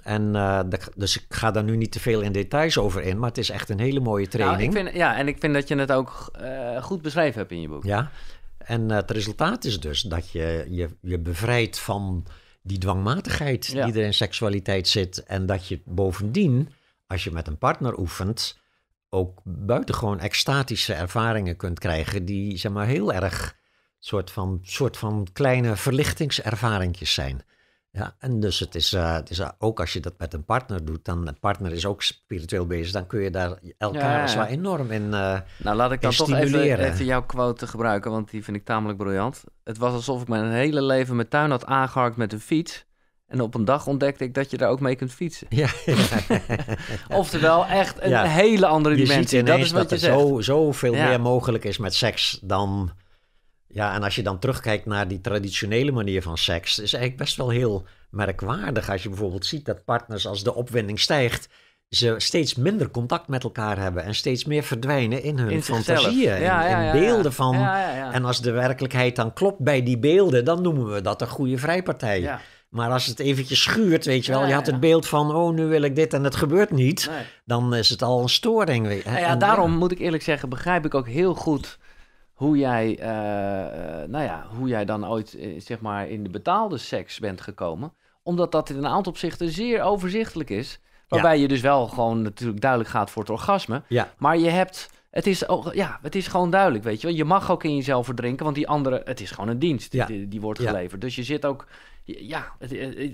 S2: En, uh, dus ik ga daar nu niet te veel in details over in, maar het is echt een hele mooie nou, training. ik vind, ja, en ik vind dat je het ook eh, goed beschreven hebt in je boek. Ja, en eh, het resultaat is dus dat je, je bevrijdt van die dwangmatigheid die er in seksualiteit zit. En dat je bovendien, als je met een partner oefent, ook buitengewoon extatische ervaringen kunt krijgen die zeg maar heel erg soort van, soort van kleine verlichtingservaringjes zijn. Ja, en dus het is, eh, het is eh, ook als je dat met een partner doet, dan een partner is ook spiritueel bezig, dan kun je daar elkaar ja, Wel enorm in uh, Nou, laat ik dan toch even, even,
S1: jouw quote gebruiken, want die vind ik tamelijk briljant. Het was alsof ik mijn hele leven mijn tuin had aangehakt met een fiets. En op een dag ontdekte ik dat je daar ook mee kunt fietsen. Ja. Oftewel, echt een hele andere dimensie. dat is wat dat je Zo, zoveel meer
S2: mogelijk is met seks dan ja, en als je dan terugkijkt naar die traditionele manier van seks, is eigenlijk best wel heel merkwaardig. Als je bijvoorbeeld ziet dat partners, als de opwinding stijgt, ze steeds minder contact met elkaar hebben en steeds meer verdwijnen in hun fantasieën, ja, in, beelden van. En als de werkelijkheid dan klopt bij die beelden, dan noemen we dat een goede vrijpartij. Maar als het eventjes schuurt, weet je wel, je had het beeld van, oh, nu wil ik dit en het gebeurt niet, dan is het al een storing. Nou ja, daarom moet ik eerlijk zeggen, begrijp ik ook heel
S1: goed hoe jij, eh, eh, nou ja, hoe jij dan ooit eh, zeg maar in de betaalde seks bent gekomen. Omdat dat in een aantal opzichten zeer overzichtelijk is. Waarbij je dus wel gewoon natuurlijk duidelijk gaat voor het orgasme. Ja. Maar je hebt, het is, ook, ja, het is gewoon duidelijk, weet je Je mag ook in jezelf verdrinken, want die andere, het is gewoon een dienst. die, wordt geleverd. Dus je zit ook eh, eh,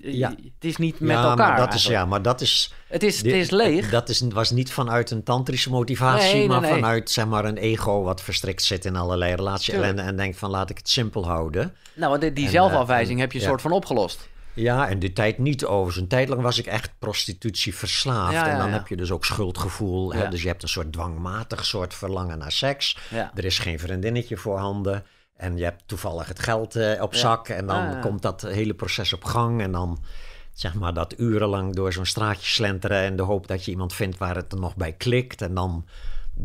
S1: eh, ja, het, is niet met ja, elkaar. Maar dat is, ja,
S2: maar dat is. Het is, het is leeg. Dat is, was niet vanuit een tantrische motivatie, maar vanuit zeg maar, een ego wat verstrikt zit in allerlei relaties. En, en denkt van laat ik het simpel houden.
S1: Nou, want die, zelfafwijzing heb je een soort van
S2: opgelost. Ja, en die tijd niet over. Een tijd lang was ik echt prostitutie verslaafd. en dan heb je dus ook schuldgevoel. Dus je hebt een soort dwangmatig soort verlangen naar seks. Er is geen vriendinnetje voorhanden. En je hebt toevallig het geld eh, op zak. En dan ah, komt dat hele proces op gang. En dan zeg maar dat urenlang door zo'n straatje slenteren. En de hoop dat je iemand vindt waar het er nog bij klikt. En dan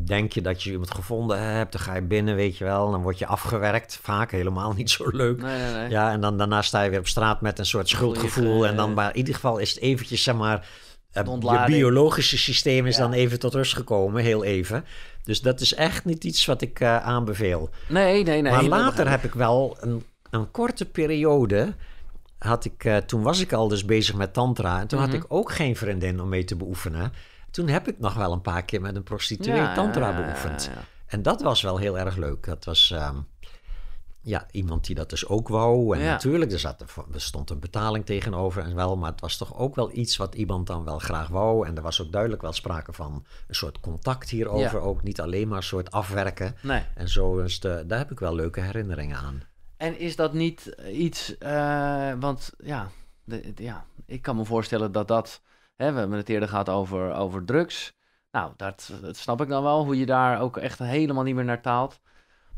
S2: denk je dat je iemand gevonden hebt. Dan ga je binnen, weet je wel. Dan word je afgewerkt. Vaak helemaal niet zo leuk. Ja, en dan daarna sta je weer op straat met een soort schuldgevoel. Eh, en dan, eh. maar in ieder geval is het eventjes, zeg maar, eh, je biologische systeem is dan even tot rust gekomen, heel even. Dus dat is echt niet iets wat ik uh, aanbeveel. Nee, nee, nee. Maar later heb ik wel een, een korte periode. Had ik, eh, toen was ik al dus bezig met tantra. En toen had mhm. ik ook geen vriendin om mee te beoefenen. Toen heb ik nog wel een paar keer met een prostituee tantra beoefend. En dat was wel heel erg leuk. Dat was... Ehm, ja, iemand die dat dus ook wou. En natuurlijk, er, zat, er stond een betaling tegenover en wel, maar het was toch ook wel iets wat iemand dan wel graag wou. En er was ook duidelijk wel sprake van een soort contact hierover. Ook niet alleen maar een soort afwerken. Nee. En zo de, daar heb ik wel leuke herinneringen aan.
S1: En is dat niet eh, iets, eh, want ja, de, ja, ik kan me voorstellen dat dat, hè, we hebben het eerder gehad over, over drugs. Nou, dat, dat snap ik dan wel, hoe je daar ook echt helemaal niet meer naar taalt.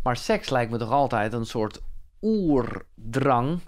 S1: Maar seks lijkt me toch altijd een soort oerdrang.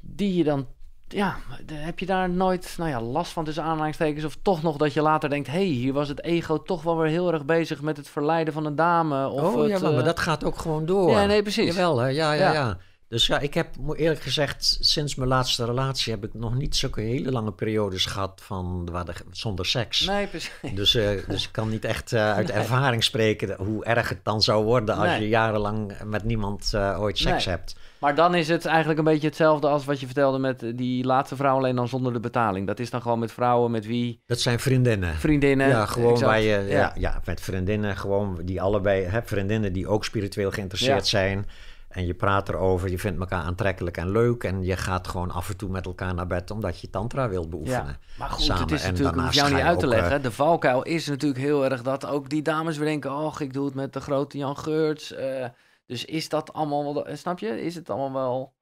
S1: Die je dan. Ja, heb je daar nooit nou ja, last van tussen aanhalingstekens? Of toch nog dat je later denkt: hey, hier was het ego toch wel weer heel erg bezig met het verleiden van een dame. Of oh het, ja, maar, eh, dat gaat ook gewoon door. Ja, nee, precies. Jawel, hè? ja. ja. ja.
S2: Dus ja, ik heb eerlijk gezegd, sinds mijn laatste relatie heb ik nog niet zulke hele lange periodes gehad van, waar zonder seks. Nee, precies. Dus, eh, dus ik kan niet echt eh, uit ervaring spreken hoe erg het dan zou worden als je jarenlang met niemand eh, ooit seks hebt.
S1: Maar dan is het eigenlijk een beetje hetzelfde als wat je vertelde met die laatste vrouw, alleen dan zonder de betaling. Dat is dan gewoon met vrouwen met wie?
S2: Dat zijn vriendinnen. Vriendinnen. Ja, gewoon waar je, ja. ja. met vriendinnen, gewoon die allebei, hè, vriendinnen die ook spiritueel geïnteresseerd zijn en je praat erover, je vindt elkaar aantrekkelijk en leuk. En je gaat gewoon af en toe met elkaar naar bed omdat je tantra wilt beoefenen. maar goed, samen. het is natuurlijk, hoef jou niet uit te leggen. Eh,
S1: de valkuil is natuurlijk heel erg dat ook die dames weer denken... oh, ik doe het met de grote Jan Geurts. Eh. dus is dat allemaal wel... Eh, snap je? Is het allemaal wel...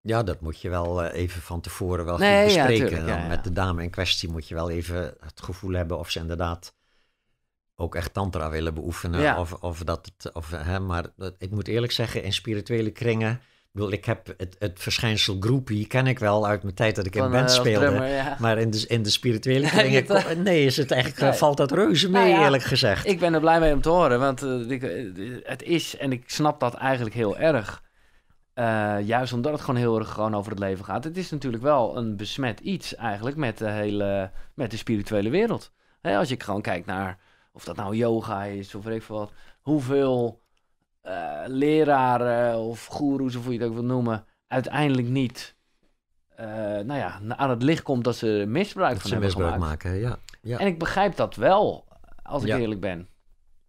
S2: Ja, dat moet je wel even van tevoren wel goed bespreken. Met de dame in kwestie moet je wel even het gevoel hebben of ze inderdaad ook echt tantra willen beoefenen. Of, of dat het, of, hè, maar ik moet eerlijk zeggen, in spirituele kringen. Ik, ik heb het, verschijnsel groepie ken ik wel uit mijn tijd dat ik Van, in band eh, speelde. Maar in de, in de spirituele kringen, nee, is het eigenlijk, valt dat reuze mee, nou eerlijk gezegd.
S1: Ik ben er blij mee om te horen, want eh, ik, eh, het is, en ik snap dat eigenlijk heel erg. juist omdat het gewoon heel erg gewoon over het leven gaat. Het is natuurlijk wel een besmet iets eigenlijk met de hele met de spirituele wereld. als je gewoon kijkt naar of dat nou yoga is of weet ik veel wat, hoeveel uh, leraren of goeroes of hoe je het ook wil noemen, uiteindelijk niet eh, nou ja, aan het licht komt dat ze misbruik van ze gemaakt. maken. Ja. ja. En ik begrijp dat wel, als ik eerlijk ben.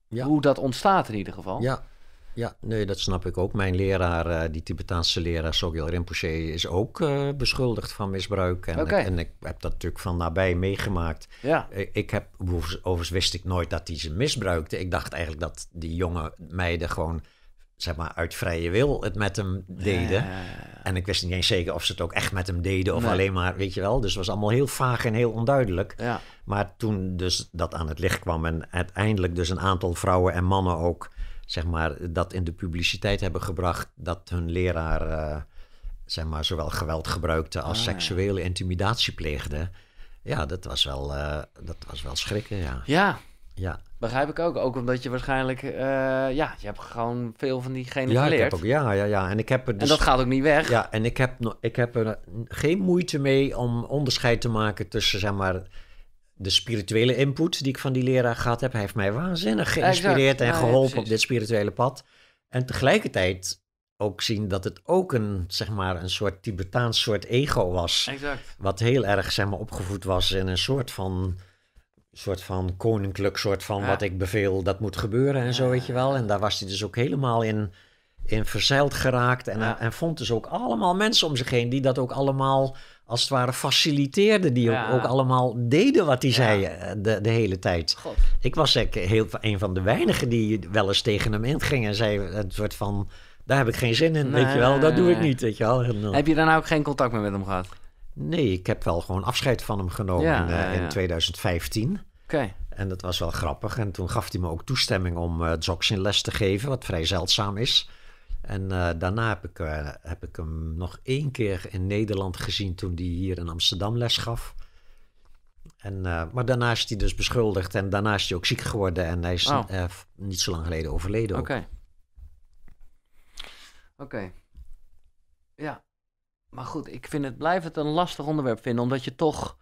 S1: Ja. Hoe dat ontstaat in ieder geval. Ja
S2: ja, nee, dat snap ik ook. Mijn leraar, eh, die Tibetaanse leraar Sogyal Rinpoche, is ook eh, beschuldigd van misbruik. En, ik, en, ik, heb dat natuurlijk van nabij meegemaakt. Ja. Eh, ik heb, overigens wist ik nooit dat hij ze misbruikte. Ik dacht eigenlijk dat die jonge meiden gewoon, zeg maar, uit vrije wil het met hem deden. En ik wist niet eens zeker of ze het ook echt met hem deden of alleen maar, weet je wel. Dus het was allemaal heel vaag en heel onduidelijk. Ja. Maar toen dus dat aan het licht kwam en uiteindelijk dus een aantal vrouwen en mannen ook zeg maar, dat in de publiciteit hebben gebracht dat hun leraar eh, zeg maar, zowel geweld gebruikte als ah. seksuele intimidatie pleegde. Ja, dat was wel, uh, dat was wel schrikken, ja. Ja. Ja.
S1: Begrijp ik ook. Ook omdat je waarschijnlijk, eh, ja, je hebt gewoon veel van diegenen ja, geleerd. Ik heb
S2: ook, ja, ja, ja. En, ik heb er dus, en dat gaat ook niet weg. Ja, en ik heb, ik heb er geen moeite mee om onderscheid te maken tussen, zeg maar de spirituele input die ik van die leraar gehad heb, heeft mij waanzinnig geïnspireerd en geholpen op dit spirituele pad. En tegelijkertijd ook zien dat het ook een, zeg maar, een soort Tibetaans soort ego was. Exact. Wat heel erg, zeg maar, opgevoed was in een soort van, soort van koninklijk, soort van wat ik beveel, dat moet gebeuren en zo, weet je wel. En daar was hij dus ook helemaal in, in verzeild geraakt en, en vond dus ook allemaal mensen om zich heen die dat ook allemaal als het ware faciliteerden die ook, allemaal deden wat die ja. zei eh, de, de, hele tijd. Ik was heel, een van de weinigen die wel eens tegen hem inging en zei een soort van, daar heb ik geen zin in, weet je wel, dat doe ik niet, weet je wel. Eh, heb je daarna ook geen contact meer met hem gehad? Nee, ik heb wel gewoon afscheid van hem genomen in, 2015. Eh, Oké. En dat was wel grappig. En toen gaf hij me ook toestemming om uh, in les te geven, wat vrij zeldzaam is. En eh, daarna heb ik, eh, heb ik hem nog één keer in Nederland gezien toen hij hier in Amsterdam les gaf. En, eh, maar daarna is hij dus beschuldigd en daarna is hij ook ziek geworden en hij is oh. niet zo lang geleden overleden. Oké.
S1: Oké. Ja. Maar goed, ik vind het, blijf het een lastig onderwerp vinden, omdat je toch.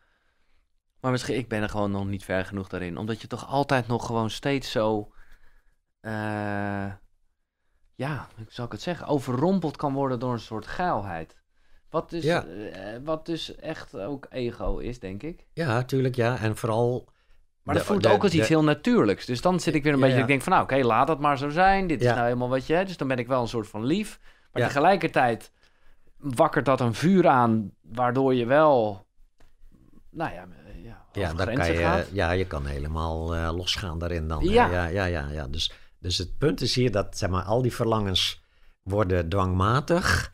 S1: Maar misschien, ik ben er gewoon nog niet ver genoeg daarin. Omdat je toch altijd nog gewoon steeds zo ja, hoe zal ik het zeggen, overrompeld kan worden door een soort geilheid. Wat dus, eh, wat dus echt ook ego is, denk ik. Ja, tuurlijk, ja.
S2: En vooral... Maar dat voelt ook als de, iets heel
S1: natuurlijks. Dus dan zit ik weer een beetje, ik denk van nou, oké, laat dat maar zo zijn. Dit is nou helemaal wat je hebt. Dus dan ben ik wel een soort van lief. Maar tegelijkertijd wakkert dat een vuur aan, waardoor je wel, nou ja,
S2: ja, dan kan je, gaat. Ja, je kan helemaal uh, losgaan daarin dan. ja, ja, ja, ja. Dus dus het punt is hier dat zeg maar, al die verlangens worden dwangmatig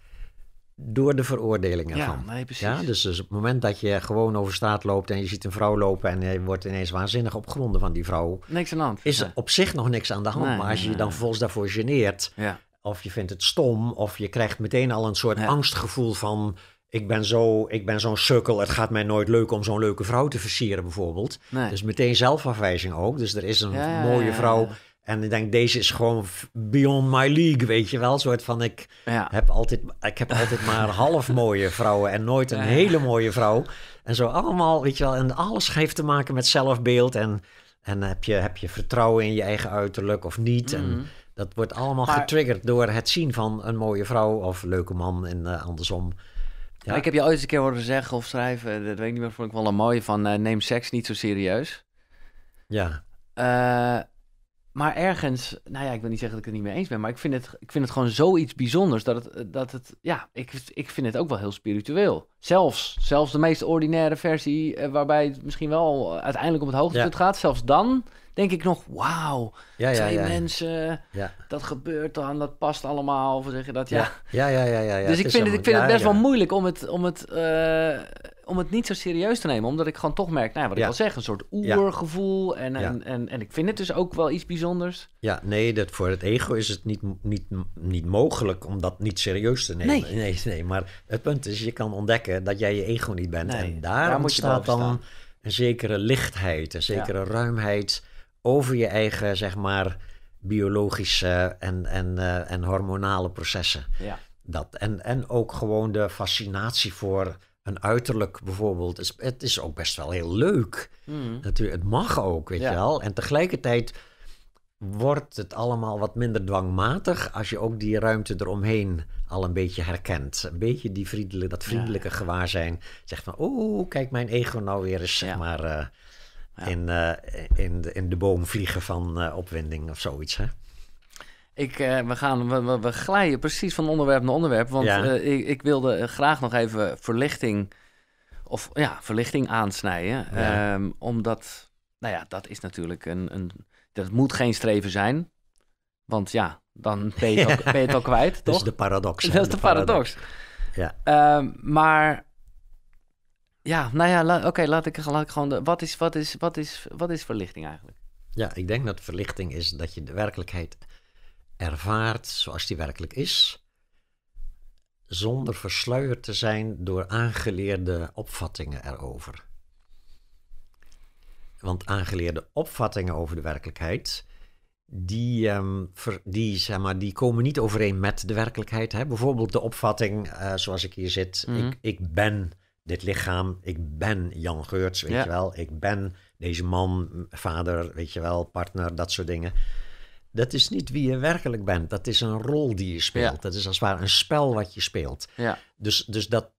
S2: door de veroordelingen ja, van. precies. Ja, dus, op dus het moment dat je gewoon over straat loopt en je ziet een vrouw lopen en je wordt ineens waanzinnig op gronden van die vrouw. Niks aan de hand. Is er op zich nog niks aan de hand, maar als je je dan volgens daarvoor geneert, of je vindt het stom, of je krijgt meteen al een soort angstgevoel van ik ben, zo, ik ben zo'n sukkel, het gaat mij nooit leuk om zo'n leuke vrouw te versieren bijvoorbeeld. Dus meteen zelfafwijzing ook. Dus er is een mooie vrouw en ik denk, deze is gewoon beyond my league, weet je wel. Een soort van, ik, heb, altijd, ik heb altijd maar half mooie vrouwen en nooit een hele mooie vrouw. En zo allemaal, weet je wel. En alles heeft te maken met zelfbeeld. En, en heb, je, heb je vertrouwen in je eigen uiterlijk of niet. En mhm. dat wordt allemaal getriggerd door het zien van een mooie vrouw of leuke man en eh, andersom. Ja. Ik heb je ooit een
S1: keer horen zeggen of schrijven, eh, dat weet ik niet meer, vond ik
S2: wel een mooie van eh, neem seks niet
S1: zo serieus. Ja maar ergens, nou ja, ik wil niet zeggen dat ik het niet mee eens ben, maar ik vind het, ik vind het gewoon zoiets bijzonders dat het, eh, dat het ja, ik, ik vind het ook wel heel spiritueel. Zelfs, zelfs de meest ordinaire versie, eh, waarbij het misschien wel eh, uiteindelijk om het hoogtepunt gaat, zelfs dan denk ik nog, wauw, ja, ja, twee mensen, dat gebeurt dan, dat past allemaal, of zeg je dat, ja.
S2: Ja, ja, ja, ja. Dus ik vind, het, ik vind het best wel
S1: moeilijk om het, om het om het niet zo serieus te nemen. Omdat ik gewoon toch merk, nou, wat ik al zeg, een soort oergevoel. En, en, en, en ik vind het dus ook wel iets bijzonders.
S2: Ja, nee, dat voor het ego is het niet, niet, niet mogelijk om dat niet serieus te nemen. Nee. nee, nee maar het punt is, je kan ontdekken dat jij je ego niet bent. en daar, daar ontstaat dan een zekere lichtheid, een zekere ruimheid over je eigen, zeg maar, biologische en, en, eh, en hormonale processen. Ja. Dat. En, en ook gewoon de fascinatie voor een uiterlijk bijvoorbeeld. Is, het is ook best wel heel leuk. Hmm. Natuurlijk, het mag ook, weet je wel. En tegelijkertijd wordt het allemaal wat minder dwangmatig als je ook die ruimte eromheen al een beetje herkent. Een beetje die vriendelijke, dat vriendelijke gewaar zijn. Zeg van, oh, kijk mijn ego nou weer eens, zeg maar, eh, in, eh, in, de, in de boom vliegen van eh, opwinding of zoiets. Hè?
S1: Ik, eh, we, gaan, we, we, we, glijden precies van onderwerp naar onderwerp. Want eh, ik, ik, wilde eh, graag nog even verlichting, of, ja, verlichting aansnijden. Ehm, omdat, nou ja, dat is natuurlijk een, een... Dat moet geen streven zijn. Want ja, dan ben je het ook, ben je het al kwijt, toch? Dat is de paradox. Dat is de, paradox. Ja. Ehm, maar... Ja, nou ja, oké, laat, ik, laat ik gewoon... De, wat, is,
S2: wat, is, wat, is, wat is verlichting eigenlijk? Ja, ik denk dat verlichting is dat je de werkelijkheid ervaart zoals die werkelijk is, zonder versluierd te zijn door aangeleerde opvattingen erover. Want aangeleerde opvattingen over de werkelijkheid, die, ehm, die, zeg maar, die komen niet overeen met de werkelijkheid. Hè? Bijvoorbeeld de opvatting, eh, zoals ik hier zit, mhm. ik, ik ben dit lichaam, ik ben Jan Geurts, weet je wel. Ik ben deze man, vader, weet je wel, partner, dat soort dingen dat is niet wie je werkelijk bent. Dat is een rol die je speelt. Dat is als het ware een spel wat je speelt. Ja. Dus, dus dat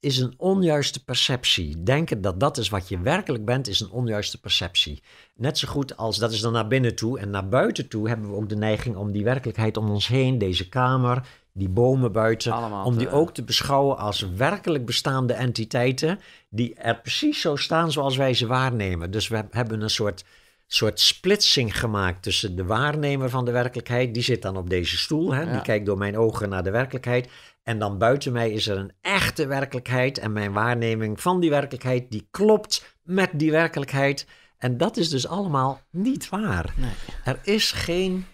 S2: is een onjuiste perceptie. Denken dat dat is wat je werkelijk bent, is een onjuiste perceptie. Net zo goed als dat is dan naar binnen toe. En naar buiten toe hebben we ook de neiging om die werkelijkheid om ons heen, deze kamer, die bomen buiten, om die eh, ook te beschouwen als werkelijk bestaande entiteiten die er precies zo staan zoals wij ze waarnemen. Dus we hebben een soort soort splitsing gemaakt tussen de waarnemer van de werkelijkheid, die zit dan op deze stoel, hè, die kijkt door mijn ogen naar de werkelijkheid, en dan buiten mij is er een echte werkelijkheid en mijn waarneming van die werkelijkheid, die klopt met die werkelijkheid. En dat is dus allemaal niet waar. Nee. Er is geen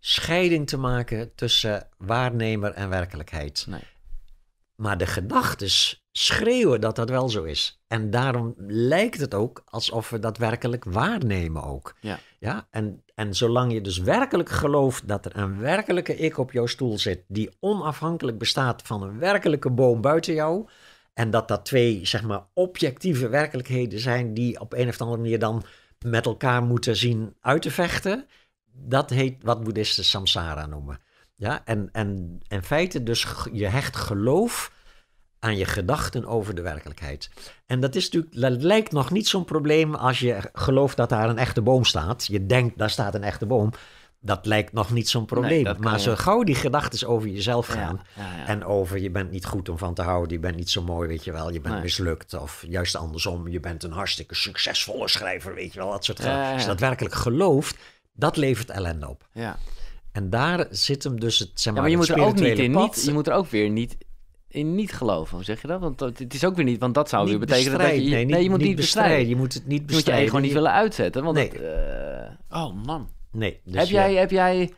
S2: scheiding te maken tussen waarnemer en werkelijkheid. Nee. Maar de gedachten schreeuwen dat dat wel zo is. En daarom lijkt het ook alsof we dat werkelijk waarnemen ook. Ja. Ja? En, en zolang je dus werkelijk gelooft dat er een werkelijke ik op jouw stoel zit, die onafhankelijk bestaat van een werkelijke boom buiten jou, en dat dat twee, zeg maar, objectieve werkelijkheden zijn die op een of andere manier dan met elkaar moeten zien uit te vechten, dat heet wat boeddhisten samsara noemen. Ja, en, en in feite dus je hecht geloof aan je gedachten over de werkelijkheid. En dat, is natuurlijk, dat lijkt nog niet zo'n probleem als je gelooft dat daar een echte boom staat. Je denkt, daar staat een echte boom. Dat lijkt nog niet zo'n probleem. maar zo gauw die gedachten over jezelf gaan. En over je bent niet goed om van te houden. Je bent niet zo mooi, weet je wel. Je bent mislukt. Of juist andersom. Je bent een hartstikke succesvolle schrijver, weet je wel. Dat soort Ja. Als je dat werkelijk gelooft, dat levert ellende op. Ja. En daar zit hem dus het, zeg maar, ja, maar je moet er ook niet in, niet, je moet er ook weer niet in
S1: niet geloven. Hoe zeg je dat? Want het is ook weer niet, want dat zou weer betekenen dat je, nee, nee, je moet niet bestrijden. Je moet het niet bestrijden. Je moet je gewoon niet willen uitzetten. Want dat, eh, oh man. Nee. Dus heb, jij, heb jij,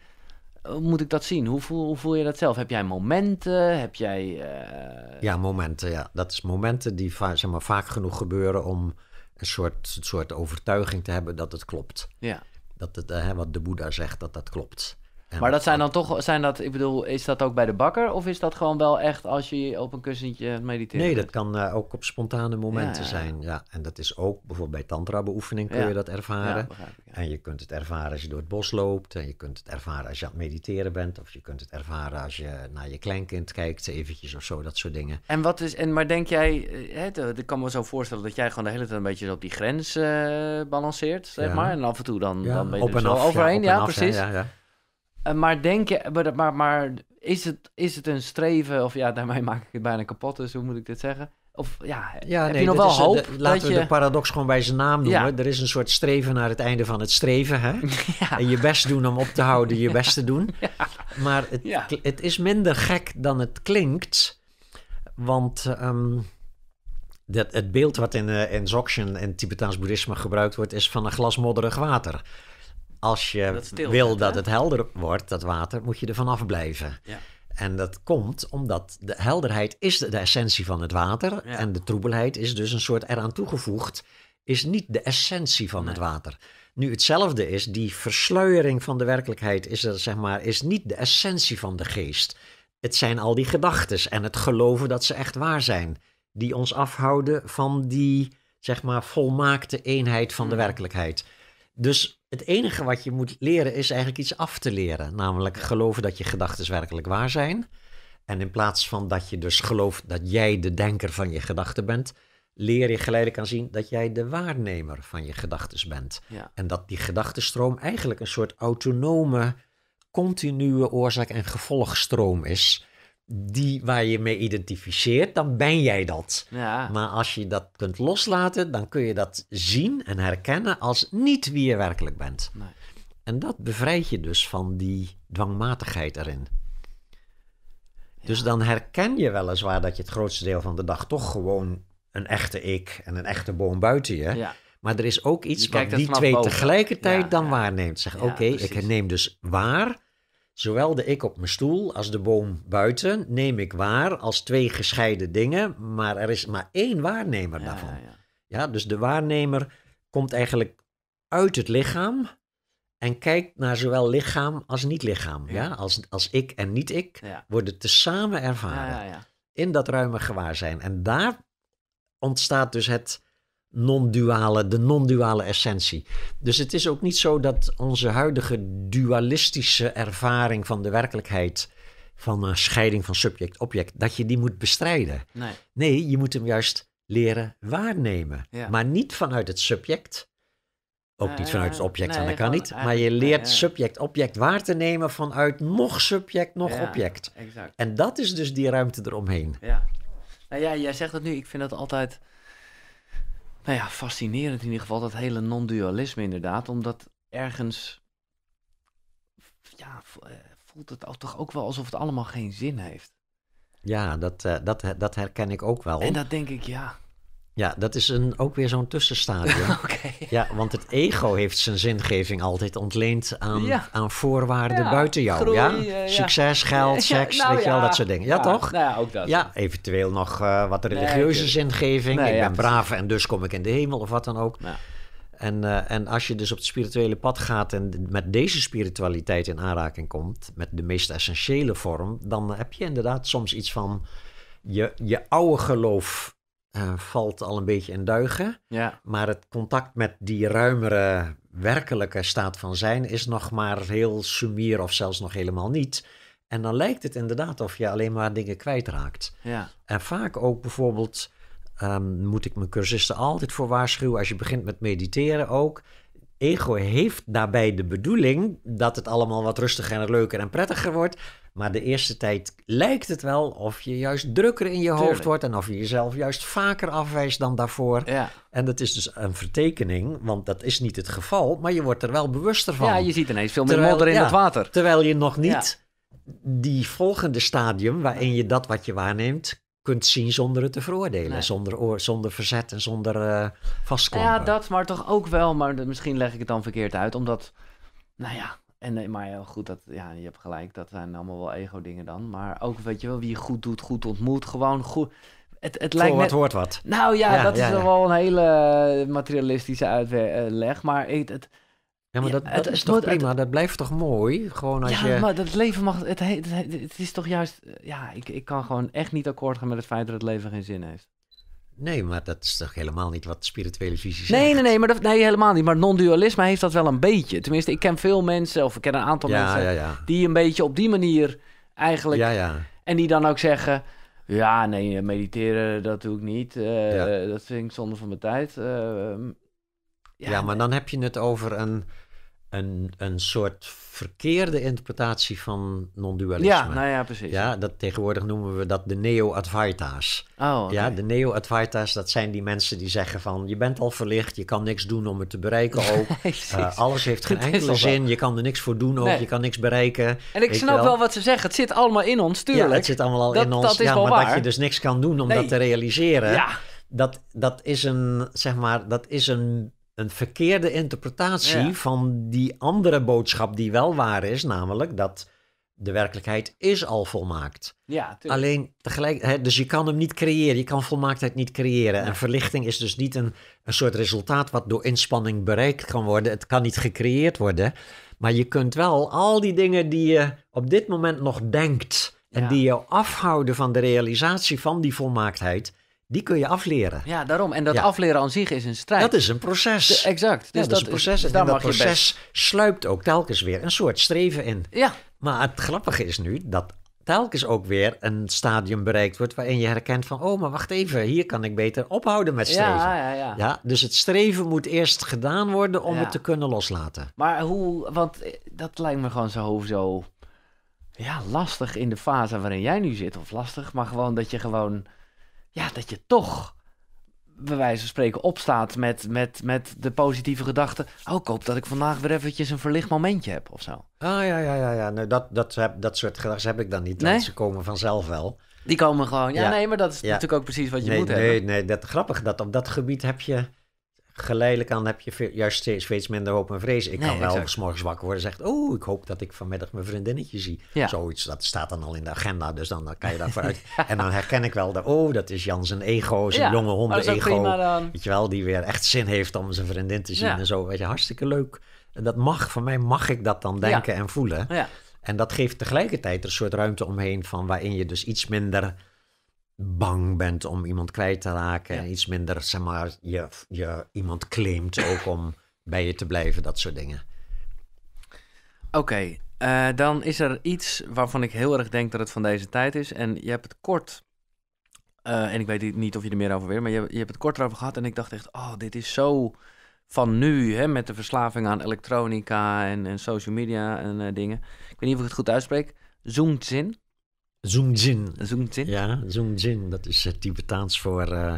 S2: eh, moet ik dat zien? Hoe voel, hoe voel je dat zelf? Heb jij momenten? Heb jij. Eh, ja, momenten. Ja, dat is momenten die zeg maar, vaak genoeg gebeuren om een soort, een soort overtuiging te hebben dat het klopt. Ja. Dat het, hè, wat de Boeddha zegt, dat dat klopt maar dat zijn
S1: dan toch, zijn dat, ik bedoel, is dat ook bij de bakker? Of is dat gewoon wel echt als je op een kussentje mediteert? Nee, dat
S2: kan eh, ook op spontane momenten zijn. Ja, en dat is ook bijvoorbeeld bij tantra-beoefening kun je dat ervaren. Ik, en je kunt het ervaren als je door het bos loopt. En je kunt het ervaren als je aan het mediteren bent. Of je kunt het ervaren als je naar je kleinkind kijkt eventjes of zo, dat soort dingen.
S1: En wat is, en maar denk jij, eh, ik kan me zo voorstellen dat jij gewoon de hele tijd een beetje op die grens uh, balanceert, zeg maar. En af en toe dan, dan ben je op en overheen. Ja, precies. ja. Eh, maar denk je, maar, maar, is, het, is het een streven, of ja, daarmee maak ik het bijna kapot, dus hoe moet ik dit zeggen? Of ja, heb je nog wel eh, hoop? laten we de
S2: paradox gewoon bij zijn naam noemen. Er is een soort streven naar het einde van het streven. Hè? En je best doen om op te houden, je best te doen. Maar het, het, is minder gek dan het klinkt. Want ehm, dat, het beeld wat in, eh, in Dzogchen en Tibetaans boeddhisme gebruikt wordt... is van een glas modderig water als je wil dat het helder wordt, dat water, moet je er vanaf blijven. Ja. En dat komt omdat de helderheid is de, essentie van het water. En de troebelheid is dus een soort eraan toegevoegd, is niet de essentie van het water. Nu hetzelfde is, die versluiering van de werkelijkheid is, er, zeg maar, is niet de essentie van de geest. Het zijn al die gedachten en het geloven dat ze echt waar zijn, die ons afhouden van die, zeg maar, volmaakte eenheid van de mhm. werkelijkheid. Dus het enige wat je moet leren is eigenlijk iets af te leren. Namelijk geloven dat je gedachten werkelijk waar zijn. En in plaats van dat je dus gelooft dat jij de denker van je gedachten bent, leer je geleidelijk aan zien dat jij de waarnemer van je gedachten bent. En dat die gedachtenstroom eigenlijk een soort autonome, continue oorzaak- en gevolgstroom is die waar je mee identificeert, dan ben jij dat. Maar als je dat kunt loslaten, dan kun je dat zien en herkennen als niet wie je werkelijk bent. Nee. En dat bevrijdt je dus van die dwangmatigheid erin. Dus dan herken je weliswaar dat je het grootste deel van de dag toch gewoon een echte ik en een echte boom buiten je. Maar er is ook iets wat die twee tegelijkertijd dan waarneemt. Zeg, oké, ik neem dus waar Zowel de ik op mijn stoel als de boom buiten neem ik waar als twee gescheiden dingen, maar er is maar één waarnemer daarvan. Ja, dus de waarnemer komt eigenlijk uit het lichaam en kijkt naar zowel lichaam als niet-lichaam. Ja. Als, als ik en niet-ik worden tezamen ervaren in dat ruime gewaarzijn. En daar ontstaat dus het non-duale, de non-duale essentie. Dus het is ook niet zo dat onze huidige dualistische ervaring van de werkelijkheid van een scheiding van subject-object, dat je die moet bestrijden. Nee. nee, je moet hem juist leren waarnemen. Maar niet vanuit het subject, ook niet vanuit het eh, object, dat kan niet. Maar je leert subject-object waar te nemen vanuit nog subject, nog ja, object. Exact. En dat is dus die ruimte eromheen. Ja.
S1: Nou ja, jij zegt dat nu, ik vind dat altijd nou ja, fascinerend in ieder geval, dat hele non-dualisme inderdaad. Omdat ergens ja, eh, voelt het toch ook wel alsof het allemaal geen zin heeft.
S2: Ja, dat, eh, dat, dat herken ik ook wel. En dat
S1: denk ik, ja,
S2: ja, dat is een, ook weer zo'n tussenstadium. Ja, want het ego heeft zijn zingeving altijd ontleend aan, aan voorwaarden buiten jou. ja? Eh, Succes, geld, seks, nou weet je wel, dat soort dingen. Ja, toch? Nou ja, ook dat. Ja, eventueel nog eh, wat religieuze zingeving. ik ben braaf en dus kom ik in de hemel of wat dan ook. En, eh, en als je dus op het spirituele pad gaat en met deze spiritualiteit in aanraking komt, met de meest essentiële vorm, dan heb je inderdaad soms iets van je, je oude geloof eh, valt al een beetje in duigen. Ja. Maar het contact met die ruimere, werkelijke staat van zijn is nog maar heel sumier of zelfs nog helemaal niet. En dan lijkt het inderdaad of je alleen maar dingen kwijtraakt. Ja. En vaak ook bijvoorbeeld, ehm, moet ik mijn cursisten altijd voor waarschuwen, als je begint met mediteren ook, Ego heeft daarbij de bedoeling dat het allemaal wat rustiger en leuker en prettiger wordt. Maar de eerste tijd lijkt het wel of je juist drukker in je hoofd wordt en of je jezelf juist vaker afwijst dan daarvoor. Ja. En dat is dus een vertekening, want dat is niet het geval, maar je wordt er wel bewuster van. Ja, je ziet ineens veel meer modder in het water. Terwijl je nog niet die volgende stadium waarin je dat wat je waarneemt kunt zien zonder het te veroordelen. Zonder, oor, zonder verzet en zonder uh, Ja,
S1: dat, maar toch ook wel. Maar misschien leg ik het dan verkeerd uit, omdat... Nou ja, en, eh, maar heel goed, dat, ja, je hebt gelijk. Dat zijn allemaal wel ego-dingen dan. Maar ook, weet je wel, wie goed doet, goed ontmoet. Gewoon goed... Het, het lijkt wat hoort wat. Nou ja, dat is wel een hele eh, materialistische uitleg. Maar het, het
S2: ja, maar dat, is toch prima? dat blijft toch mooi? Gewoon als ja, maar
S1: dat leven mag... Het, het, is toch juist... Ja, ik, ik kan gewoon echt niet akkoord gaan met het feit
S2: dat het leven geen zin heeft. Nee, maar dat is toch helemaal niet wat spirituele visie zegt?
S1: Nee, nee, nee, maar dat, nee, helemaal niet. Maar non-dualisme heeft dat wel een beetje. Tenminste, ik ken veel mensen, of ik ken een aantal mensen... die een beetje op die manier eigenlijk... En die dan ook zeggen... Ja, nee, mediteren, dat doe ik niet. Eh, dat vind ik zonde van mijn tijd. Ehm,
S2: ja, maar dan heb je het over een een, een soort verkeerde interpretatie van non-dualisme. Ja, nou ja, precies. Ja, dat, tegenwoordig noemen we dat de neo-advaita's. Oh, Ja, de neo-advaita's, dat zijn die mensen die zeggen van... je bent al verlicht, je kan niks doen om het te bereiken ook. Eh, alles heeft geen enkele zin, je kan er niks voor doen ook, je kan niks bereiken. En ik snap wel.
S1: wat ze zeggen, het zit allemaal in ons, tuurlijk. Ja, het zit allemaal al dat, in ons. ja, maar dat je dus
S2: niks kan doen om dat te realiseren... Ja. Dat, dat is een, zeg maar, dat is een een verkeerde interpretatie van die andere boodschap die wel waar is, namelijk dat de werkelijkheid is al volmaakt. Ja, Alleen tegelijk, hè, dus je kan hem niet creëren, je kan volmaaktheid niet creëren. En verlichting is dus niet een, een soort resultaat wat door inspanning bereikt kan worden. Het kan niet gecreëerd worden. Maar je kunt wel al die dingen die je op dit moment nog denkt en die jou afhouden van de realisatie van die volmaaktheid, die kun je afleren. Ja, daarom. En dat afleren aan zich is een strijd. Dat is een proces. exact. Dus dat, is een proces. Dus en dat proces sluipt ook telkens weer een soort streven in. Ja. Maar het grappige is nu dat telkens ook weer een stadium bereikt wordt waarin je herkent van, oh, maar wacht even, hier kan ik beter ophouden met streven. Ja, ja, ja. ja dus het streven moet eerst gedaan worden om het te kunnen loslaten. Maar hoe, want eh, dat lijkt me gewoon zo, zo
S1: ja, lastig in de fase waarin jij nu zit, of lastig, maar gewoon dat je gewoon ja, dat je toch bij wijze van spreken opstaat met, met, met de positieve gedachte. Oh, ik hoop dat ik vandaag weer eventjes een verlicht momentje heb of zo. Ah,
S2: ja, ja, ja. ja. Nee, dat, dat, heb, dat soort gedachten heb ik dan niet. Nee? Ze komen vanzelf wel. Die komen gewoon. Ja, nee, maar dat is natuurlijk ook precies wat je moet nee, hebben. Nee, nee. Dat, grappig dat op dat gebied heb je geleidelijk aan heb je juist steeds minder hoop en vrees. Ik kan wel morgens wakker worden en zeggen... oh, ik hoop dat ik vanmiddag mijn vriendinnetje zie. Zoiets, dat staat dan al in de agenda, dus dan, kan je daar vooruit. En dan herken ik wel, dat, oh, dat is Jan zijn ego, zijn jonge honden-ego. Weet je wel, die weer echt zin heeft om zijn vriendin te zien en zo. Weet je, hartstikke leuk. En dat mag, van mij mag ik dat dan denken en voelen. En dat geeft tegelijkertijd een soort ruimte omheen... van waarin je dus iets minder bang bent om iemand kwijt te raken. En iets minder, zeg maar, je, je iemand claimt ook om bij je te blijven, dat soort dingen.
S1: Oké, eh, dan is er iets waarvan ik heel erg denk dat het van deze tijd is. En je hebt het kort, eh, en ik weet niet of je er meer over wil, maar je, je hebt het kort erover gehad. En ik dacht echt, oh, dit is zo van nu, hè, met de verslaving aan elektronica en, en social media en eh, dingen. Ik weet niet of ik
S2: het goed uitspreek. zoomtzin. Zungjin. Zungjin? Ja, Zungjin. Dat is het Tibetaans voor eh,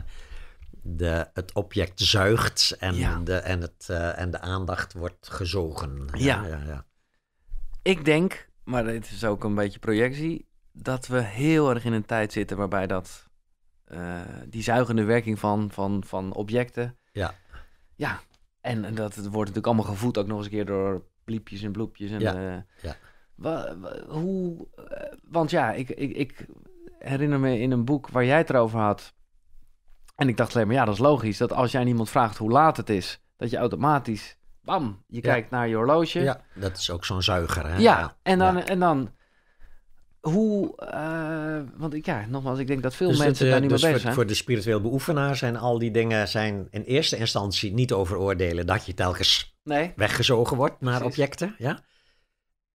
S2: de, het object zuigt en, de, en, het, eh, en de aandacht wordt gezogen.
S1: Ja. Ja, ja. Ik denk, maar dit is ook een beetje projectie, dat we heel erg in een tijd zitten waarbij dat, eh, die zuigende werking van, van, van objecten. Ja. Ja, en, en dat het wordt natuurlijk allemaal gevoed ook nog eens een keer door bliepjes en bloepjes. En, ja. ja hoe, eh, want ja, ik, ik, ik herinner me in een boek waar jij het erover had. En ik dacht alleen maar, ja, dat is logisch. Dat als jij iemand vraagt hoe laat het is, dat je automatisch, bam, je kijkt naar je horloge. Ja, dat is ook zo'n zuiger, hè? Ja, en dan... En dan hoe, eh, want ik, ja, nogmaals, ik denk dat veel dus mensen eh, daar niet dus mee bezig zijn. Voor
S2: de spiritueel beoefenaar zijn al die dingen zijn in eerste instantie niet over oordelen dat je telkens nee. weggezogen wordt naar objecten. Ja?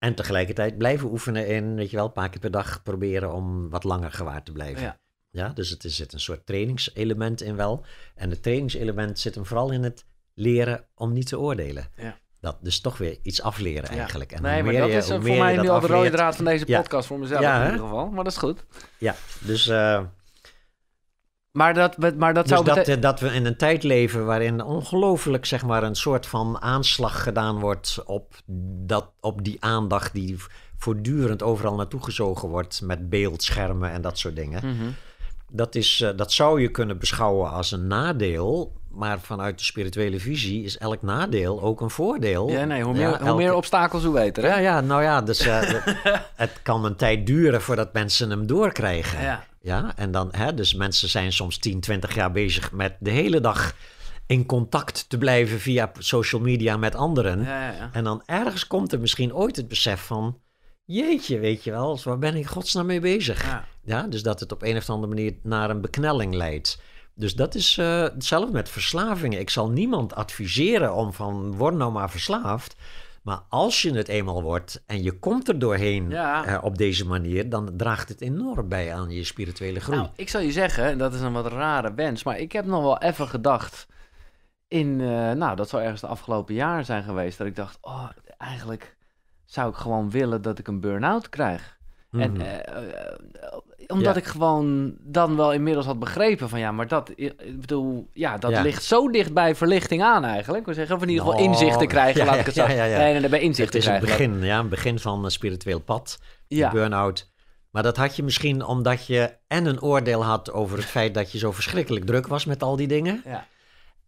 S2: En tegelijkertijd blijven oefenen in, weet je wel, een paar keer per dag proberen om wat langer gewaard te blijven. Ja. ja dus het is, zit een soort trainingselement in wel. En het trainingselement zit hem vooral in het leren om niet te oordelen. Ja. Dat, dus toch weer iets afleren eigenlijk. En nee, maar dat is voor mij nu al de rode draad van deze podcast voor mezelf in ieder geval. Maar dat is goed. Ja, dus... Eh, maar dat, maar dat dus zou dus dat, dat we in een tijd leven waarin ongelooflijk zeg maar, een soort van aanslag gedaan wordt op, dat, op die aandacht die voortdurend overal naartoe gezogen wordt met beeldschermen en dat soort dingen. Mhm dat, is, eh, dat zou je kunnen beschouwen als een nadeel. Maar vanuit de spirituele visie is elk nadeel ook een voordeel. Ja, nee, hoe meer,
S1: obstakels, hoe beter. Hè? Ja, ja, nou
S2: ja, dus, eh, het kan een tijd duren voordat mensen hem doorkrijgen. Ja. ja en dan, hè, dus mensen zijn soms 10, 20 jaar bezig met de hele dag in contact te blijven via social media met anderen. Ja, ja, ja. En dan ergens komt er misschien ooit het besef van... Jeetje, weet je wel, waar ben ik godsnaam mee bezig? Ja. dus dat het op een of andere manier naar een beknelling leidt. Dus dat is uh, hetzelfde met verslavingen. Ik zal niemand adviseren om van word nou maar verslaafd. Maar als je het eenmaal wordt en je komt er doorheen eh, op deze manier, dan draagt het enorm bij aan je spirituele groei. Nou, ik zal je zeggen,
S1: en dat is een wat rare wens, maar ik heb nog wel even gedacht in, eh, nou, dat zou ergens de afgelopen jaar zijn geweest, dat ik dacht, oh, eigenlijk zou ik gewoon willen dat ik een burn-out krijg. Mhm. Eh, eh, omdat ik gewoon dan wel inmiddels had begrepen van ja, maar dat, ik bedoel, ja, dat ligt zo dicht bij verlichting aan eigenlijk. We zeggen, of in ieder geval inzichten oh, inzicht te krijgen, ja, laat ik het zo. Ja, nee, nee, bij inzicht het is krijgen, een
S2: begin, ja, een begin van een spiritueel pad, ja. burn-out. Maar dat had je misschien omdat je en een oordeel had over het feit dat je zo verschrikkelijk druk was met al die dingen. Ja.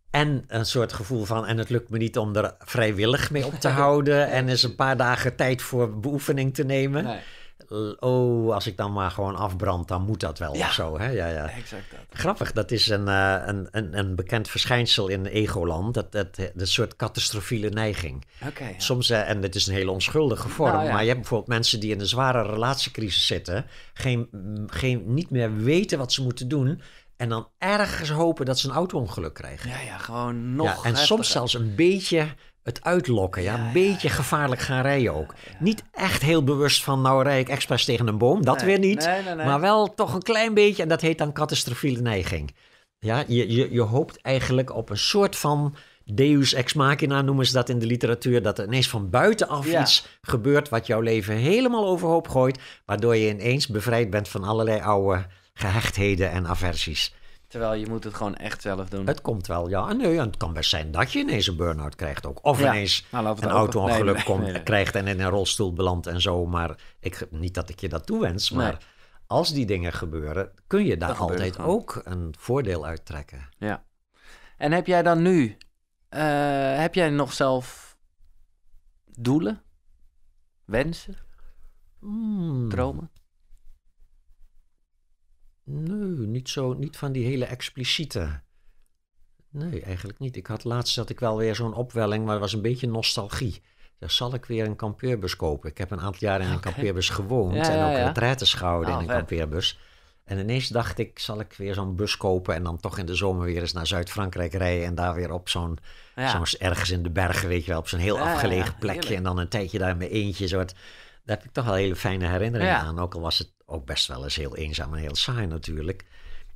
S2: En een soort gevoel van, en het lukt me niet om er vrijwillig mee op te houden. En eens een paar dagen tijd voor beoefening te nemen. oh, als ik dan maar gewoon afbrand, dan moet dat wel ja. of zo. Hè? Ja, ja. Exact dat. Grappig, dat is een, eh, een, een, een, bekend verschijnsel in Egoland, dat, dat, dat soort catastrofiele neiging. Okay, Soms, eh, en dit is een hele onschuldige vorm, nou maar je hebt bijvoorbeeld mensen die in een zware relatiecrisis zitten, geen, mm, geen, niet meer weten wat ze moeten doen en dan ergens hopen dat ze een auto-ongeluk krijgen. Ja, ja, gewoon nog. Ja, en soms zelfs een beetje het uitlokken. Ja, een beetje gevaarlijk gaan rijden ook. Niet echt heel bewust van, nou rij ik expres tegen een boom. Dat weer niet. maar wel toch een klein beetje. En dat heet dan catastrofiele neiging. Ja, je, je, je hoopt eigenlijk op een soort van deus ex machina noemen ze dat in de literatuur. Dat er ineens van buitenaf iets gebeurt wat jouw leven helemaal overhoop gooit. Waardoor je ineens bevrijd bent van allerlei oude gehechtheden en aversies. Terwijl je moet het gewoon echt zelf doen. Het komt wel, ja. En, nee, en het kan best zijn dat je ineens een burn-out krijgt ook. Of nou, ineens een auto-ongeluk krijgt en in een rolstoel belandt en zo. Maar ik, niet dat ik je dat toewens, maar als die dingen gebeuren, kun je daar altijd ook een voordeel uit trekken. Ja. En heb jij dan nu, eh,
S1: heb jij nog zelf doelen, wensen,
S2: hmm. dromen? Nee, niet, zo, niet van die hele expliciete. Nee, eigenlijk niet. Ik had laatst dat ik wel weer zo'n opwelling, maar het was een beetje nostalgie. zal ik weer een kampeerbus kopen. Ik heb een aantal jaren in een kampeerbus gewoond en ook ja. retretes gehouden in oh, een kampeerbus. En ineens dacht ik, zal ik weer zo'n bus kopen en dan toch in de zomer weer eens naar Zuid-Frankrijk rijden en daar weer op zo'n, ja. ergens in de bergen, weet je wel, op zo'n heel afgelegen plekje en dan een tijdje daar met eentje. Soort, daar heb ik toch wel hele fijne herinneringen aan, ook al was het ook best wel eens heel eenzaam en heel saai natuurlijk.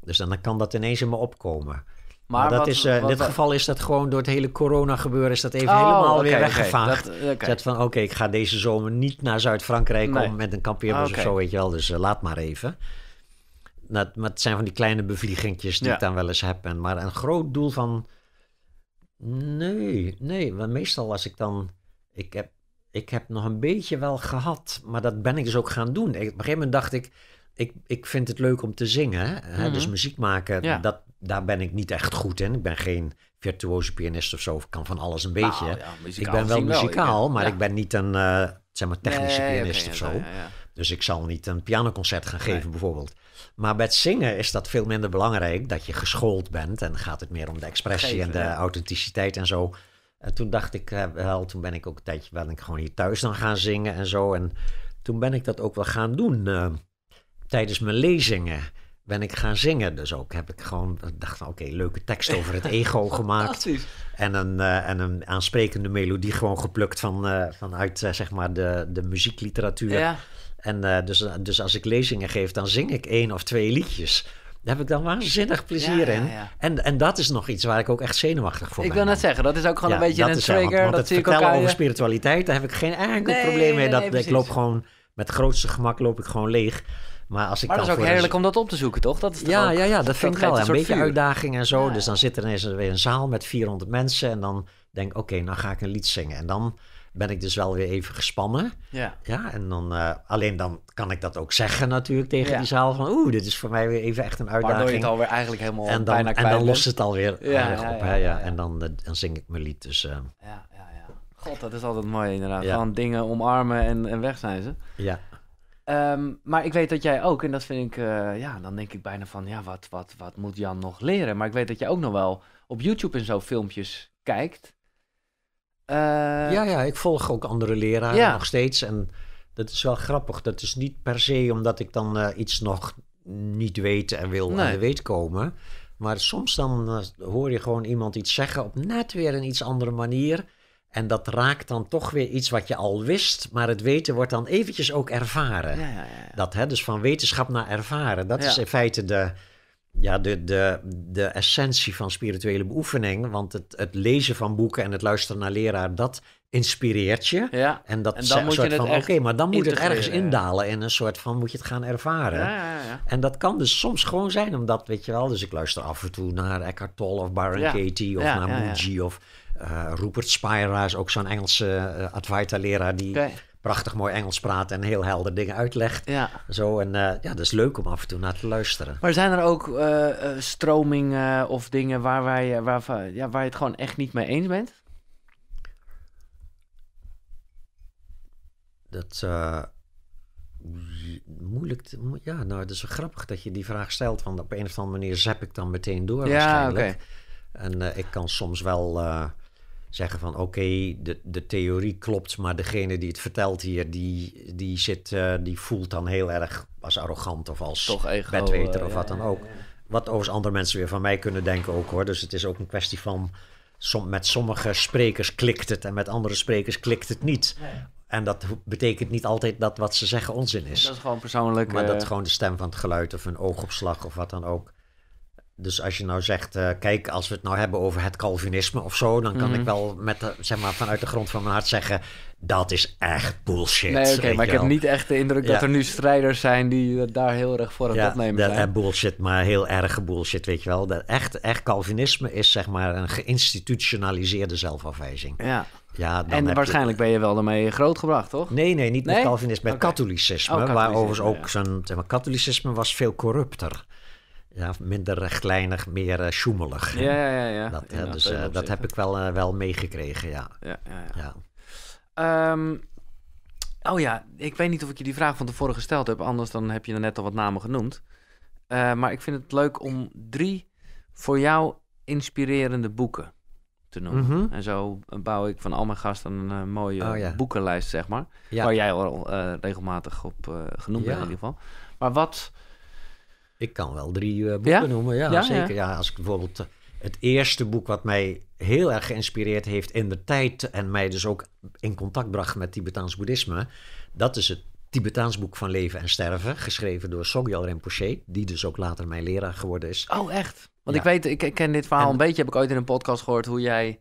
S2: Dus dan, kan dat ineens in me opkomen. Maar, dat is, eh, in dit geval is dat gewoon door het hele corona gebeuren... is dat even oh, helemaal weer weggevaagd. dat, eh, Zet van, oké, ik ga deze zomer niet naar Zuid-Frankrijk... om met een kampioen of zo, weet je wel. Dus eh, laat maar even. het zijn van die kleine bevliegingjes die ik dan wel eens heb. maar een groot doel van... Nee, nee. Want meestal als ik dan... Ik heb ik heb nog een beetje wel gehad, maar dat ben ik dus ook gaan doen. Ik, op een gegeven moment dacht ik, ik, ik vind het leuk om te zingen. Hè? Mhm. Dus muziek maken, dat, daar ben ik niet echt goed in. Ik ben geen virtuoze pianist of zo. Ik kan van alles een beetje. Nou, ik ben wel muzikaal, maar ik ben niet een uh, zeg maar technische pianist of zo. Dus ik zal niet een pianoconcert gaan geven bijvoorbeeld. Maar bij zingen is dat veel minder belangrijk. Dat je geschoold bent en gaat het meer om de expressie en de authenticiteit en zo. En toen dacht ik eh, wel, toen ben ik ook een tijdje ben ik gewoon hier thuis dan gaan zingen en zo. En toen ben ik dat ook wel gaan doen. Eh. tijdens mijn lezingen ben ik gaan zingen. Dus ook heb ik gewoon, dacht oké, leuke tekst over het ego gemaakt. En een, eh, en een aansprekende melodie gewoon geplukt van, vanuit zeg maar de, de muziekliteratuur. Ja. En dus, dus als ik lezingen geef, dan zing ik één of twee liedjes. Daar heb ik dan waanzinnig plezier in. En, en dat is nog iets waar ik ook echt zenuwachtig voor ben. Ik wil
S1: net zeggen, dat is ook gewoon een beetje een trigger. Want, want dat het al vertellen over
S2: spiritualiteit, daar heb ik geen enkel nee, probleem mee. Dat, ik loop gewoon, met het grootste gemak loop ik gewoon leeg. Maar, als ik maar dat is ook heerlijk om dat op te zoeken, toch? Dat is ja, ja, ja, dat, vind ik wel. Een, beetje uitdaging en zo. Dus dan zit er ineens weer een zaal met 400 mensen. En dan denk ik, oké, okay, nou ga ik een lied zingen. En dan ben ik dus wel weer even gespannen. Ja. ja en dan, eh, alleen dan kan ik dat ook zeggen natuurlijk tegen die zaal van... oeh, dit is voor mij weer even echt een uitdaging. Waardoor je het alweer eigenlijk helemaal en dan, bijna En dan lost het alweer ja, ja, op. ja, En dan, eh, dan zing ik mijn lied. Dus, eh, ja, ja,
S1: ja. God, dat is altijd mooi inderdaad. Gewoon dingen omarmen en, en weg zijn ze. Ja. Ehm, maar ik weet dat jij ook, en dat vind ik, ja, dan denk ik bijna van, ja, wat, wat, wat moet Jan nog leren? Maar ik weet dat jij ook nog wel op YouTube en zo filmpjes kijkt.
S2: Eh, ja, ja, ik volg ook andere leraren nog steeds. En dat is wel grappig. Dat is niet per se omdat ik dan eh, iets nog niet weet en wil nee. aan de weet komen. Maar soms dan eh, hoor je gewoon iemand iets zeggen op net weer een iets andere manier. En dat raakt dan toch weer iets wat je al wist, maar het weten wordt dan eventjes ook ervaren. Ja, ja, dat, hè, dus van wetenschap naar ervaren, dat is in feite de, ja, de, de, de essentie van spirituele beoefening. Want het, het lezen van boeken en het luisteren naar leraar, dat inspireert je. Ja. En dat dan moet soort je van, oké, maar dan moet het ergens indalen in een soort van, moet je het gaan ervaren. en dat kan dus soms gewoon zijn, omdat, weet je wel, dus ik luister af en toe naar Eckhart Tolle of Baron Katie of naar Muji of eh, Rupert Spira is ook zo'n Engelse uh, Advaita-leraar die prachtig mooi Engels praat en heel helder dingen uitlegt. Ja. Zo, en eh, ja, dat is leuk om af en toe naar te luisteren.
S1: Maar zijn er ook eh, eh, stromingen of dingen waar, wij, waar, ja, waar je het gewoon echt niet mee eens bent?
S2: Dat uh, moeilijk. Te, ja, nou, het is grappig dat je die vraag stelt. Want op een of andere manier zap ik dan meteen door. Ja, oké. En ik kan soms wel zeggen van oké, de, de theorie klopt, maar degene die het vertelt hier, die, die, zit, eh, die voelt dan heel erg als arrogant of als Toch bedweter eh, of wat dan ook. Wat overigens andere mensen weer van mij kunnen denken ook hoor. Dus het is ook een kwestie van, som, met sommige sprekers klikt het en met andere sprekers klikt het niet. En dat betekent niet altijd dat wat ze zeggen onzin is. Dat is gewoon persoonlijk. Maar dat eh, gewoon de stem van het geluid of een oogopslag of wat dan ook. Dus als je nou zegt, eh, kijk, als we het nou hebben over het Calvinisme of zo, dan kan ik mhm. wel met zeg maar, vanuit de grond van mijn hart zeggen, dat is echt bullshit. Nee, oké, maar ik heb niet
S1: echt de indruk dat er nu strijders zijn die daar heel erg voor ja, het opnemen dat, zijn. Eh,
S2: bullshit, maar heel erg bullshit, weet je wel. Dat echt, echt Calvinisme is zeg maar een geïnstitutionaliseerde zelfafwijzing. Ja. Ja, en waarschijnlijk je... ben je wel daarmee grootgebracht, toch? Nee, nee, niet met Calvinisme, met katholicisme. Oh, waarover katholicisme. overigens ook zijn... katholicisme was veel corrupter ja, minder rechtlijnig, meer uh, Ja, ja, ja. ja. Dat, dus eh, dat heb ik wel, eh, wel meegekregen, ja. ja, ja, ja.
S1: Ehm, oh ja, ik weet niet of ik je die vraag van tevoren gesteld heb, anders dan heb je er net al wat namen genoemd. maar ik vind het leuk om drie voor jou inspirerende boeken te noemen. Mhm. En zo bouw ik van al mijn gasten een mooie oh boekenlijst, zeg maar. Waar jij al regelmatig
S2: op genoemd bent in ieder geval. Maar wat ik kan wel drie eh, boeken noemen, ja, zeker. Ja. als ik bijvoorbeeld eh, het eerste boek wat mij heel erg geïnspireerd heeft in de tijd en mij dus ook in contact bracht met Tibetaans boeddhisme, dat is het Tibetaans boek van leven en sterven, geschreven door Sogyal Rinpoche, die dus ook later mijn leraar geworden is. Oh, echt? Want ik weet, ik
S1: ken dit verhaal een
S2: beetje, heb ik ooit in een
S1: podcast gehoord hoe jij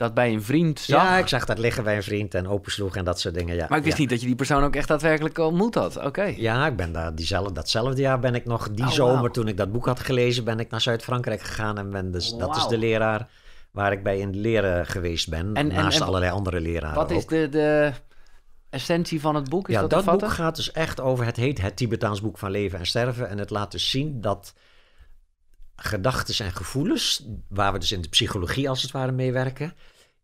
S2: dat bij een vriend zag. Ja, ik zag dat liggen bij een vriend en opensloeg en dat soort dingen. Ja. Maar ik wist niet dat je die persoon ook echt daadwerkelijk ontmoet had. Oké. Ja, ik ben daar diezelfde, datzelfde jaar ben ik nog, die oh, zomer toen ik dat boek had gelezen, ben ik naar Zuid-Frankrijk gegaan en ben dus, dat is de leraar waar ik bij in leren geweest ben, naast allerlei andere leraren Wat is
S1: de, de essentie van het boek? Is ja, dat, boek gaat
S2: dus echt over, het heet Het Tibetaans Boek van Leven en Sterven en het laat dus zien dat gedachten en gevoelens, waar we dus in de psychologie als het ware meewerken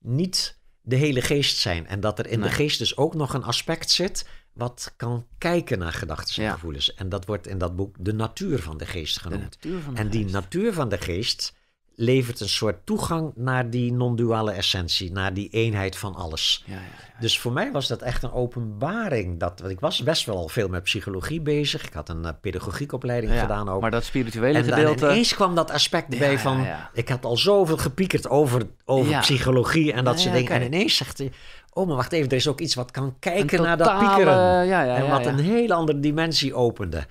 S2: niet de hele geest zijn. En dat er in de geest dus ook nog een aspect zit wat kan kijken naar gedachten en gevoelens. En dat wordt in dat boek de natuur van de geest genoemd. en die natuur van de geest levert een soort toegang naar die non-duale essentie, naar die eenheid van alles. Ja, ja, Dus voor mij was dat echt een openbaring. Dat, want ik was best wel al veel met psychologie bezig. Ik had een eh, pedagogiekopleiding gedaan ook. Maar dat spirituele en gedeelte... En ineens kwam dat aspect bij van... Ik had al zoveel gepiekerd over, over psychologie en dat soort dingen. En ineens zegt hij... Oh, maar wacht even, er is ook iets wat kan kijken naar dat piekeren. en wat een hele andere dimensie opende.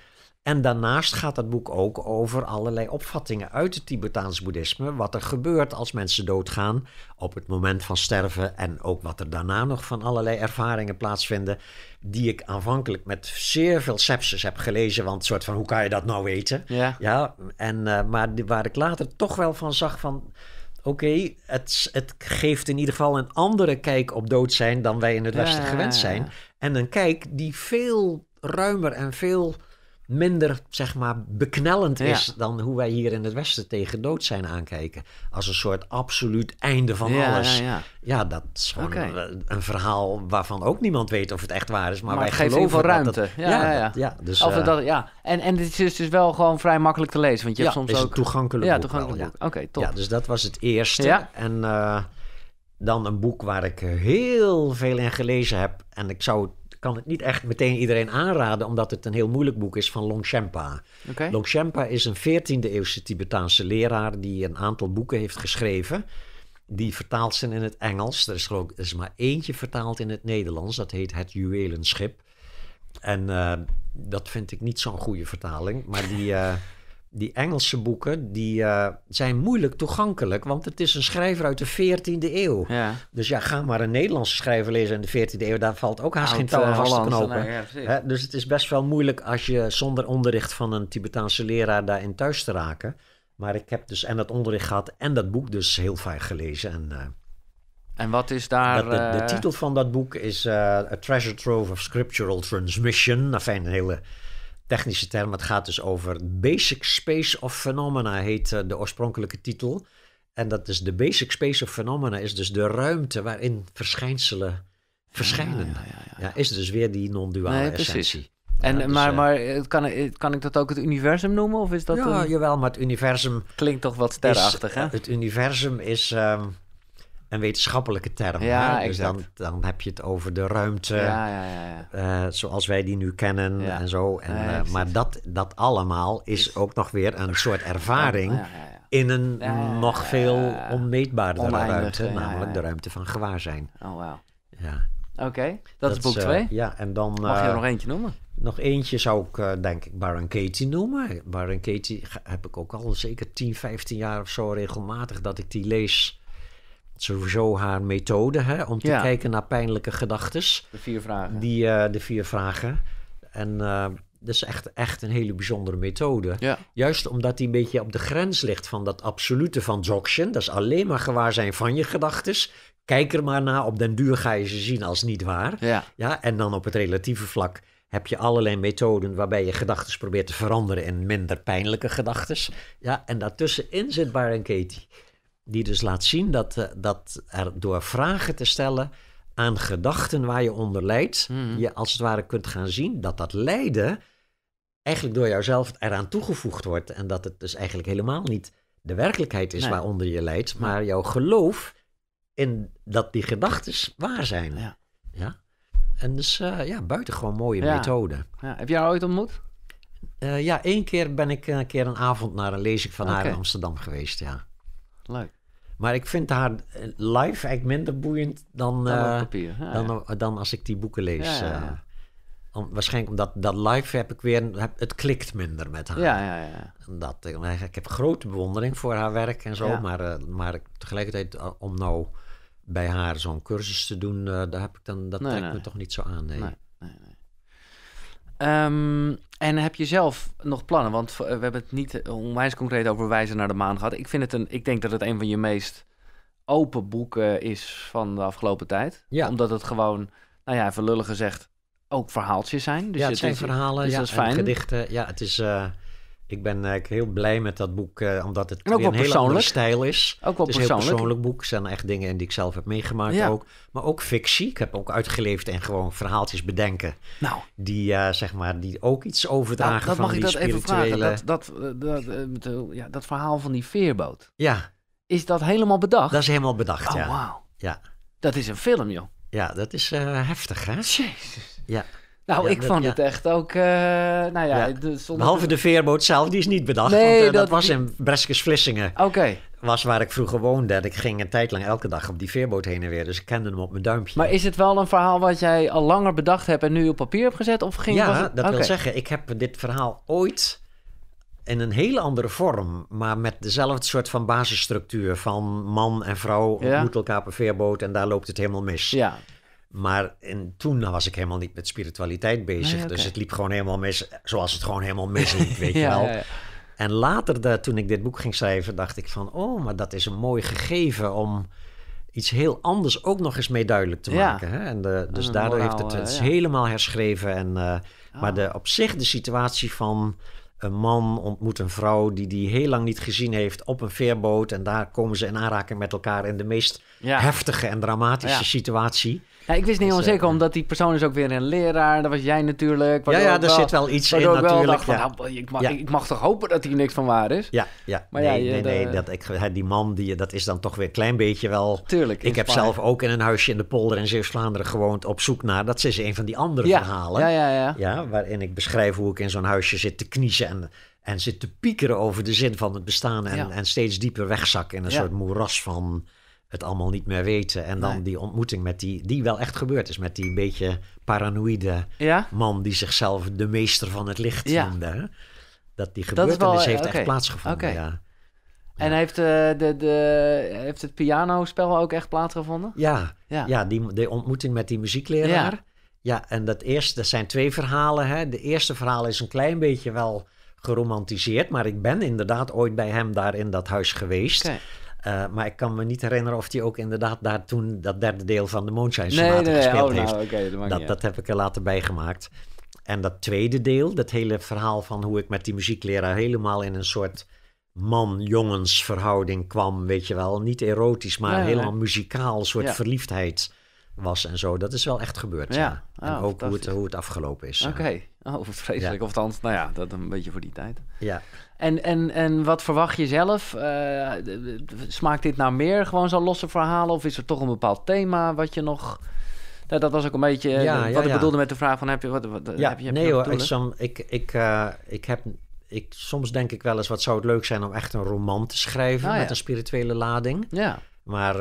S2: En daarnaast gaat het boek ook over allerlei opvattingen uit het Tibetaans boeddhisme. Wat er gebeurt als mensen doodgaan op het moment van sterven. En ook wat er daarna nog van allerlei ervaringen plaatsvinden. Die ik aanvankelijk met zeer veel sepsis heb gelezen. Want soort van, hoe kan je dat nou weten? Ja. ja en, eh, maar waar ik later toch wel van zag van... Oké, het, het geeft in ieder geval een andere kijk op dood zijn dan wij in het Westen gewend zijn. en een kijk die veel ruimer en veel minder, zeg maar, beknellend is dan hoe wij hier in het Westen tegen dood zijn aankijken. Als een soort absoluut einde van ja, alles. Ja, ja, dat is gewoon een, verhaal waarvan ook niemand weet of het echt waar is. Maar, maar wij geeft geloven ruimte. ja, ja, dus, eh,
S1: ja. En, en is dus, dus wel gewoon vrij makkelijk te lezen. Want je hebt soms ook... toegankelijk Ja, toegankelijk
S2: Oké, top. Ja, dus dat was het eerste. En... Eh, dan een boek waar ik heel veel in gelezen heb. En ik zou kan het niet echt meteen iedereen aanraden, omdat het een heel moeilijk boek is van Longchampa. Okay. Longchampa is een 14e eeuwse Tibetaanse leraar die een aantal boeken heeft geschreven. Die vertaald zijn in het Engels. Er is er maar eentje vertaald in het Nederlands. Dat heet Het Juwelenschip. En eh, dat vind ik niet zo'n goede vertaling. Maar die, eh, die Engelse boeken die, eh, zijn moeilijk toegankelijk, want het is een schrijver uit de 14e eeuw. Ja. Dus ja, ga maar een Nederlandse schrijver lezen in de 14e eeuw, daar valt ook haast geen touw aan eh, vast te knopen. Eh, dus het is best wel moeilijk als je zonder onderricht van een Tibetaanse leraar daarin thuis te raken. Maar ik heb dus en dat onderricht gehad en dat boek dus heel vaak gelezen. En, en wat is
S1: daar... de, titel
S2: van dat boek is A Treasure Trove of Scriptural Transmission. fijn, een hele technische term. Het gaat dus over Basic Space of Phenomena, heet eh, de oorspronkelijke titel. En dat is de Basic Space of Phenomena, is dus de ruimte waarin verschijnselen verschijnen. Ah, ja, ja, ja, is dus weer die non-duale essentie. En, dus, maar eh, maar
S1: eh, kan, kan ik dat ook het universum noemen? Of is dat ja,
S2: jawel, maar het universum... Klinkt toch wat sterrachtig? hè? Het universum is... Ehm, een wetenschappelijke term. Ja, Dus dan, dan, heb je het over de ruimte, ja, ja, eh, zoals wij die nu kennen en zo. En, eh, maar dat, dat allemaal is ook nog weer een soort ervaring in een nog veel onmeetbaardere ruimte, namelijk de ruimte van gewaarzijn. Oh, wauw. Ja.
S1: Oké, dat, is boek 2. Eh, ja, en dan... Mag je er nog eentje noemen?
S2: Nog eentje zou ik, denk ik, Baron Katie noemen. Baron Katie heb ik ook al zeker 10, 15 jaar of zo regelmatig dat ik die lees sowieso haar methode hè, om te kijken naar pijnlijke gedachten. De vier vragen. Die, eh, de vier vragen. En eh, dat is echt, echt een hele bijzondere methode. Ja. Juist omdat die een beetje op de grens ligt van dat absolute van Dzogchen. Dat is alleen maar gewaar zijn van je gedachten. Kijk er maar naar, op den duur ga je ze zien als niet waar. Ja. Ja, en dan op het relatieve vlak heb je allerlei methoden waarbij je gedachten probeert te veranderen in minder pijnlijke gedachten. Ja, en in zit Baron Katie die dus laat zien dat, eh, dat er door vragen te stellen aan gedachten waar je onder lijdt, hmm. je als het ware kunt gaan zien dat dat lijden eigenlijk door jouzelf eraan toegevoegd wordt. En dat het dus eigenlijk helemaal niet de werkelijkheid is waaronder je lijdt, maar jouw geloof in dat die gedachten waar zijn. Ja. ja? En dus eh, ja, buitengewoon mooie methode. Ja. Heb jij haar ooit ontmoet? Eh, ja, één keer ben ik een keer een avond naar een lezing van haar in Amsterdam geweest, ja. Leuk. Maar ik vind haar eh, live eigenlijk minder boeiend dan, dan, eh, ah, dan, dan, als ik die boeken lees. Eh. waarschijnlijk omdat dat live heb ik weer... het klikt minder met haar. Ja, ja, ja. Dat, ik heb grote bewondering voor haar werk en zo. Maar, maar tegelijkertijd om nou bij haar zo'n cursus te doen... daar heb ik dan, dat trekt me toch niet zo aan, nee.
S1: Ehm, en heb je zelf nog plannen? Want eh, we hebben het niet eh, onwijs concreet over wijzen naar de maan gehad. Ik, vind het een, ik denk dat het een van je meest open boeken is van de afgelopen
S2: tijd. Omdat het gewoon, nou ja, even lullig gezegd, ook verhaaltjes zijn. Dus ja, het, zijn verhalen, dus ja, dat is fijn. gedichten. Ja, het is... Eh, ik ben heel blij met dat boek, eh, omdat het weer een hele andere stijl is. Ook wel het is een heel persoonlijk boek. Er zijn echt dingen die ik zelf heb meegemaakt ook. Maar ook fictie. Ik heb ook uitgeleefd en gewoon verhaaltjes bedenken. Nou. Die, eh, zeg maar, die ook iets overdragen van die spirituele... Dat,
S1: dat, eh, dat, ja, dat verhaal van die veerboot. Ja. Is dat helemaal bedacht? Dat is helemaal bedacht, oh, ja. Ja. Dat is
S2: een film, joh. Ja, dat is heftig, hè? Jezus. Ja. Nou, ik vond het
S1: echt ook. Eh, nou ja, de, zonder... Behalve de
S2: veerboot zelf, die is niet bedacht. Nee, want, eh, dat... was in Breskes Vlissingen. Oké. Was waar ik vroeger woonde. En ik ging een tijd lang elke dag op die veerboot heen en weer. Dus ik kende hem op mijn duimpje. Maar
S1: is het wel een verhaal wat jij al langer bedacht hebt en nu op papier hebt gezet? Of ging ja, dat wil zeggen,
S2: ik heb dit verhaal ooit in een hele andere vorm, maar met dezelfde soort van basisstructuur van man en vrouw ontmoeten elkaar een veerboot en daar loopt het helemaal mis. Ja. Maar en toen was ik helemaal niet met spiritualiteit bezig. Dus het liep gewoon helemaal mis, zoals het gewoon helemaal misliep, weet je wel. En later, toen ik dit boek ging schrijven, dacht ik van... oh, maar dat is een mooi gegeven om iets heel anders ook nog eens mee duidelijk te maken. Hè? En de, dus daardoor heeft het, het eh, helemaal herschreven. En, eh, ah. Maar de, op zich de situatie van een man ontmoet een vrouw die die heel lang niet gezien heeft op een veerboot. En daar komen ze in aanraking met elkaar in de meest heftige en dramatische situatie.
S1: Ja, ik wist niet dus, onzeker, eh, omdat die persoon is ook weer een leraar. Dat was jij natuurlijk. Ja, ja, er zit wel iets in natuurlijk. Van, nou, ik, mag, ik mag toch hopen dat hier niks van waar is?
S2: Ja, ja. Maar nee, ja, nee, nee. Dat, ik, die man, die, dat is dan toch weer een klein beetje wel... Tuurlijk. Ik heb zelf ook in een huisje in de polder in Zeeuws-Vlaanderen gewoond... op zoek naar, dat is een van die andere verhalen. Ja, ja, ja. Ja, waarin ik beschrijf hoe ik in zo'n huisje zit te kniezen... en en zit te piekeren over de zin van het bestaan en, en steeds dieper wegzak in een soort moeras van het allemaal niet meer weten. En dan die ontmoeting met die, die wel echt gebeurd is. Met die beetje paranoïde man die zichzelf de meester van het licht ja. noemde. Hè? Dat die gebeurtenis heeft echt plaatsgevonden. Ja.
S1: En heeft, de, eh, de, de, heeft het pianospel ook echt plaatsgevonden?
S2: Ja, ja. ja die, de ontmoeting met die muziekleraar. Ja. en dat eerste, dat zijn twee verhalen. Hè. De eerste verhaal is een klein beetje wel geromantiseerd, maar ik ben inderdaad ooit bij hem daar in dat huis geweest. Eh, maar ik kan me niet herinneren of hij ook inderdaad daar toen dat derde deel van de Moonshine Sonata nee, gespeeld oh, nou, heeft. dat, dat, dat heb ik er later bijgemaakt. En dat tweede deel, dat hele verhaal van hoe ik met die muziekleraar helemaal in een soort man-jongensverhouding kwam, weet je wel. Niet erotisch, maar helemaal muzikaal, soort verliefdheid was en zo. Dat is wel echt gebeurd, ja. Oh, en ook hoe het, hoe het afgelopen is. Oké, okay. Oh, vreselijk. Ja. Of anders, nou ja, dat een beetje voor die tijd.
S1: Ja. En, en, en wat verwacht je zelf? Uh, smaakt dit naar nou meer gewoon zo'n losse verhalen? Of is er toch een bepaald thema wat je nog... dat was ook een beetje eh, wat ik bedoelde met de vraag van heb je wat, eh, heb je, nee hoor,
S2: ik, ik, ik, ik heb ik, soms denk ik wel eens wat zou het leuk zijn om echt een roman te schrijven ah, met een spirituele lading. Ja. Maar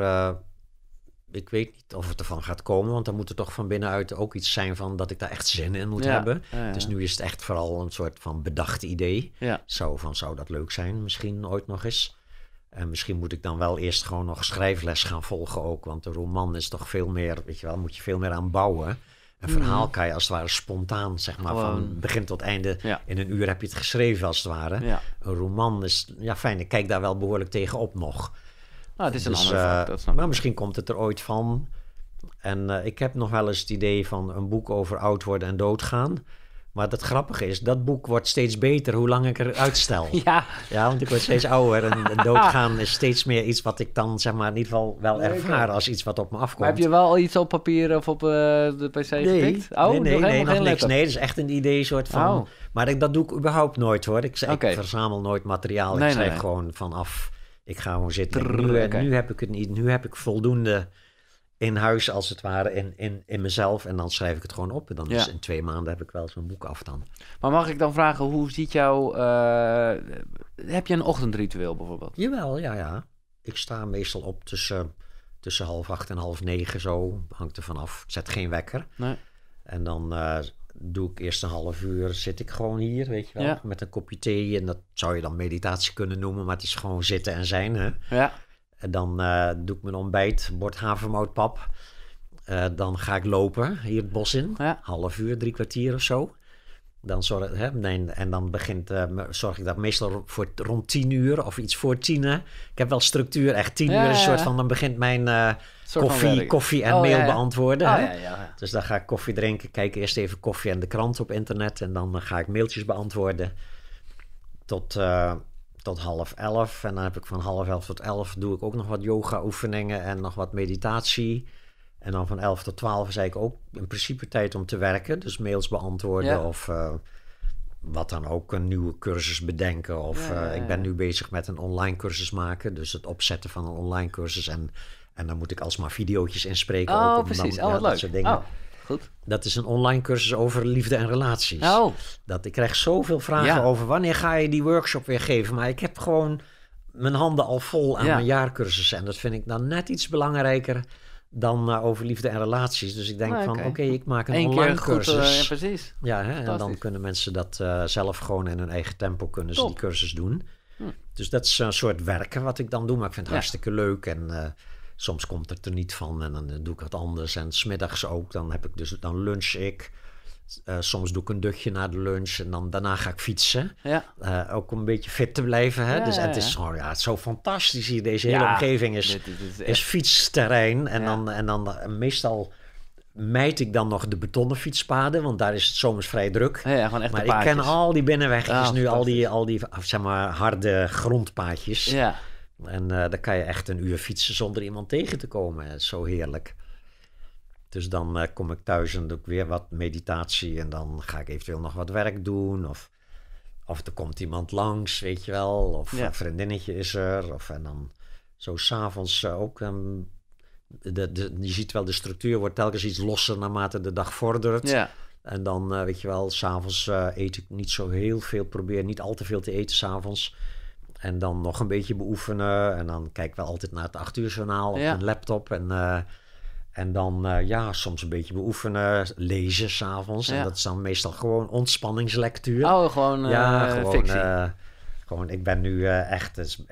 S2: ik weet niet of het ervan gaat komen, want dan moet er toch van binnenuit ook iets zijn van dat ik daar echt zin in moet hebben. Dus nu is het echt vooral een soort van bedacht idee. Zo van zou dat leuk zijn, misschien ooit nog eens. En misschien moet ik dan wel eerst gewoon nog schrijfles gaan volgen ook, want een roman is toch veel meer, weet je wel, moet je veel meer aan bouwen. Een mhm. verhaal kan je als het ware spontaan, zeg maar, van begin tot einde. In een uur heb je het geschreven, als het ware. Een roman is, ja, fijn, ik kijk daar wel behoorlijk tegenop nog. Nou, het is een dus, eh, Maar misschien komt het er ooit van. En eh, ik heb nog wel eens het idee van een boek over oud worden en doodgaan. Maar het grappige is, dat boek wordt steeds beter hoe lang ik er uitstel. Ja. ja, want ik word steeds ouder en, doodgaan is steeds meer iets wat ik dan zeg maar in ieder geval wel ervaar als iets wat op me afkomt. heb je wel al iets op papier of op eh, de pc nee. nee, oh, nee, nog, nee, niks. Nee, dat is echt een idee soort van. Oh. Maar dat doe ik überhaupt nooit hoor. Ik, verzamel nooit materiaal. ik schrijf nee, gewoon vanaf ik ga gewoon zitten. Trrr, nu, eh, nu, heb ik het niet. Nu heb ik voldoende in huis, als het ware, in, in, in mezelf. En dan schrijf ik het gewoon op. En dan is in twee maanden heb ik wel zo'n boek af dan.
S1: Maar mag ik dan vragen, hoe ziet jou eh, heb je een ochtendritueel bijvoorbeeld?
S2: Jawel, ja, ja. Ik sta meestal op tussen, tussen half acht en half negen zo. Hangt er vanaf. Ik zet geen wekker. Nee. En dan... Eh, doe ik eerst een half uur, zit ik gewoon hier, weet je wel, met een kopje thee. En dat zou je dan meditatie kunnen noemen, maar het is gewoon zitten en zijn. Hè? Ja. En dan eh, doe ik mijn ontbijt, bord havermoutpap. Uh, dan ga ik lopen, hier het bos in, half uur, drie kwartier of zo. Dan zorg, hè, en dan begint, eh, zorg ik dat meestal voor, rond tien uur of iets voor tien. Ik heb wel structuur, echt tien uur. Een soort van, dan begint mijn eh, koffie, koffie en oh, mail beantwoorden. Oh, hè? dus dan ga ik koffie drinken, kijk eerst even koffie en de krant op internet. En dan eh, ga ik mailtjes beantwoorden tot, tot half elf. En dan heb ik van half elf tot elf doe ik ook nog wat yoga oefeningen en nog wat meditatie. En dan van 11 tot 12 is eigenlijk ook in principe tijd om te werken. Dus mails beantwoorden of eh, wat dan ook, een nieuwe cursus bedenken. Of eh, ik ben nu bezig met een online cursus maken. Dus het opzetten van een online cursus. En, en dan moet ik alsmaar video's inspreken. Oh, precies. Dan, oh, Dat soort dingen. Oh. Goed. Dat is een online cursus over liefde en relaties. Oh. Dat, ik krijg zoveel vragen over wanneer ga je die workshop weer geven. Maar ik heb gewoon mijn handen al vol aan mijn jaarcursussen En dat vind ik dan net iets belangrijker dan over liefde en relaties. Dus ik denk ah, van, oké, ik maak een Eén online eh, cursus. Goed, precies. Ja, hè? en dan kunnen mensen dat eh, zelf gewoon in hun eigen tempo kunnen ze die cursus doen. Hm. Dus dat is een soort werken wat ik dan doe. Maar ik vind het hartstikke leuk en eh, soms komt het er niet van en dan doe ik wat anders. En smiddags ook, dan heb ik dus, dan lunch ik. Eh, soms doe ik een dutje na de lunch en dan daarna ga ik fietsen. Ja. Eh, ook om een beetje fit te blijven. Hè? dus, het is, oh ja, het is zo fantastisch hier. Deze hele omgeving is, is, fietsterrein. En dan, en dan eh, meestal mijt ik dan nog de betonnen fietspaden, want daar is het zomers vrij druk. Ja, echt maar ik ken al die binnenwegjes ah, nu, al die, al die ah, zeg maar, harde grondpaadjes. Ja. En daar kan je echt een uur fietsen zonder iemand tegen te komen. Zo heerlijk. Dus dan eh, kom ik thuis en doe ik weer wat meditatie. En dan ga ik eventueel nog wat werk doen. Of, of er komt iemand langs, weet je wel. Of een vriendinnetje is er. Of, en dan zo s'avonds uh, ook. Ehm, de, je ziet wel, de structuur wordt telkens iets losser naarmate de dag vordert. Ja. En dan, eh, weet je wel, s'avonds eet ik niet zo heel veel. Probeer niet al te veel te eten s'avonds. En dan nog een beetje beoefenen. En dan kijk ik wel altijd naar het acht uur journaal op ja. mijn laptop. En en dan eh, ja, soms een beetje beoefenen, lezen s'avonds. Ja. En dat is dan meestal gewoon ontspanningslectuur. Oh, gewoon Ja, eh, gewoon, eh, gewoon, ik ben nu echt... Dus,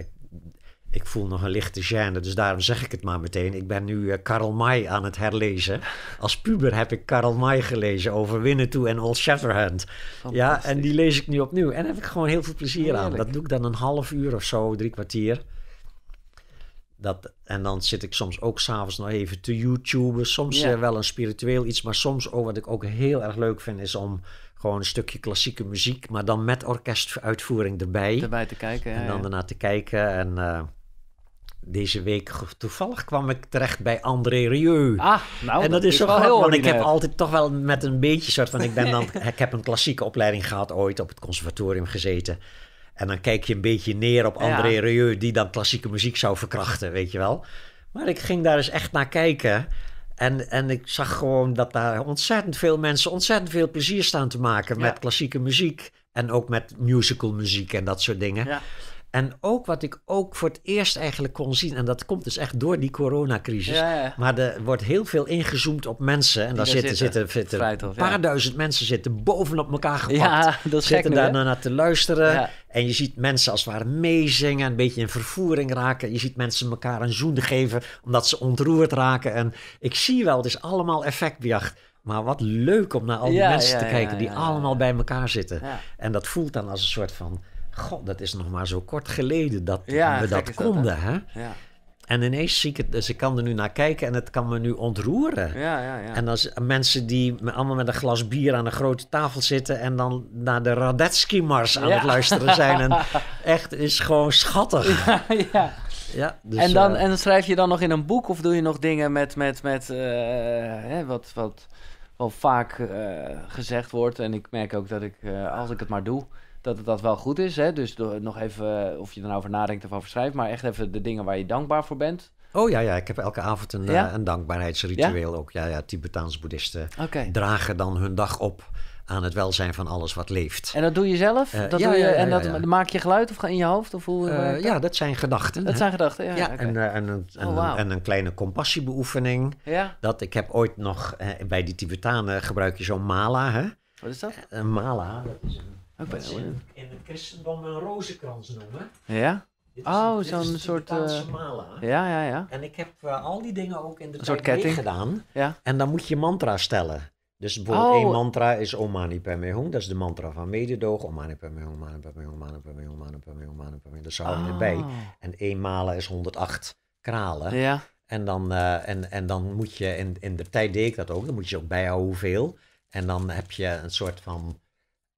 S2: ik, voel nog een lichte gêne, dus daarom zeg ik het maar meteen. Ik ben nu Karel May aan het herlezen. Als puber heb ik Karel May gelezen over Winnetou en Old Shatterhand. Ja, en die lees ik nu opnieuw. En daar heb ik gewoon heel veel plezier aan. Dat doe ik dan een half uur of zo, drie kwartier. Dat, en dan zit ik soms ook s'avonds nog even te YouTube. Soms eh, wel een spiritueel iets, maar soms ook wat ik ook heel erg leuk vind is om gewoon een stukje klassieke muziek, maar dan met orkestuitvoering erbij. Erbij te kijken. en dan daarna te kijken. En eh, deze week toevallig kwam ik terecht bij André Rieu. Ah,
S3: nou, en dat, is, wel heel Want ik heb
S2: altijd toch wel met een beetje soort van. Ik ben dan. ik heb een klassieke opleiding gehad ooit op het conservatorium gezeten. En dan kijk je een beetje neer op André ja. Rieu, die dan klassieke muziek zou verkrachten, weet je wel. Maar ik ging daar eens dus echt naar kijken. En, en ik zag gewoon dat daar ontzettend veel mensen ontzettend veel plezier staan te maken met klassieke muziek. En ook met musical muziek en dat soort dingen. Ja. En ook wat ik ook voor het eerst eigenlijk kon zien, en dat komt dus echt door die coronacrisis. Maar er wordt heel veel ingezoomd op mensen. En daar, zitten, zitten, zitten, een paar duizend mensen zitten bovenop elkaar gepakt. Ja, dat zitten daar naar, te luisteren. En je ziet mensen als het ware meezingen, een beetje in vervoering raken. Je ziet mensen elkaar een zoen geven omdat ze ontroerd raken. En ik zie wel, het is allemaal effectbejacht. Maar wat leuk om naar al die mensen te kijken die allemaal bij elkaar zitten. En dat voelt dan als een soort van God, dat is nog maar zo kort geleden dat we dat konden. hè? Ja. En ineens zie ik het, dus ik kan er nu naar kijken en het kan me nu ontroeren. Ja, ja, ja. En als mensen die allemaal met een glas bier aan een grote tafel zitten en dan naar de Radetzky-mars aan het luisteren zijn. echt is gewoon schattig. Ja, ja. dus, en, dan, eh,
S1: en schrijf je dan nog in een boek of doe je nog dingen met, met, met eh, hè, wat, wat wel vaak eh, gezegd wordt. En ik merk ook dat ik, als ik het maar doe, dat dat wel goed is. Hè? Dus nog even, eh, of je er nou over nadenkt of over schrijft, maar echt even de dingen waar je dankbaar voor bent.
S2: Oh ja, ja, ik heb elke avond een, eh, een dankbaarheidsritueel ook. Ja, ja, Tibetaans-boeddhisten dragen dan hun dag op aan het welzijn van alles wat leeft.
S1: En dat doe je zelf? Eh, dat doe je, en dat maak je geluid of in je hoofd? Of hoe, Ja, dat zijn
S2: gedachten. Dat zijn gedachten, ja. En, en, oh, wow. een, en, een kleine compassiebeoefening. Dat, ik heb ooit nog, bij die Tibetanen gebruik je zo'n mala. Hè? Wat is dat? Een mala, dat is een in, het christendom een rozenkrans noemen. Ja? oh, zo'n soort. Eh, ja, ja, ja. En ik heb eh, al die dingen ook in de een soort gedaan. Ja. En dan moet je mantra stellen. Dus bijvoorbeeld oh. één mantra is Om Mani Padme Hum. Dat is de mantra van mededoog. Om Mani Padme Hum, Mani Padme Hum, Mani Padme Hum, Mani Padme Hum, Mani Padme Dat zou we erbij. Oh. En één malen is 108 kralen. Ja. En dan, eh, en, en dan moet je, in, in de tijd deed ik dat ook, dan moet je ook bijhouden hoeveel. En dan heb je een soort van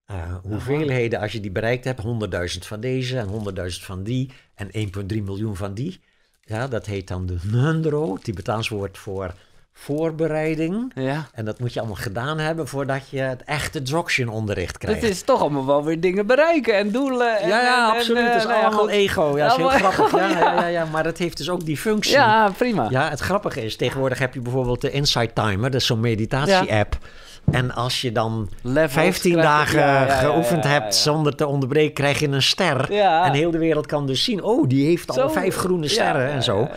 S2: eh, hoeveelheden, als je die bereikt hebt, 100.000 van deze en 100.000 van die en 1,3 miljoen van die. Ja, dat heet dan de nundro, Tibetaans woord voor voorbereiding. Ja. En dat moet je allemaal gedaan hebben voordat je het echte Dzogchen onderricht krijgt. Dat is toch allemaal wel weer dingen bereiken en doelen. En, ja, ja absoluut. Het is eh, allemaal nou ego. Ja, dat is heel grappig. Ja, ja, ja. maar dat heeft dus ook die functie. Ja, prima. Ja, het grappige is, tegenwoordig heb je bijvoorbeeld de Insight Timer. Dat is zo'n meditatie-app. En als je dan 15 dagen geoefend hebt zonder te onderbreken, krijg je een ster. En heel de wereld kan dus zien, oh, die heeft al vijf groene sterren en zo.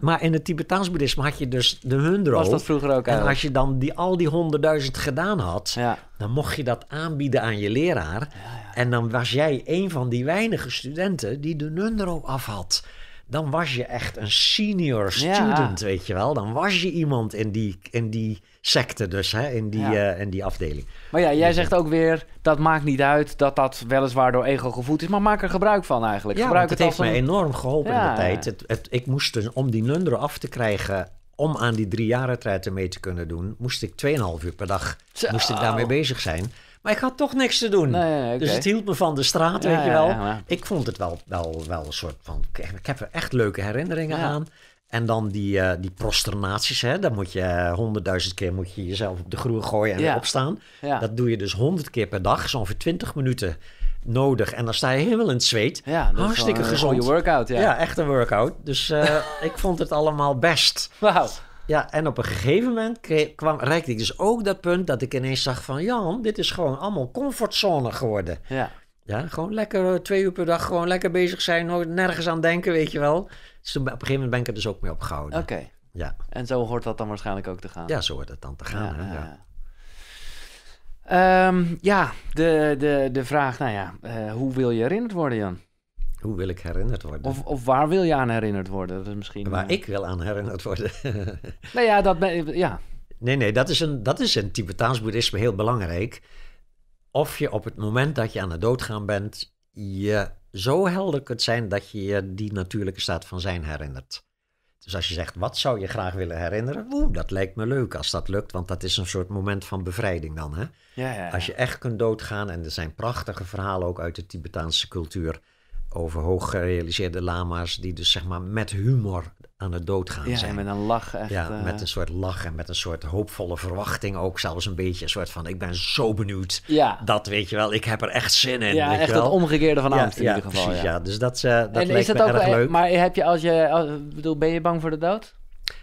S2: Maar in het Tibetaans boeddhisme had je dus de hundro. Was dat vroeger ook eigenlijk. En als je dan die, al die honderdduizend gedaan had, dan mocht je dat aanbieden aan je leraar. En dan was jij een van die weinige studenten die de hundro af had dan was je echt een senior student, weet je wel. Dan was je iemand in die, in die secte dus, hè, in, die, eh, in die afdeling.
S1: Maar ja, jij dus, zegt eh, ook weer, dat maakt niet uit dat dat weliswaar door ego gevoed is, maar maak er gebruik van eigenlijk. Ja, gebruik het, het heeft mij enorm
S2: geholpen in de tijd. Het, ik moest dus, om die nunderen af te krijgen, om aan die drie jaren mee te kunnen doen, moest ik 2,5 uur per dag moest ik daarmee bezig zijn. Maar ik had toch niks te doen. Dus het hield me van de straat, weet je wel. ik vond het wel, wel, wel een soort van... Ik heb er echt leuke herinneringen aan. En dan die, uh, die prosternaties, hè? dan moet je eh, honderdduizend keer moet je jezelf op de groei gooien en opstaan. Dat doe je dus honderd keer per dag, zo'n ongeveer twintig minuten nodig. En dan sta je helemaal in het zweet. Ja, dat Hartstikke is gezond. workout, ja. Ja, echt een workout. Dus eh, ik vond het allemaal best. Wauw. Ja, en op een gegeven moment kwam, reikte ik dus ook dat punt dat ik ineens zag van... ja, dit is gewoon allemaal comfortzone geworden. Ja. Ja, gewoon lekker eh, twee uur per dag gewoon lekker bezig zijn. Nooit nergens aan denken, weet je wel. Dus op een gegeven moment ben ik er dus ook mee opgehouden. Oké. Ja. En zo hoort dat dan waarschijnlijk ook te gaan. Ja, zo hoort het dan te gaan.
S1: Ja, ja. Ehm, ja, de, de, de vraag, nou ja, eh, hoe wil je herinnerd worden, Jan? Hoe wil ik herinnerd worden? Of, of waar wil
S2: je aan herinnerd worden? Dat is misschien, waar eh, ik wil aan herinnerd worden.
S1: nou ja, dat ben, ja.
S2: Nee, nee, dat is, een, dat is in Tibetaans boeddhisme heel belangrijk of je op het moment dat je aan het doodgaan bent, je zo helder kunt zijn dat je je die natuurlijke staat van zijn herinnert. Dus als je zegt, wat zou je graag willen herinneren? Oeh, dat lijkt me leuk als dat lukt, want dat is een soort moment van bevrijding dan. Hè? Ja, ja, Als je echt kunt doodgaan, en er zijn prachtige verhalen ook uit de Tibetaanse cultuur over hooggerealiseerde lama's die dus zeg maar met humor aan de dood gaan zijn. met een lach echt. Ja, eh, met een soort lach en met een soort hoopvolle verwachting ook. Zelfs een beetje een soort van, ik ben zo benieuwd. Ja. Dat weet je wel, ik heb er echt zin in. Ja, echt het dat omgekeerde van angst ja, in ieder geval. Precies, ja. dus dat, uh, dat lijkt is ook, erg leuk. Maar
S1: heb je als je, bedoel, ben je bang voor de dood?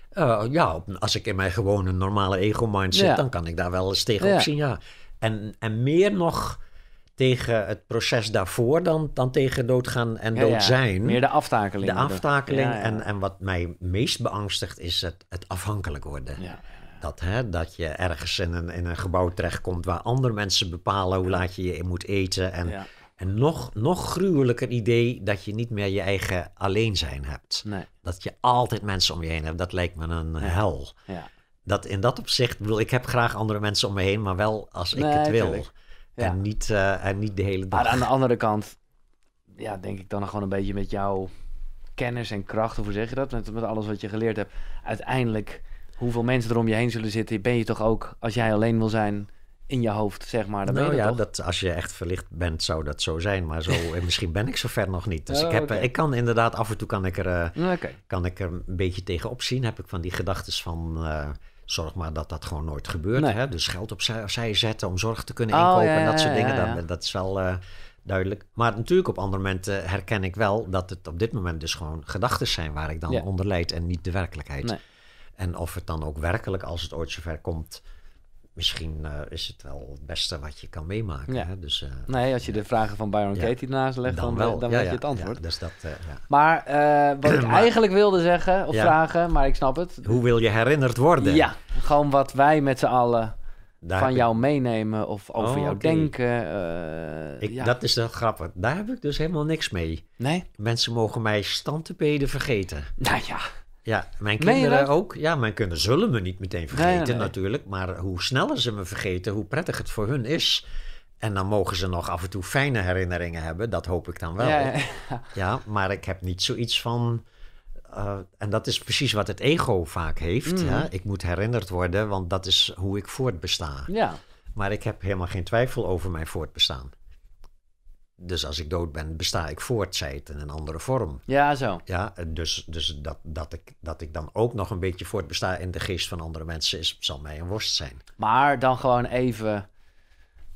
S2: Eh, ja, als ik in mijn gewone normale ego-mind zit, dan kan ik daar wel eens tegenop zien, ja. En, en meer nog tegen het proces daarvoor dan, dan tegen doodgaan en dood zijn. Ja. Meer de aftakeling. De aftakeling. en, en wat mij meest beangstigt is het, het afhankelijk worden. Dat, hè, dat je ergens in een, in een gebouw terechtkomt waar andere mensen bepalen hoe laat je je moet eten. En, en nog, nog gruwelijker idee dat je niet meer je eigen alleen zijn hebt. Nee. Dat je altijd mensen om je heen hebt. Dat lijkt me een hel. Dat in dat opzicht, bedoel, ik heb graag andere mensen om me heen, maar wel als ik het wil. En, niet, eh, en niet de hele dag. Maar aan de andere kant, ja, denk ik dan gewoon een beetje met jouw
S1: kennis en kracht, of hoe zeg je dat? Met, met alles wat je geleerd hebt. Uiteindelijk, hoeveel mensen er om je heen zullen
S2: zitten, ben je toch ook, als jij alleen wil zijn, in je hoofd, zeg maar. Dan nou, ja, dat, als je echt verlicht bent, zou dat zo zijn. Maar zo, misschien ben ik zo ver nog niet. Dus ik, oh, heb, eh, ik kan inderdaad, af en toe kan ik, er, eh, kan ik er een beetje tegen zien. Heb ik van die gedachten van zorg maar dat dat gewoon nooit gebeurt. Hè? Dus geld opzij zetten om zorg te kunnen oh, inkopen en dat soort dingen. dat, is wel eh, duidelijk. Maar natuurlijk op andere momenten herken ik wel dat het op dit moment dus gewoon gedachten zijn waar ik dan onder leid en niet de werkelijkheid. En of het dan ook werkelijk, als het ooit zover komt, misschien eh, is het wel het beste wat je kan meemaken. Ja. Hè? Dus, eh, nee, als je de vragen van Byron Katie naast legt, dan, dan, dan weet je het antwoord. dus dat, eh,
S1: Maar wat ik eigenlijk wilde zeggen, of vragen, maar ik snap het. Hoe wil je herinnerd worden? Ja, gewoon wat wij met z'n allen... van jou
S2: meenemen of over jou oh, denken. Uh, ik, Dat is wel grappig. Daar heb ik dus helemaal niks mee. Nee? Mensen mogen mij standtepeden vergeten. Nou ja. Ja, mijn kinderen ook. Ja, mijn kinderen zullen me niet meteen vergeten natuurlijk. Maar hoe sneller ze me vergeten, hoe prettig het voor hun is. En dan mogen ze nog af en toe fijne herinneringen hebben. Dat hoop ik dan wel. Ja, ja, maar ik heb niet zoiets van... Eh, en dat is precies wat het ego vaak heeft. Hè? Mm. Ik moet herinnerd worden, want dat is hoe ik voortbesta. Ja. Maar ik heb helemaal geen twijfel over mijn voortbestaan. Dus als ik dood ben, besta ik voort, het, in een andere vorm. Ja, zo. Ja, dus, dus dat, dat, ik, dat ik dan ook nog een beetje voortbesta in de geest van andere mensen, is, zal mij een worst zijn.
S1: Maar dan gewoon even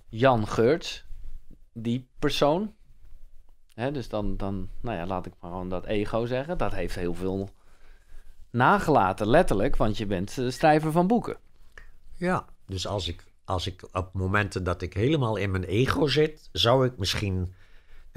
S1: Jan Geurt, die persoon. Hè, dus dan, dan, nou ja, laat ik maar gewoon dat ego zeggen. Dat heeft heel veel nagelaten, letterlijk, want je bent eh, schrijver van boeken.
S2: Ja, dus als ik, als ik op momenten dat ik helemaal in mijn ego zit, zou ik misschien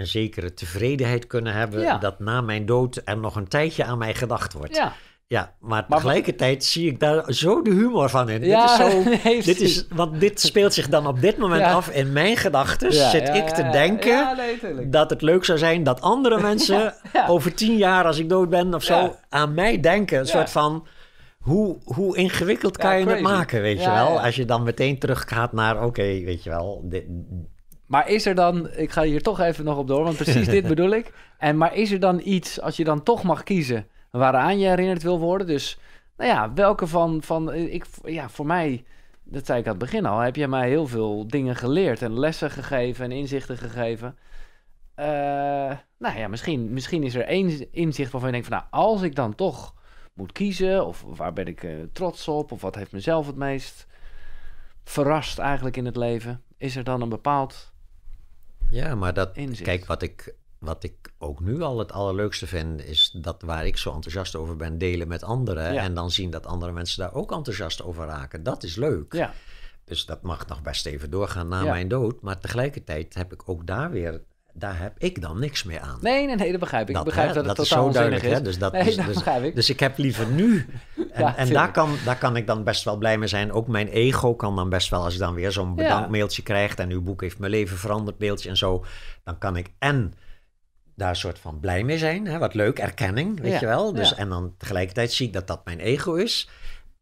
S2: een zekere tevredenheid kunnen hebben dat na mijn dood er nog een tijdje aan mij gedacht wordt. Ja. Ja, maar, tegelijkertijd zie ik daar zo de humor van in. Ja, dit is zo, dit is, want dit speelt zich dan op dit moment af in mijn gedachten. zit ik te denken dat het leuk zou zijn dat andere mensen over tien jaar, als ik dood ben of zo, aan mij denken. Een soort van hoe, hoe ingewikkeld kan je het maken, weet je wel? Als je dan meteen teruggaat naar, oké, weet je wel, dit, maar is er
S1: dan, ik ga hier toch even nog op door, want precies dit bedoel ik. En, maar is er dan iets, als je dan toch mag kiezen, waaraan je herinnerd wil worden? Dus, nou ja, welke van, van eh, ik, ja, voor mij, dat zei ik aan het begin al, heb jij mij heel veel dingen geleerd en lessen gegeven en inzichten gegeven. Eh, nou ja, misschien, misschien is er één inzicht waarvan je denkt van, nou, als ik dan toch moet kiezen, of waar ben ik eh, trots op, of wat heeft mezelf het meest verrast eigenlijk in het leven, is er dan een bepaald
S2: ja, maar dat, kijk, wat ik, wat ik ook nu al het allerleukste vind, is dat waar ik zo enthousiast over ben, delen met anderen. En dan zien dat andere mensen daar ook enthousiast over raken. Dat is leuk. Ja. Dus dat mag nog best even doorgaan na mijn dood. Maar tegelijkertijd heb ik ook daar weer daar heb ik dan niks meer aan.
S1: Nee, nee, nee, dat begrijp ik. Dat, ik begrijp dat het totaal is zo duidelijk is. Hè? Dus, dat, dus- begrijp ik.
S2: dus ik heb liever nu. En, en daar, kan, daar kan ik dan best wel blij mee zijn. Ook mijn ego kan dan best wel, als ik dan weer zo'n bedankmailtje ja. krijg en uw boek heeft mijn leven veranderd, mailtje en zo, dan kan ik en daar een soort van blij mee zijn. Hè? Wat leuk, erkenning, weet je wel. Dus, En dan tegelijkertijd zie ik dat dat mijn ego is.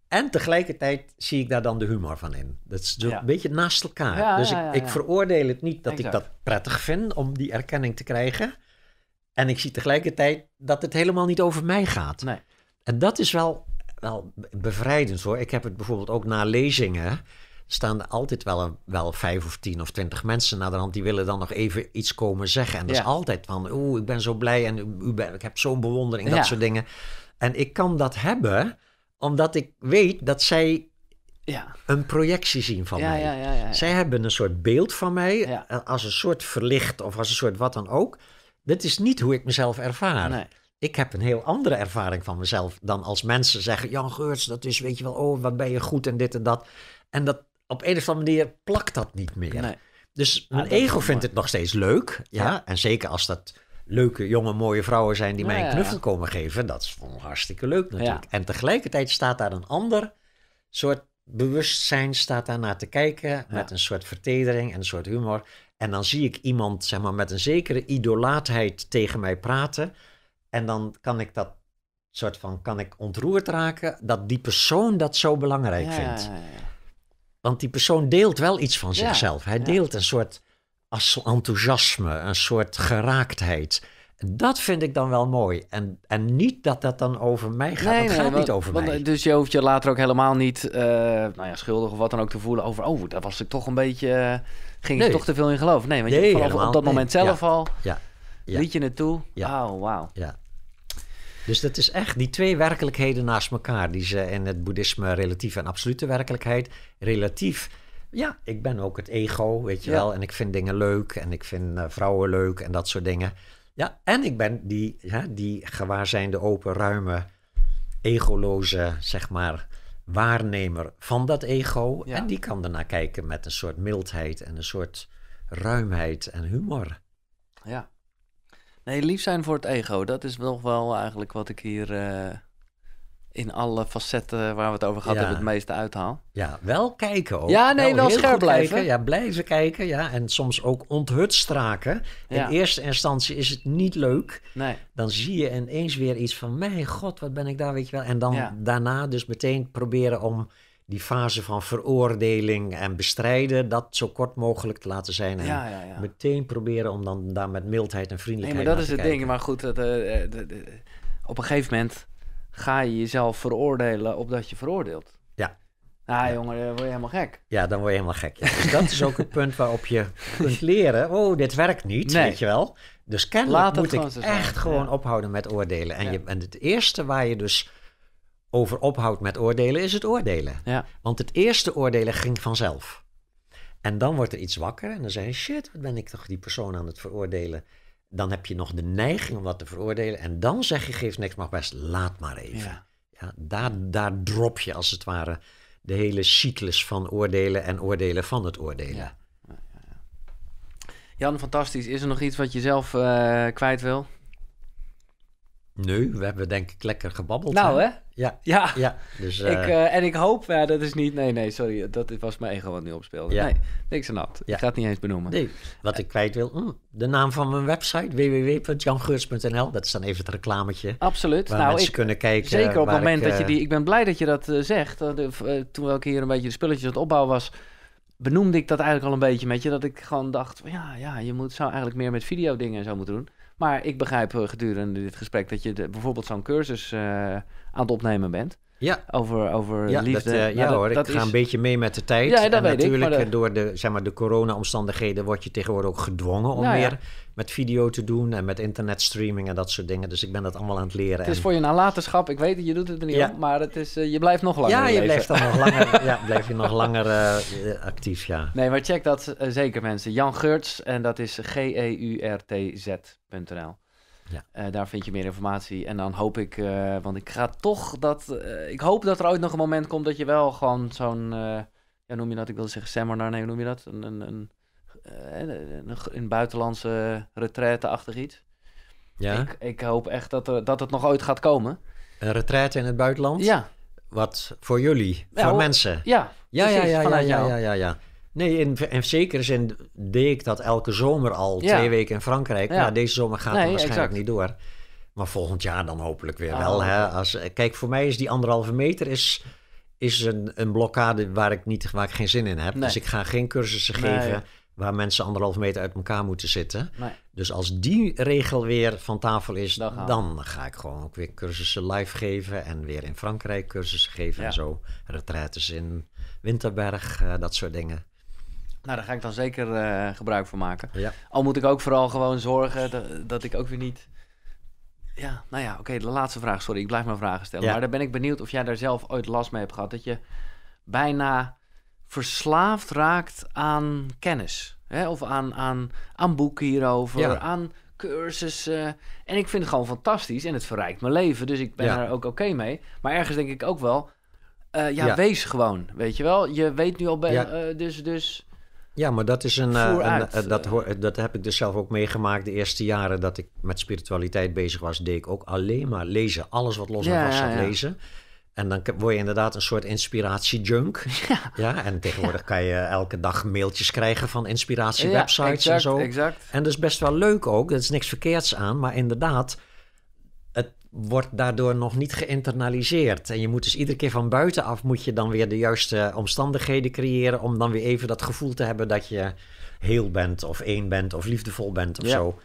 S2: En tegelijkertijd zie ik daar dan de humor van in. Dat is een beetje naast elkaar. dus ik, ik, veroordeel het niet dat ik dat prettig vind om die erkenning te krijgen. En ik zie tegelijkertijd dat het helemaal niet over mij gaat. Nee. En dat is wel, wel bevrijdend hoor. Ik heb het bijvoorbeeld ook na lezingen. Staan er altijd wel, wel vijf of tien of twintig mensen naar de hand. Die willen dan nog even iets komen zeggen. En dat is altijd van, oeh, ik ben zo blij en u, ik heb zo'n bewondering, dat soort dingen. En ik kan dat hebben omdat ik weet dat zij ja. een projectie zien van
S3: mij. zij
S2: hebben een soort beeld van mij, als een soort verlicht of als een soort wat dan ook. Dit is niet hoe ik mezelf ervaar. Ik heb een heel andere ervaring van mezelf dan als mensen zeggen: Jan Geurts, dat is, weet je wel, oh, wat ben je goed en dit en dat. En dat op een of andere manier plakt dat niet meer. Dus ah, mijn ego vindt het nog steeds leuk. ja? En zeker als dat leuke, jonge, mooie vrouwen zijn die mij een knuffel komen geven. Dat is hartstikke leuk natuurlijk. En tegelijkertijd staat daar een ander soort bewustzijn staat daar naar te kijken. Met een soort vertedering en een soort humor. En dan zie ik iemand zeg maar, met een zekere idolaatheid tegen mij praten. En dan kan ik dat soort van kan ik ontroerd raken dat die persoon dat zo belangrijk ja, vindt. Ja, Want die persoon deelt wel iets van zichzelf. Hij deelt een soort enthousiasme, een soort geraaktheid. Dat vind ik dan wel mooi. En, en niet dat dat dan over mij gaat. dat gaat niet over want,
S1: mij. Dus je hoeft je later ook helemaal niet eh, nou ja, schuldig of wat dan ook te voelen over... oh, dat was ik toch een beetje... Eh, ging nee. ik toch te veel in geloof. Nee, want je, vanaf, op dat moment zelf al ja. ja. liet je het toe. Ja. Oh, Ja.
S2: Dus dat is echt die twee werkelijkheden naast elkaar... die ze in het boeddhisme relatief en absolute werkelijkheid... relatief ja, ik ben ook het ego, weet je wel. En ik vind dingen leuk en ik vind eh, vrouwen leuk en dat soort dingen. Ja, en ik ben die, ja, die gewaarzijnde, open, ruime, egoloze, zeg maar, waarnemer van dat ego. En die kan ernaar kijken met een soort mildheid en een soort ruimheid en humor. Ja. Nee, lief zijn voor het ego, dat is nog wel eigenlijk
S1: wat ik hier... Eh, in alle facetten waar we het over gehad hebben, het meeste uithaal.
S2: Ja, wel kijken ook. Ja, nee, wel, scherp blijven. Kijken. Ja, blijven kijken. Ja, en soms ook onthutst raken. In eerste instantie is het niet leuk. Nee. Dan zie je ineens weer iets van, mijn god, wat ben ik daar, weet je wel. En dan daarna dus meteen proberen om die fase van veroordeling en bestrijden, dat zo kort mogelijk te laten zijn. En ja, meteen proberen om dan daar met mildheid en vriendelijkheid nee, maar dat is het ding. Maar
S1: goed, dat, eh, eh, op een gegeven moment ga je jezelf veroordelen op dat je veroordeelt. Ah, ja. jongen, dan word je helemaal gek.
S2: Ja, dan word je helemaal gek. Dus dat is ook een punt waarop je kunt leren: oh, dit werkt niet, weet je wel. Dus kennelijk Laat moet ik gewoon echt gewoon ophouden met oordelen. En, je, en het eerste waar je dus over ophoudt met oordelen is het oordelen. Want het eerste oordelen ging vanzelf. En dan wordt er iets wakker en dan zeg je: shit, wat ben ik toch die persoon aan het veroordelen? dan heb je nog de neiging om wat te veroordelen. En dan zeg je, geef niks, maar best, laat maar even. Ja. daar, daar drop je als het ware de hele cyclus van oordelen en oordelen van het oordelen. Ja.
S1: Jan, fantastisch. Is er nog iets wat je zelf eh, kwijt wil?
S2: Nee, we hebben denk ik lekker gebabbeld. Nou hè? Ja.
S1: Ja. ja. Dus, Ik, eh, eh, en ik hoop, ja, eh, dat is niet... Nee,
S2: nee, sorry. Dat was mijn ego wat nu opspeelde. Nee, niks aan dat. Ik ga het niet eens benoemen. Nee, wat ik kwijt wil... Mm, de naam van mijn website, www.jangeurs.nl. Dat is dan even het reclametje. Absoluut. Waar nou, mensen kunnen kijken. Zeker op het moment dat je die...
S1: Ik ben blij dat je dat zegt. toen ik hier een beetje de spulletjes aan het opbouwen was benoemde ik dat eigenlijk al een beetje met je. Dat ik gewoon dacht, van, ja, ja, je moet, zou eigenlijk meer met video dingen en zo moeten doen. Maar ik begrijp eh, gedurende dit gesprek dat je bijvoorbeeld zo'n
S2: cursus eh, aan het opnemen bent. Ja. Over, over liefde. Eh, ja nou, hoor, dat, ik ga een beetje mee met de tijd. en natuurlijk eh, door de, zeg maar, de corona-omstandigheden word je tegenwoordig ook gedwongen om nou, meer met video te doen en met internetstreaming en dat soort dingen. Dus ik ben dat allemaal aan het leren. Het is
S1: voor je nalatenschap. Ik weet dat je doet het er niet op, maar het is, eh, je blijft nog langer Ja, je blijft dan nog
S2: langer, ja, blijf je nog langer actief, ja.
S1: Nee, maar check dat zeker mensen. Jan Geurts en dat is G-E-U-R-T-Z.nl. Ja. Eh, daar vind je meer informatie. En dan hoop ik, eh, want ik ga toch dat. Eh, ik hoop dat er ooit nog een moment komt dat je wel gewoon zo'n. ja, noem je dat? Ik wil zeggen seminar. Nee, noem je dat? Een, een, een, een, buitenlandse retraite-achtig iets. Ja. Ik, ik, hoop echt dat, dat het nog ooit gaat
S2: komen. Een retraite in het buitenland? Ja. Wat voor jullie, voor mensen. Ja,
S3: ja, ja, ja, ja,
S2: ja, ja. Nee, in, in zekere zin deed ik dat elke zomer al. Twee weken in Frankrijk. Ja. Nou, deze zomer gaat het waarschijnlijk niet door. Maar volgend jaar dan hopelijk weer ah, wel. Hè? Als, kijk, voor mij is die anderhalve meter is, is een, een blokkade waar ik, niet, waar ik geen zin in heb. Dus ik ga geen cursussen geven waar mensen anderhalve meter uit elkaar moeten zitten. Dus als die regel weer van tafel is, dan, ga ik gewoon ook weer cursussen live geven. En weer in Frankrijk cursussen geven en zo. Retraites in Winterberg, eh, dat soort dingen
S1: nou daar ga ik dan zeker eh, gebruik van maken. Ja. Al moet ik ook vooral gewoon zorgen dat, dat ik ook weer niet... Ja, nou ja, oké, de laatste vraag. Sorry, ik blijf mijn vragen stellen. Ja. Maar daar ben ik benieuwd of jij daar zelf ooit last mee hebt gehad. Dat je bijna verslaafd raakt aan kennis. Hè? Of aan, aan, aan boeken hierover, ja. aan cursussen. En ik vind het gewoon fantastisch en het verrijkt mijn leven. Dus ik ben daar ook oké mee. Maar ergens denk ik ook wel... Eh, ja, wees gewoon, weet je wel. Je weet nu al... Ben, eh, dus, dus
S2: ja, maar dat is een. Eh, een, een eh, dat, hoor, dat heb ik dus zelf ook meegemaakt. De eerste jaren dat ik met spiritualiteit bezig was, deed ik ook alleen maar lezen. Alles wat los en ja, vast zat lezen. En dan word je inderdaad een soort inspiratiejunk. Ja. ja. En tegenwoordig kan je elke dag mailtjes krijgen van inspiratiewebsites ja, en zo. Exact. En dat is best wel leuk ook. dat is niks verkeerds aan. Maar inderdaad, wordt daardoor nog niet geïnternaliseerd. En je moet dus iedere keer van buitenaf moet je dan weer de juiste omstandigheden creëren om dan weer even dat gevoel te hebben dat je heel bent of één bent of liefdevol bent of zo.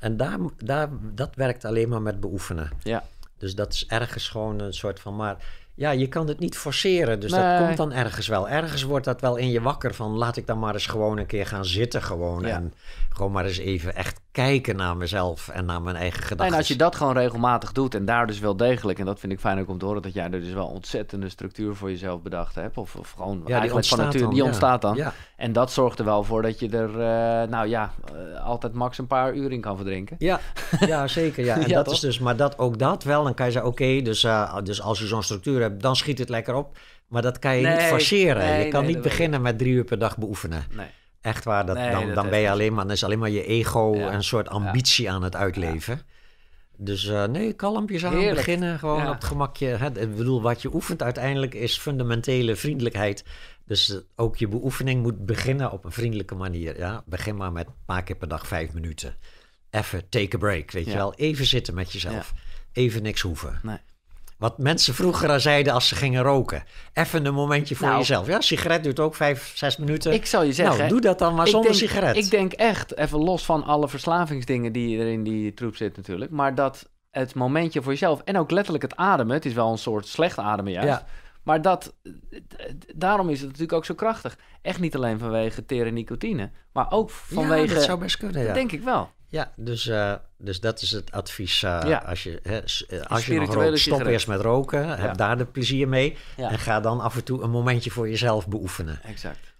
S2: En daar, daar, dat werkt alleen maar met beoefenen. Ja. Dus dat is ergens gewoon een soort van maar. Ja, je kan het niet forceren, dus dat komt dan ergens wel. Ergens wordt dat wel in je wakker van laat ik dan maar eens gewoon een keer gaan zitten gewoon. En gewoon maar eens even echt kijken naar mezelf en naar mijn eigen gedachten. En als je dat gewoon regelmatig doet en daar dus
S1: wel degelijk, en dat vind ik fijn ook om te horen, dat jij er dus wel ontzettende structuur voor jezelf bedacht hebt. Of, of gewoon ja, die van natuur, die ja. ontstaat dan. En dat zorgt er wel voor dat je er, eh, nou ja, eh, altijd max een paar uur in kan verdrinken. Ja, ja zeker. Ja. En dat is dus,
S2: maar dat ook dat wel, dan kan je zeggen, oké, dus, eh, dus als je zo'n structuur hebt, dan schiet het lekker op. Maar dat kan je niet forceren. je kan niet beginnen met drie uur per dag beoefenen. Nee. Echt waar, dat, dan, dan ben je alleen maar, dan is alleen maar je ego en een soort ambitie aan het uitleven. Dus eh, nee, kalmpjes aan Heerlijk. beginnen, gewoon op het gemakje. Hè? Ik bedoel, wat je oefent uiteindelijk is fundamentele vriendelijkheid. Dus eh, ook je beoefening moet beginnen op een vriendelijke manier. Ja? Begin maar met een paar keer per dag vijf minuten. Even take a break, weet je wel. Even zitten met jezelf. Even niks hoeven. Nee. Wat mensen vroeger al zeiden als ze gingen roken. Even een momentje voor nou. jezelf. Ja, sigaret duurt ook vijf, zes minuten. Ik zal je zeggen. Nou, doe dat dan maar zonder sigaret. Ik
S1: denk echt, even los van alle verslavingsdingen die er in die troep zitten natuurlijk. Maar dat het momentje voor jezelf en ook letterlijk het ademen. Het is wel een soort slecht ademen juist. Ja. Maar dat, daarom is het natuurlijk ook zo krachtig. Echt niet alleen vanwege tere nicotine, maar ook vanwege... Ja, dat zou best kunnen, ja. denk ik wel. Ja,
S2: dus, eh, dus dat is het advies. Eh, als je, hè, eh, als je nog rookt, stop eerst met roken. Heb daar de plezier mee. En ga dan af en toe een momentje voor jezelf beoefenen. Exact.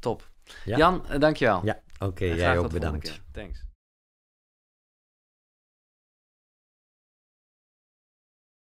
S2: Top. Jan,
S1: dankjewel. Ja, oké. jij ook
S2: bedankt.
S3: Thanks.